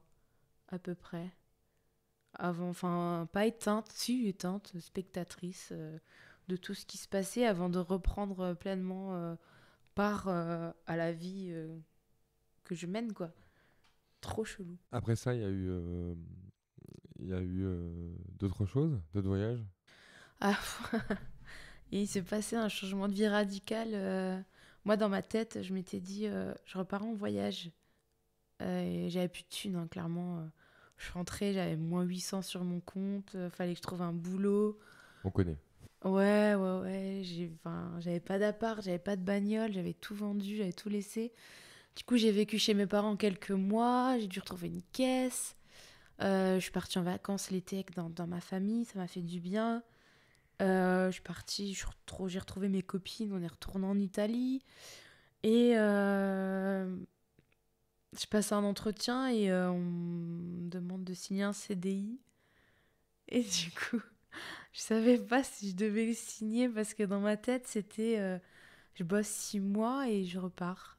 à peu près. Avant, enfin, pas éteinte, si éteinte, spectatrice euh, de tout ce qui se passait avant de reprendre euh, pleinement euh, part à la vie que je mène, quoi. Trop chelou. Après ça, il y a eu, il d'autres choses, d'autres voyages ah, Il s'est passé un changement de vie radical. Moi, dans ma tête, je m'étais dit, je repars en voyage. et j'avais plus de thunes, hein, clairement je rentrais, j'avais moins 800 sur mon compte, euh, fallait que je trouve un boulot. On connaît. Ouais, ouais, ouais. J'avais pas d'appart, j'avais pas de bagnole, j'avais tout vendu, j'avais tout laissé. Du coup, j'ai vécu chez mes parents quelques mois, j'ai dû retrouver une caisse. Euh, je suis partie en vacances l'été dans, dans, ma famille, ça m'a fait du bien. Euh, je suis partie, j'ai retrouvé, mes copines, on est retourné en Italie. Et, je passe un entretien et euh, on me demande de signer un CDI. Et du coup, je savais pas si je devais le signer parce que dans ma tête, c'était euh, je bosse six mois et je repars.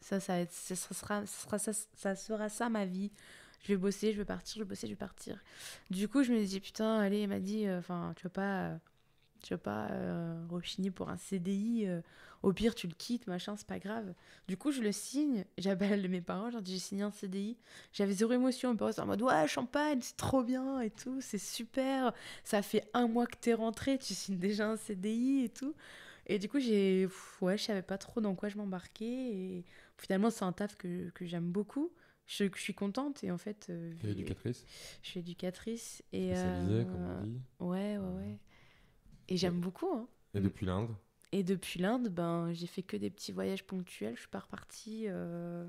Ça, ça, ça, sera, ça, sera, ça, ça sera ça ma vie. Je vais bosser, je vais partir, je vais bosser, je vais partir. Du coup, je me dis, putain, allez, elle m'a dit, euh, enfin, tu veux pas tu vas pas euh, rechigner pour un CDI. Euh, au pire, tu le quittes, machin, c'est pas grave. Du coup, je le signe. J'appelle mes parents, j'ai signé un CDI. J'avais zéro émotion. Mes parents sont en mode ouais, champagne, c'est trop bien et tout, c'est super. Ça fait un mois que t'es rentré, tu signes déjà un CDI et tout. Et du coup, j'ai ouais, je savais pas trop dans quoi je m'embarquais. Et finalement, c'est un taf que, j'aime beaucoup. Je, suis contente et en fait. Euh, éducatrice. Je suis éducatrice et. comme on euh, dit. Ouais, ouais, ouais. Et j'aime beaucoup. Hein. Et depuis l'Inde Et depuis l'Inde, ben, j'ai fait que des petits voyages ponctuels. Je suis pas repartie. Euh.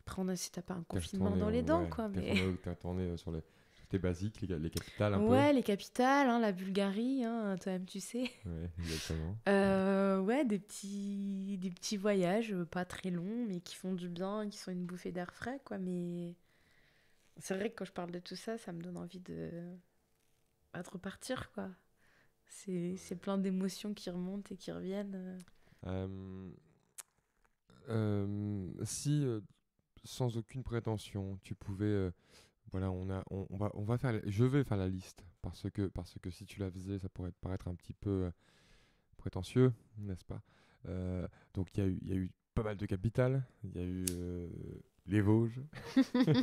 Après, on a, si pas un confinement dans les dents, quoi. tourné euh, sur les. basiques, les, capitales un ouais, les capitales, hein, la Bulgarie, toi-même hein, tu sais. Ouais, exactement. Euh, des petits, des petits voyages, pas très longs, mais qui font du bien, qui sont une bouffée d'air frais, quoi. Mais c'est vrai que quand je parle de tout ça, ça me donne envie de, bah, de repartir, quoi. C'est plein d'émotions qui remontent et qui reviennent. Euh. Euh, euh, si, sans aucune prétention, tu pouvais... voilà, on, a, on, va, on va faire... Je vais faire la liste, parce que, parce que si tu la faisais, ça pourrait paraître un petit peu prétentieux, n'est-ce pas Donc il y, a eu, y a eu pas mal de capital, il y a eu les Vosges.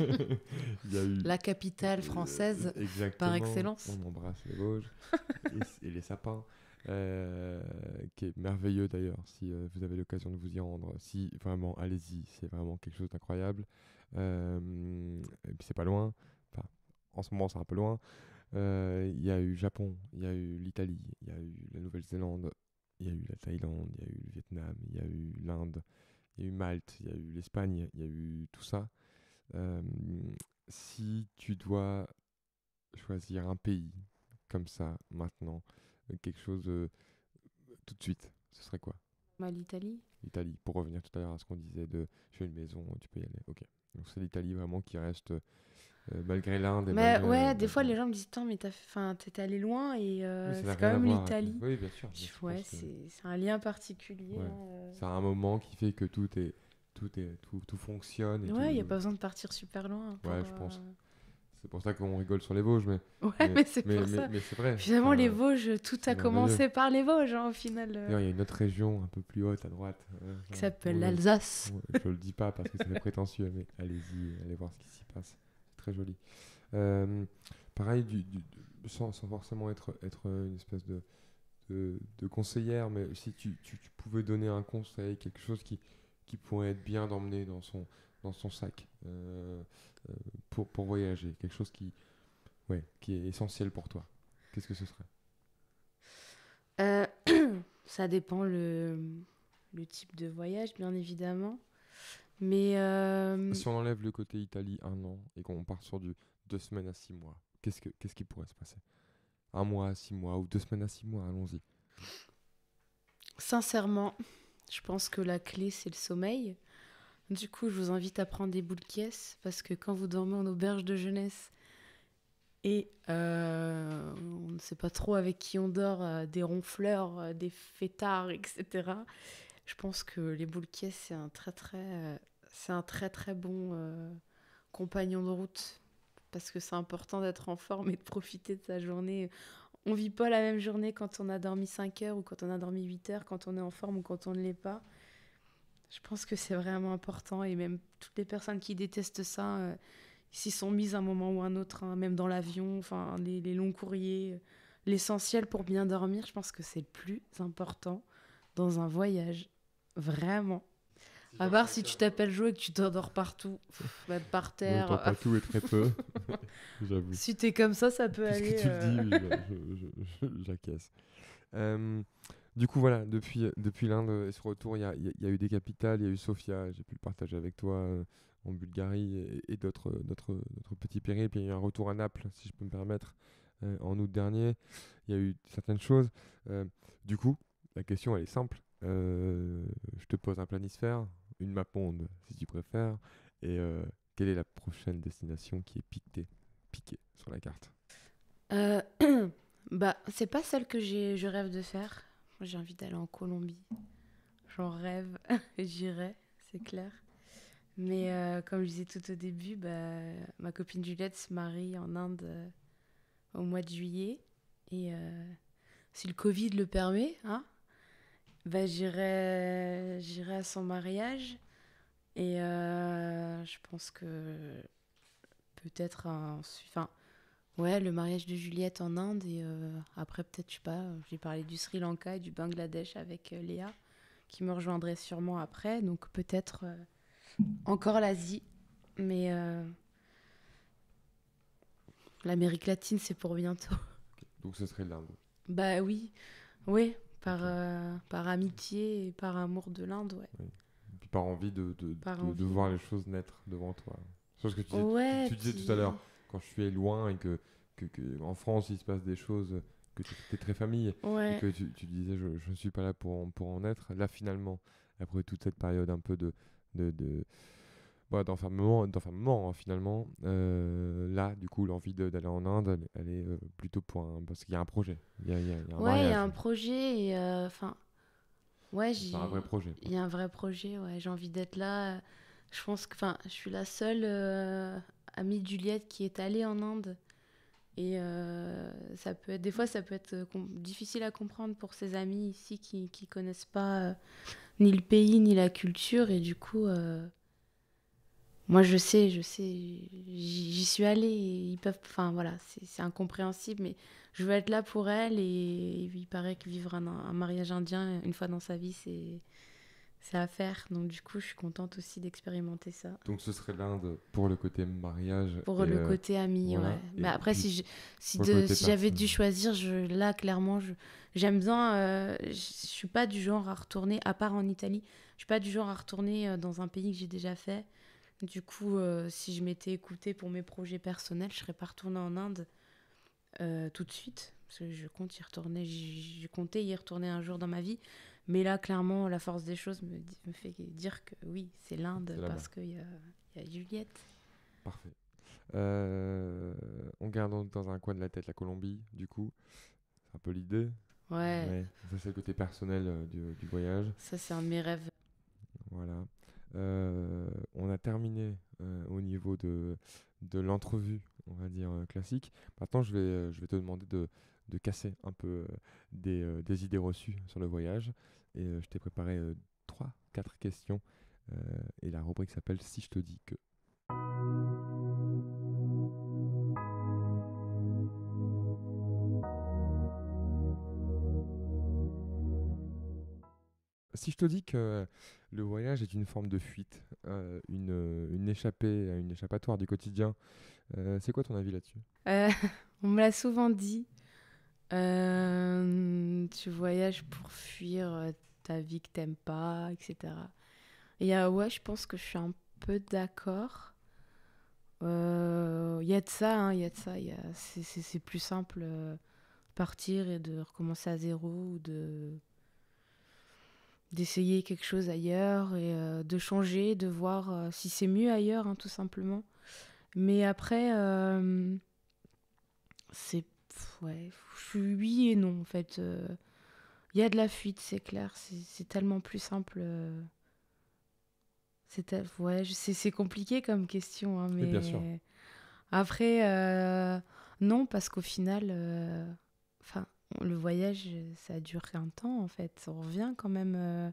la capitale euh, française par excellence. On embrasse les Vosges et, les sapins, euh, qui est merveilleux d'ailleurs. Si euh, vous avez l'occasion de vous y rendre, si vraiment, allez-y, c'est vraiment quelque chose d'incroyable. Euh, et puis c'est pas loin. Enfin, en ce moment, c'est un peu loin. Il y a eu Japon, il y a eu l'Italie, il y a eu la Nouvelle-Zélande, il y a eu la Thaïlande, il y a eu le Vietnam, il y a eu l'Inde il y a eu Malte, il y a eu l'Espagne, il y a eu tout ça. si tu dois choisir un pays comme ça maintenant, quelque chose euh, tout de suite, ce serait quoi bah, L'Italie. L'Italie, pour revenir tout à l'heure à ce qu'on disait de j'ai une maison, tu peux y aller. Ok. Donc c'est l'Italie vraiment qui reste euh, malgré l'Inde. Mais ouais, des fois les gens me disent mais t'es allé loin et euh, c'est quand même l'Italie. Oui, bien sûr. c'est un lien particulier. c'est euh. un moment qui fait que tout est tout est tout, tout fonctionne. ouais, il n'y a pas besoin de partir super loin. ouais, je pense. C'est pour ça qu'on rigole sur les Vosges, mais. Ouais, mais, c'est pour ça. Mais, vrai. Finalement, les Vosges, tout a commencé par les Vosges, hein, au final. Il y a une autre région un peu plus haute à droite. qui s'appelle l'Alsace. Je le dis pas parce que c'est prétentieux, mais allez-y, allez voir ce qui s'y passe très joli. Euh, pareil, du, sans, forcément être, être une espèce de, de, conseillère, mais si tu, pouvais donner un conseil, quelque chose qui, qui pourrait être bien d'emmener dans son, dans son sac euh, euh, pour, pour voyager, quelque chose qui, ouais, qui est essentiel pour toi, qu'est-ce que ce serait Ça dépend le type de voyage, bien évidemment. Mais euh, Si on enlève le côté Italie un an et qu'on part sur du deux semaines à six mois, qu'est-ce, que, qu'est-ce qui pourrait se passer Un mois à six mois ou deux semaines à six mois, allons-y. Sincèrement, je pense que la clé, c'est le sommeil. Du coup, je vous invite à prendre des boules caisse parce que quand vous dormez en auberge de jeunesse et euh, on ne sait pas trop avec qui on dort, euh, des ronfleurs, des fêtards, etc., je pense que les boules caisses, c'est un très très c'est un très très bon euh, compagnon de route parce que c'est important d'être en forme et de profiter de sa journée. On vit pas la même journée quand on a dormi 5 heures ou quand on a dormi 8 heures, quand on est en forme ou quand on ne l'est pas. Je pense que c'est vraiment important et même toutes les personnes qui détestent ça euh, s'y sont mises un moment ou un autre, hein, même dans l'avion, enfin les, les longs courriers. L'essentiel pour bien dormir, je pense que c'est le plus important dans un voyage. Vraiment. À part si tu t'appelles Joe et que tu t'endors partout, même par terre. pas partout et très peu. J'avoue. Si t'es comme ça, ça peut Puisque tu le dis, euh. j'acquiesce. Euh, du coup, voilà, depuis, euh, depuis l'Inde et ce retour, il y a, eu des capitales, il y a eu Sofia, j'ai pu le partager avec toi en Bulgarie et, d'autres, d'autres petits périples, il y a eu un retour à Naples, si je peux me permettre, en août dernier. Il y a eu certaines choses. du coup, la question, elle est simple. je te pose un planisphère, une maponde, si tu préfères, et euh, quelle est la prochaine destination qui est piquée, sur la carte euh, Bah, c'est pas celle que je rêve de faire. J'ai envie d'aller en Colombie. J'en rêve, j'irai, c'est clair. Mais euh, comme je disais tout au début, bah, ma copine Juliette se marie en Inde au mois de juillet. Et si le Covid le permet, hein, bah, j'irai, j'irai à son mariage. Et euh, je pense que peut-être Enfin, ouais, le mariage de Juliette en Inde. Et euh, après, peut-être, je sais pas, j'ai parlé du Sri Lanka et du Bangladesh avec euh, Léa, qui me rejoindrait sûrement après. Donc peut-être encore l'Asie. Mais l'Amérique latine, c'est pour bientôt. Donc ce serait l'Inde. Bah oui, oui, par, euh, par amitié et par amour de l'Inde, ouais. Et puis par envie de, de, de, voir les choses naître devant toi. C'est que tu disais, tu, disais tout à l'heure, quand je suis loin et que, que, en France il se passe des choses que tu es très famille et que tu, disais je, ne suis pas là pour en, pour en être. Là finalement, après toute cette période un peu de, de voilà, bah, d'enfermement, d'enfermement hein, finalement. Euh, là, du coup, l'envie d'aller en Inde, elle, est euh, plutôt pour un... parce qu'il y a un projet. Il y a, il y a, un ouais, il y a un projet et euh, enfin, ouais, j'ai. un vrai projet. Il y a un vrai projet. Ouais, j'ai envie d'être là. Je pense que, enfin, je suis la seule amie de Juliette qui est allée en Inde. Et ça peut être, des fois, ça peut être difficile à comprendre pour ses amis ici qui ne connaissent pas ni le pays ni la culture. Et du coup, moi, je sais, je sais, j'y suis allée. ils peuvent, enfin voilà, c'est incompréhensible, mais je veux être là pour elle. Et il paraît que vivre un, mariage indien une fois dans sa vie, c'est c'est à faire. Donc du coup, je suis contente aussi d'expérimenter ça. Donc ce serait l'Inde pour le côté mariage. Pour le euh, côté ami, oui. Mais bah, après, si si, j'avais dû choisir, je, là clairement, j'aime bien. Euh, je je suis pas du genre à retourner, à part en Italie. Je suis pas du genre à retourner euh, dans un pays que j'ai déjà fait. Du coup, euh, si je m'étais écoutée pour mes projets personnels, je serais pas retournée en Inde euh, tout de suite. Parce que je compte y retourner, j'ai compté y retourner un jour dans ma vie. Mais là, clairement, la force des choses me, fait dire que oui, c'est l'Inde parce qu'il y a, Juliette. Parfait. Euh, on garde dans un coin de la tête la Colombie, du coup. C'est un peu l'idée. Ouais. Ça, c'est le côté personnel du, du, voyage. Ça, c'est un de mes rêves. Voilà. Euh, on a terminé euh, au niveau de, l'entrevue, on va dire, euh, classique. Maintenant, je vais, je vais te demander de, casser un peu des, des, idées reçues sur le voyage. Et je t'ai préparé trois, quatre questions. et la rubrique s'appelle Si je te dis que. si je te dis que le voyage est une forme de fuite, euh, une, euh, une échappée, euh, une échappatoire du quotidien, c'est quoi ton avis là-dessus On me l'a souvent dit. tu voyages pour fuir ta vie que t'aimes pas, etc. Et ouais, je pense que je suis un peu d'accord. Il y a de ça, il hein, y a de ça. C'est plus simple partir et de recommencer à zéro ou de d'essayer quelque chose ailleurs et euh, de changer, de voir euh, si c'est mieux ailleurs, hein, tout simplement. Mais après, euh, c'est. Ouais, oui et non, en fait. Il y a de la fuite, c'est clair. C'est tellement plus simple. C'est ouais, c'est compliqué comme question, hein, mais. Bien sûr. Après, non, parce qu'au final. Enfin le voyage, ça dure un temps en fait. On revient quand même, euh,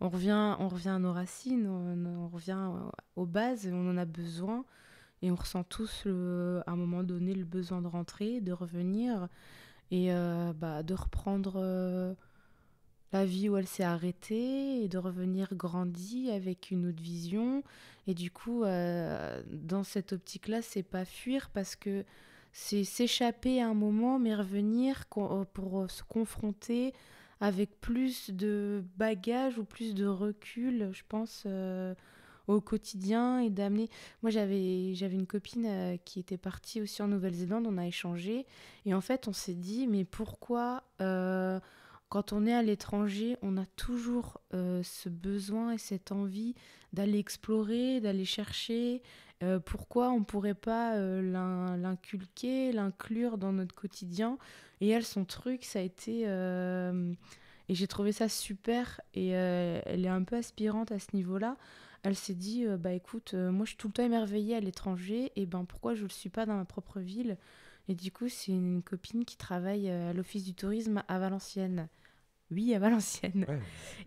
on, revient, on revient à nos racines, on, revient aux bases, on en a besoin. Et on ressent tous à un moment donné le besoin de rentrer, de revenir et euh, bah, de reprendre euh, la vie où elle s'est arrêtée et de revenir grandie avec une autre vision. Et du coup, dans cette optique-là, c'est pas fuir parce que c'est s'échapper à un moment, mais revenir euh, pour euh, se confronter avec plus de bagages ou plus de recul, je pense, euh, au quotidien et d'amener. Moi, j'avais j'avais une copine qui était partie aussi en Nouvelle-Zélande. On a échangé et en fait, on s'est dit mais pourquoi quand on est à l'étranger, on a toujours ce besoin et cette envie d'aller explorer, d'aller chercher, euh, pourquoi on ne pourrait pas euh, l'inculquer, l'inclure dans notre quotidien Et elle, son truc, ça a été... Euh, et j'ai trouvé ça super et elle est un peu aspirante à ce niveau-là. Elle s'est dit, bah écoute, moi je suis tout le temps émerveillée à l'étranger, et ben pourquoi je ne le suis pas dans ma propre ville Et du coup, c'est une copine qui travaille à l'office du tourisme à Valenciennes oui, à Valenciennes.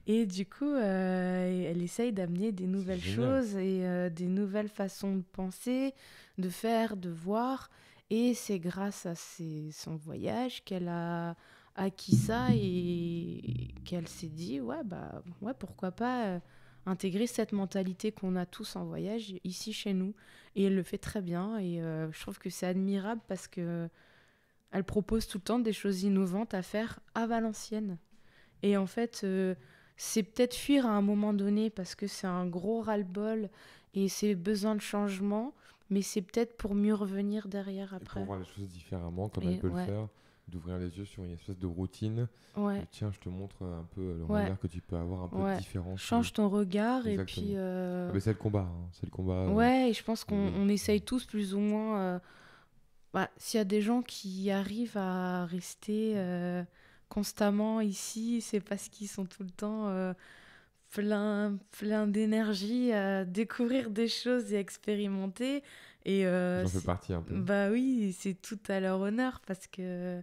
Et du coup, euh, elle essaye d'amener des nouvelles choses et euh, des nouvelles façons de penser, de faire, de voir. Et c'est grâce à ses, son voyage qu'elle a acquis ça et qu'elle s'est dit ouais, bah, ouais, pourquoi pas euh, intégrer cette mentalité qu'on a tous en voyage ici chez nous. Et elle le fait très bien. Et je trouve que c'est admirable parce que. Elle propose tout le temps des choses innovantes à faire à Valenciennes. Et en fait, euh, c'est peut-être fuir à un moment donné parce que c'est un gros ras-le-bol et c'est besoin de changement, mais c'est peut-être pour mieux revenir derrière après. Et pour voir les choses différemment, comme elle peut le faire, d'ouvrir les yeux sur une espèce de routine. Ouais. Euh, tiens, je te montre un peu euh, le regard que tu peux avoir un peu différent. Change ton regard et puis. Euh... Ah, c'est le combat, hein, c'est le combat. Ouais, et je pense qu'on essaye tous plus ou moins. Bah, S'il y a des gens qui arrivent à rester constamment ici, c'est parce qu'ils sont tout le temps euh, pleins plein, d'énergie à découvrir des choses et expérimenter. Et euh, un peu. Bah oui, c'est tout à leur honneur parce que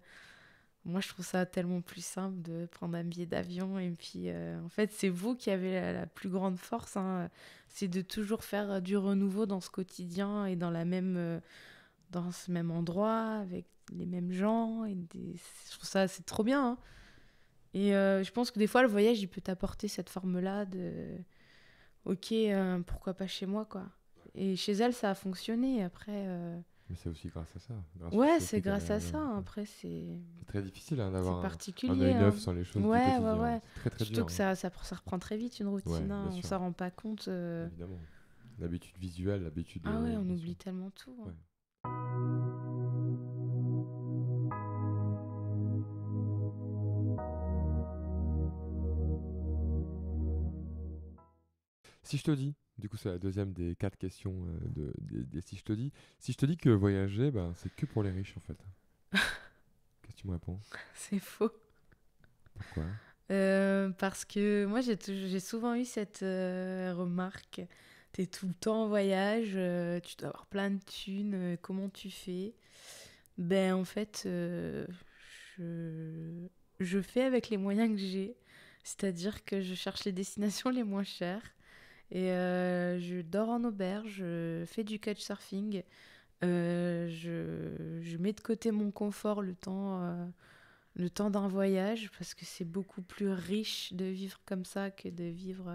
moi je trouve ça tellement plus simple de prendre un billet d'avion et puis euh, en fait c'est vous qui avez la, plus grande force, hein. c'est de toujours faire du renouveau dans ce quotidien et dans la même euh, dans ce même endroit avec les mêmes gens. Et des... Je trouve ça, c'est trop bien. Hein. Et euh, je pense que des fois, le voyage, il peut t'apporter cette forme-là de ok, euh, pourquoi pas chez moi, quoi. Et chez elle, ça a fonctionné. Après. Euh, Mais c'est aussi grâce à ça. ouais, c'est grâce à ça. après, c'est. très difficile hein, d'avoir un, un neuf hein. les choses. Ouais, ouais, ouais. Très, très Surtout que ça, ça, reprend très vite une routine. on on s'en rend pas compte. Évidemment. L'habitude visuelle, l'habitude. Ah ouais, on oublie tellement tout. Si je te dis, du coup, c'est la deuxième des quatre questions euh, de, si je te dis. Si je te dis que voyager, ben c'est que pour les riches, en fait. Qu'est-ce que tu me réponds C'est faux. Pourquoi euh, Parce que moi, j'ai souvent eu cette euh, remarque. Tu es tout le temps en voyage, tu dois avoir plein de thunes, comment tu fais Ben, en fait, je... je fais avec les moyens que j'ai. C'est-à-dire que je cherche les destinations les moins chères et euh, je dors en auberge, je fais du catch surfing, euh, je, je, mets de côté mon confort le temps, euh, le temps d'un voyage parce que c'est beaucoup plus riche de vivre comme ça que de vivre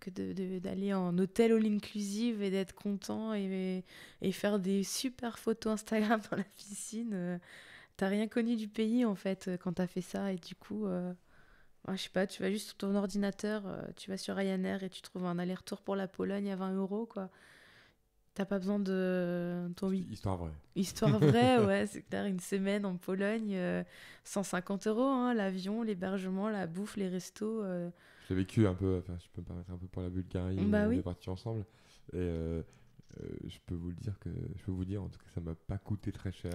que d'aller de, en hôtel all inclusive et d'être content et, et, faire des super photos Instagram dans la piscine. T'as rien connu du pays en fait quand t'as fait ça et du coup. Ah, je sais pas, tu vas juste sur ton ordinateur, euh, tu vas sur Ryanair et tu trouves un aller-retour pour la Pologne à 20 euros, quoi. T'as pas besoin de ton Histoire vraie. Histoire vraie, ouais, c'est clair. Une semaine en Pologne, 150 euh, euros, hein, l'avion, l'hébergement, la bouffe, les restos. Euh. j'ai vécu un peu, enfin, je peux me permettre un peu pour la Bulgarie, bah on est partis ensemble. Et euh, je peux vous le dire que je peux vous dire en tout cas ça m'a pas coûté très cher.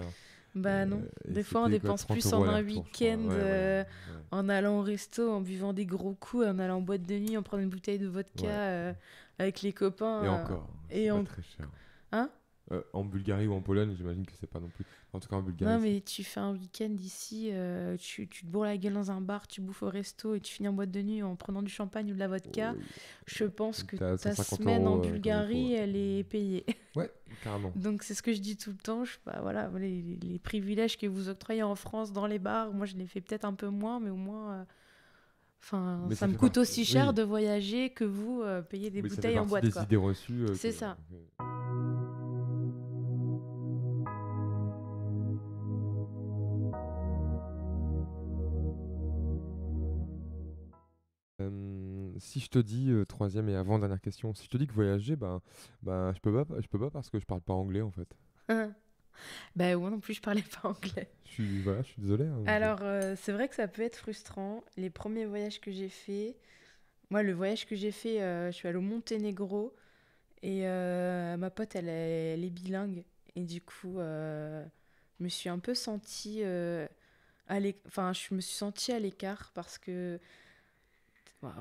Bah non, euh, des fois on dépense plus en un week-end euh, en allant au resto, en buvant des gros coups, en allant en boîte de nuit, en prenant une bouteille de vodka avec les copains. Et encore. Et pas très cher. Hein euh, en Bulgarie ou en Pologne, j'imagine que c'est pas non plus. En tout cas, en Bulgarie. Non, mais tu fais un week-end ici, euh, tu, te bourres la gueule dans un bar, tu bouffes au resto et tu finis en boîte de nuit en prenant du champagne ou de la vodka. je pense que ta semaine en euh, Bulgarie, elle est payée. Ouais, carrément. Donc, c'est ce que je dis tout le temps. Je, bah, voilà, les, privilèges que vous octroyez en France dans les bars, moi, je les fais peut-être un peu moins, mais au moins. Enfin, ça, me coûte aussi cher de voyager que vous payez payer des bouteilles en boîte. C'est des reçues. c'est ça. si je te dis, euh, troisième et avant-dernière question, si je te dis que voyager, ben, ben, je peux pas, je peux pas parce que je parle pas anglais en fait. ben moi non plus, je parlais pas anglais. Je suis, voilà, je suis désolée. Hein, Alors, euh, c'est vrai que ça peut être frustrant. Les premiers voyages que j'ai faits, moi, le voyage que j'ai fait, euh, je suis allée au Monténégro et ma pote, elle est, bilingue. Et du coup, je me suis un peu sentie Enfin, je me suis sentie à l'écart parce que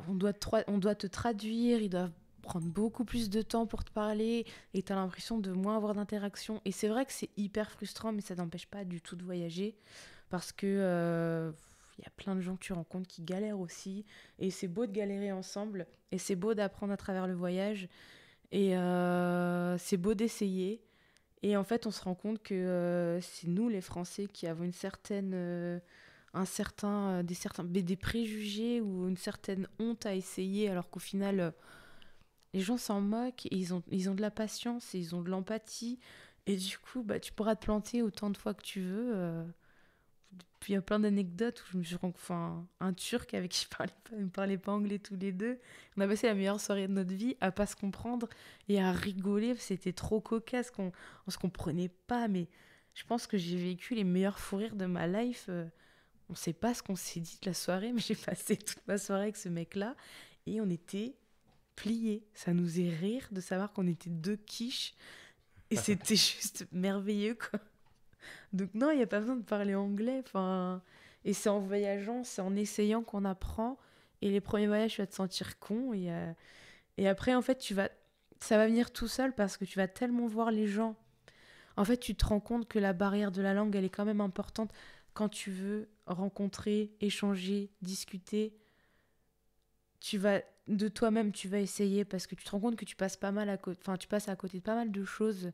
on doit, te, on doit te traduire, ils doivent prendre beaucoup plus de temps pour te parler et tu as l'impression de moins avoir d'interaction. Et c'est vrai que c'est hyper frustrant, mais ça n'empêche pas du tout de voyager parce que il euh, y a plein de gens que tu rencontres qui galèrent aussi. Et c'est beau de galérer ensemble et c'est beau d'apprendre à travers le voyage et euh, c'est beau d'essayer. Et en fait, on se rend compte que euh, c'est nous les Français qui avons une certaine un certain, euh, des, certains, des préjugés ou une certaine honte à essayer, alors qu'au final, euh, les gens s'en moquent et ils ont, ils ont de la patience et ils ont de l'empathie. Et du coup, bah, tu pourras te planter autant de fois que tu veux. Euh. il y a plein d'anecdotes où je me suis rendu enfin, un Turc avec qui je parlais ne parlais pas anglais tous les deux. On a passé la meilleure soirée de notre vie à pas se comprendre et à rigoler. C'était trop cocasse qu'on ne se comprenait pas. Mais je pense que j'ai vécu les meilleurs fous rires de ma life. On sait pas ce qu'on s'est dit de la soirée, mais j'ai passé toute ma soirée avec ce mec-là et on était pliés. Ça nous est rire de savoir qu'on était deux quiches et c'était juste merveilleux quoi. Donc non, il n'y a pas besoin de parler anglais. Enfin, et c'est en voyageant, c'est en essayant qu'on apprend. Et les premiers voyages, tu vas te sentir con et euh, et après en fait tu vas, ça va venir tout seul parce que tu vas tellement voir les gens. En fait, tu te rends compte que la barrière de la langue, elle est quand même importante quand tu veux rencontrer, échanger, discuter, tu vas de toi-même, tu vas essayer parce que tu te rends compte que tu passes pas mal à côté, enfin tu passes à côté de pas mal de choses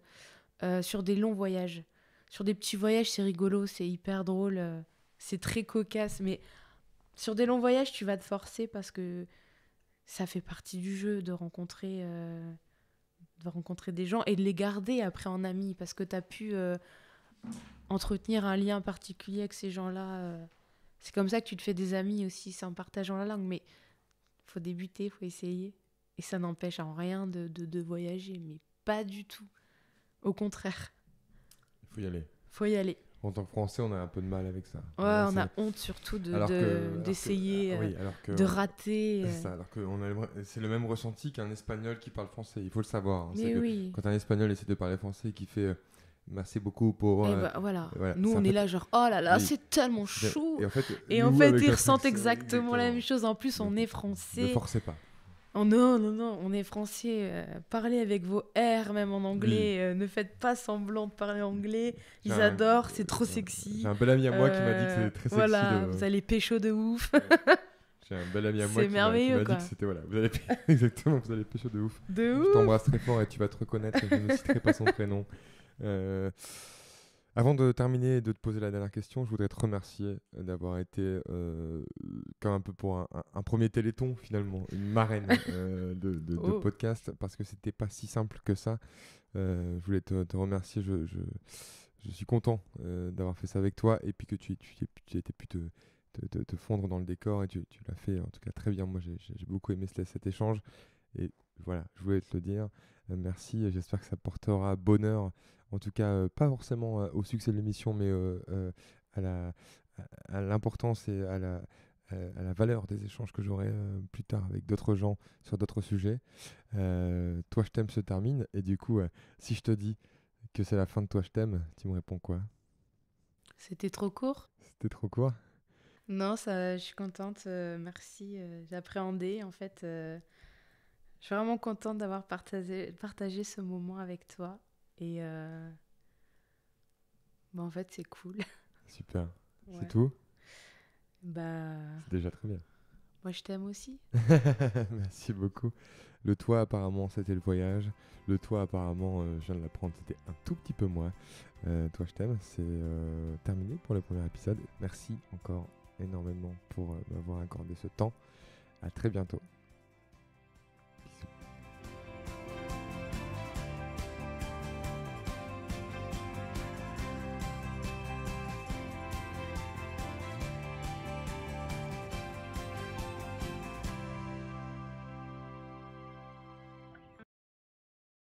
euh, sur des longs voyages. Sur des petits voyages, c'est rigolo, c'est hyper drôle, euh, c'est très cocasse, mais sur des longs voyages, tu vas te forcer parce que ça fait partie du jeu de rencontrer, euh, de rencontrer des gens et de les garder après en amis parce que tu as pu entretenir un lien particulier avec ces gens-là. Euh, c'est comme ça que tu te fais des amis aussi, c'est en partageant la langue. Mais faut débuter, faut essayer. Et ça n'empêche en rien de, de, voyager, mais pas du tout. Au contraire. Il faut y aller. faut y aller. En tant que Français, on a un peu de mal avec ça. Ouais, on a honte surtout d'essayer, ah euh, de, d'essayer, de rater. C'est euh. ça, alors que c'est le même ressenti qu'un Espagnol qui parle français, il faut le savoir. Hein. quand un Espagnol essaie de parler français et qui fait Merci beaucoup pour. Eh euh, ben, voilà. Nous, on est là, genre, oh là là, c'est tellement chaud Et en fait, ils ressentent exactement, la même chose. En plus, on est français. Ne forcez pas. Oh non, non, non, on est français. Euh, parlez avec vos R, même en anglais. Mm. Euh, ne faites pas semblant de parler anglais. Ils adorent, c'est trop sexy. J'ai un bel ami à moi qui m'a dit que c'était très sexy. Voilà, vous allez pécho de ouf. J'ai un bel ami à moi qui m'a dit que c'était voilà, vous allez exactement, vous allez pécho de ouf. De ouf. Je t'embrasse très fort et tu vas te reconnaître. Je ne citerai pas son prénom. Euh, avant de terminer et de te poser la dernière question, je voudrais te remercier d'avoir été, euh, comme un peu pour un, premier téléthon finalement, une marraine euh, de, oh. podcast, parce que c'était pas si simple que ça. je voulais te, remercier. Je, je, suis content d'avoir fait ça avec toi et puis que tu, tu, tu étais pu te, te, fondre dans le décor et tu, tu l'as fait en tout cas très bien. Moi, j'ai beaucoup aimé cet échange et voilà, je voulais te le dire. merci. J'espère que ça portera bonheur en tout cas euh, pas forcément euh, au succès de l'émission, mais euh, à l'importance et à la, valeur des échanges que j'aurai plus tard avec d'autres gens sur d'autres sujets. toi, je t'aime se termine. Et du coup, si je te dis que c'est la fin de Toi, je t'aime, tu me réponds quoi C'était trop court. C'était trop court Non, ça, je suis contente. merci. J'appréhendais, en fait. je suis vraiment contente d'avoir partagé ce moment avec toi. Et euh, bah, en fait, c'est cool. Super. C'est tout bah... C'est déjà très bien. Moi, je t'aime aussi. Merci beaucoup. Le toit, apparemment, c'était le voyage. Le toit, apparemment, euh, je viens de l'apprendre, c'était un tout petit peu moi. Euh, toi, je t'aime. C'est terminé pour le premier épisode. Merci encore énormément pour m'avoir accordé ce temps. À très bientôt.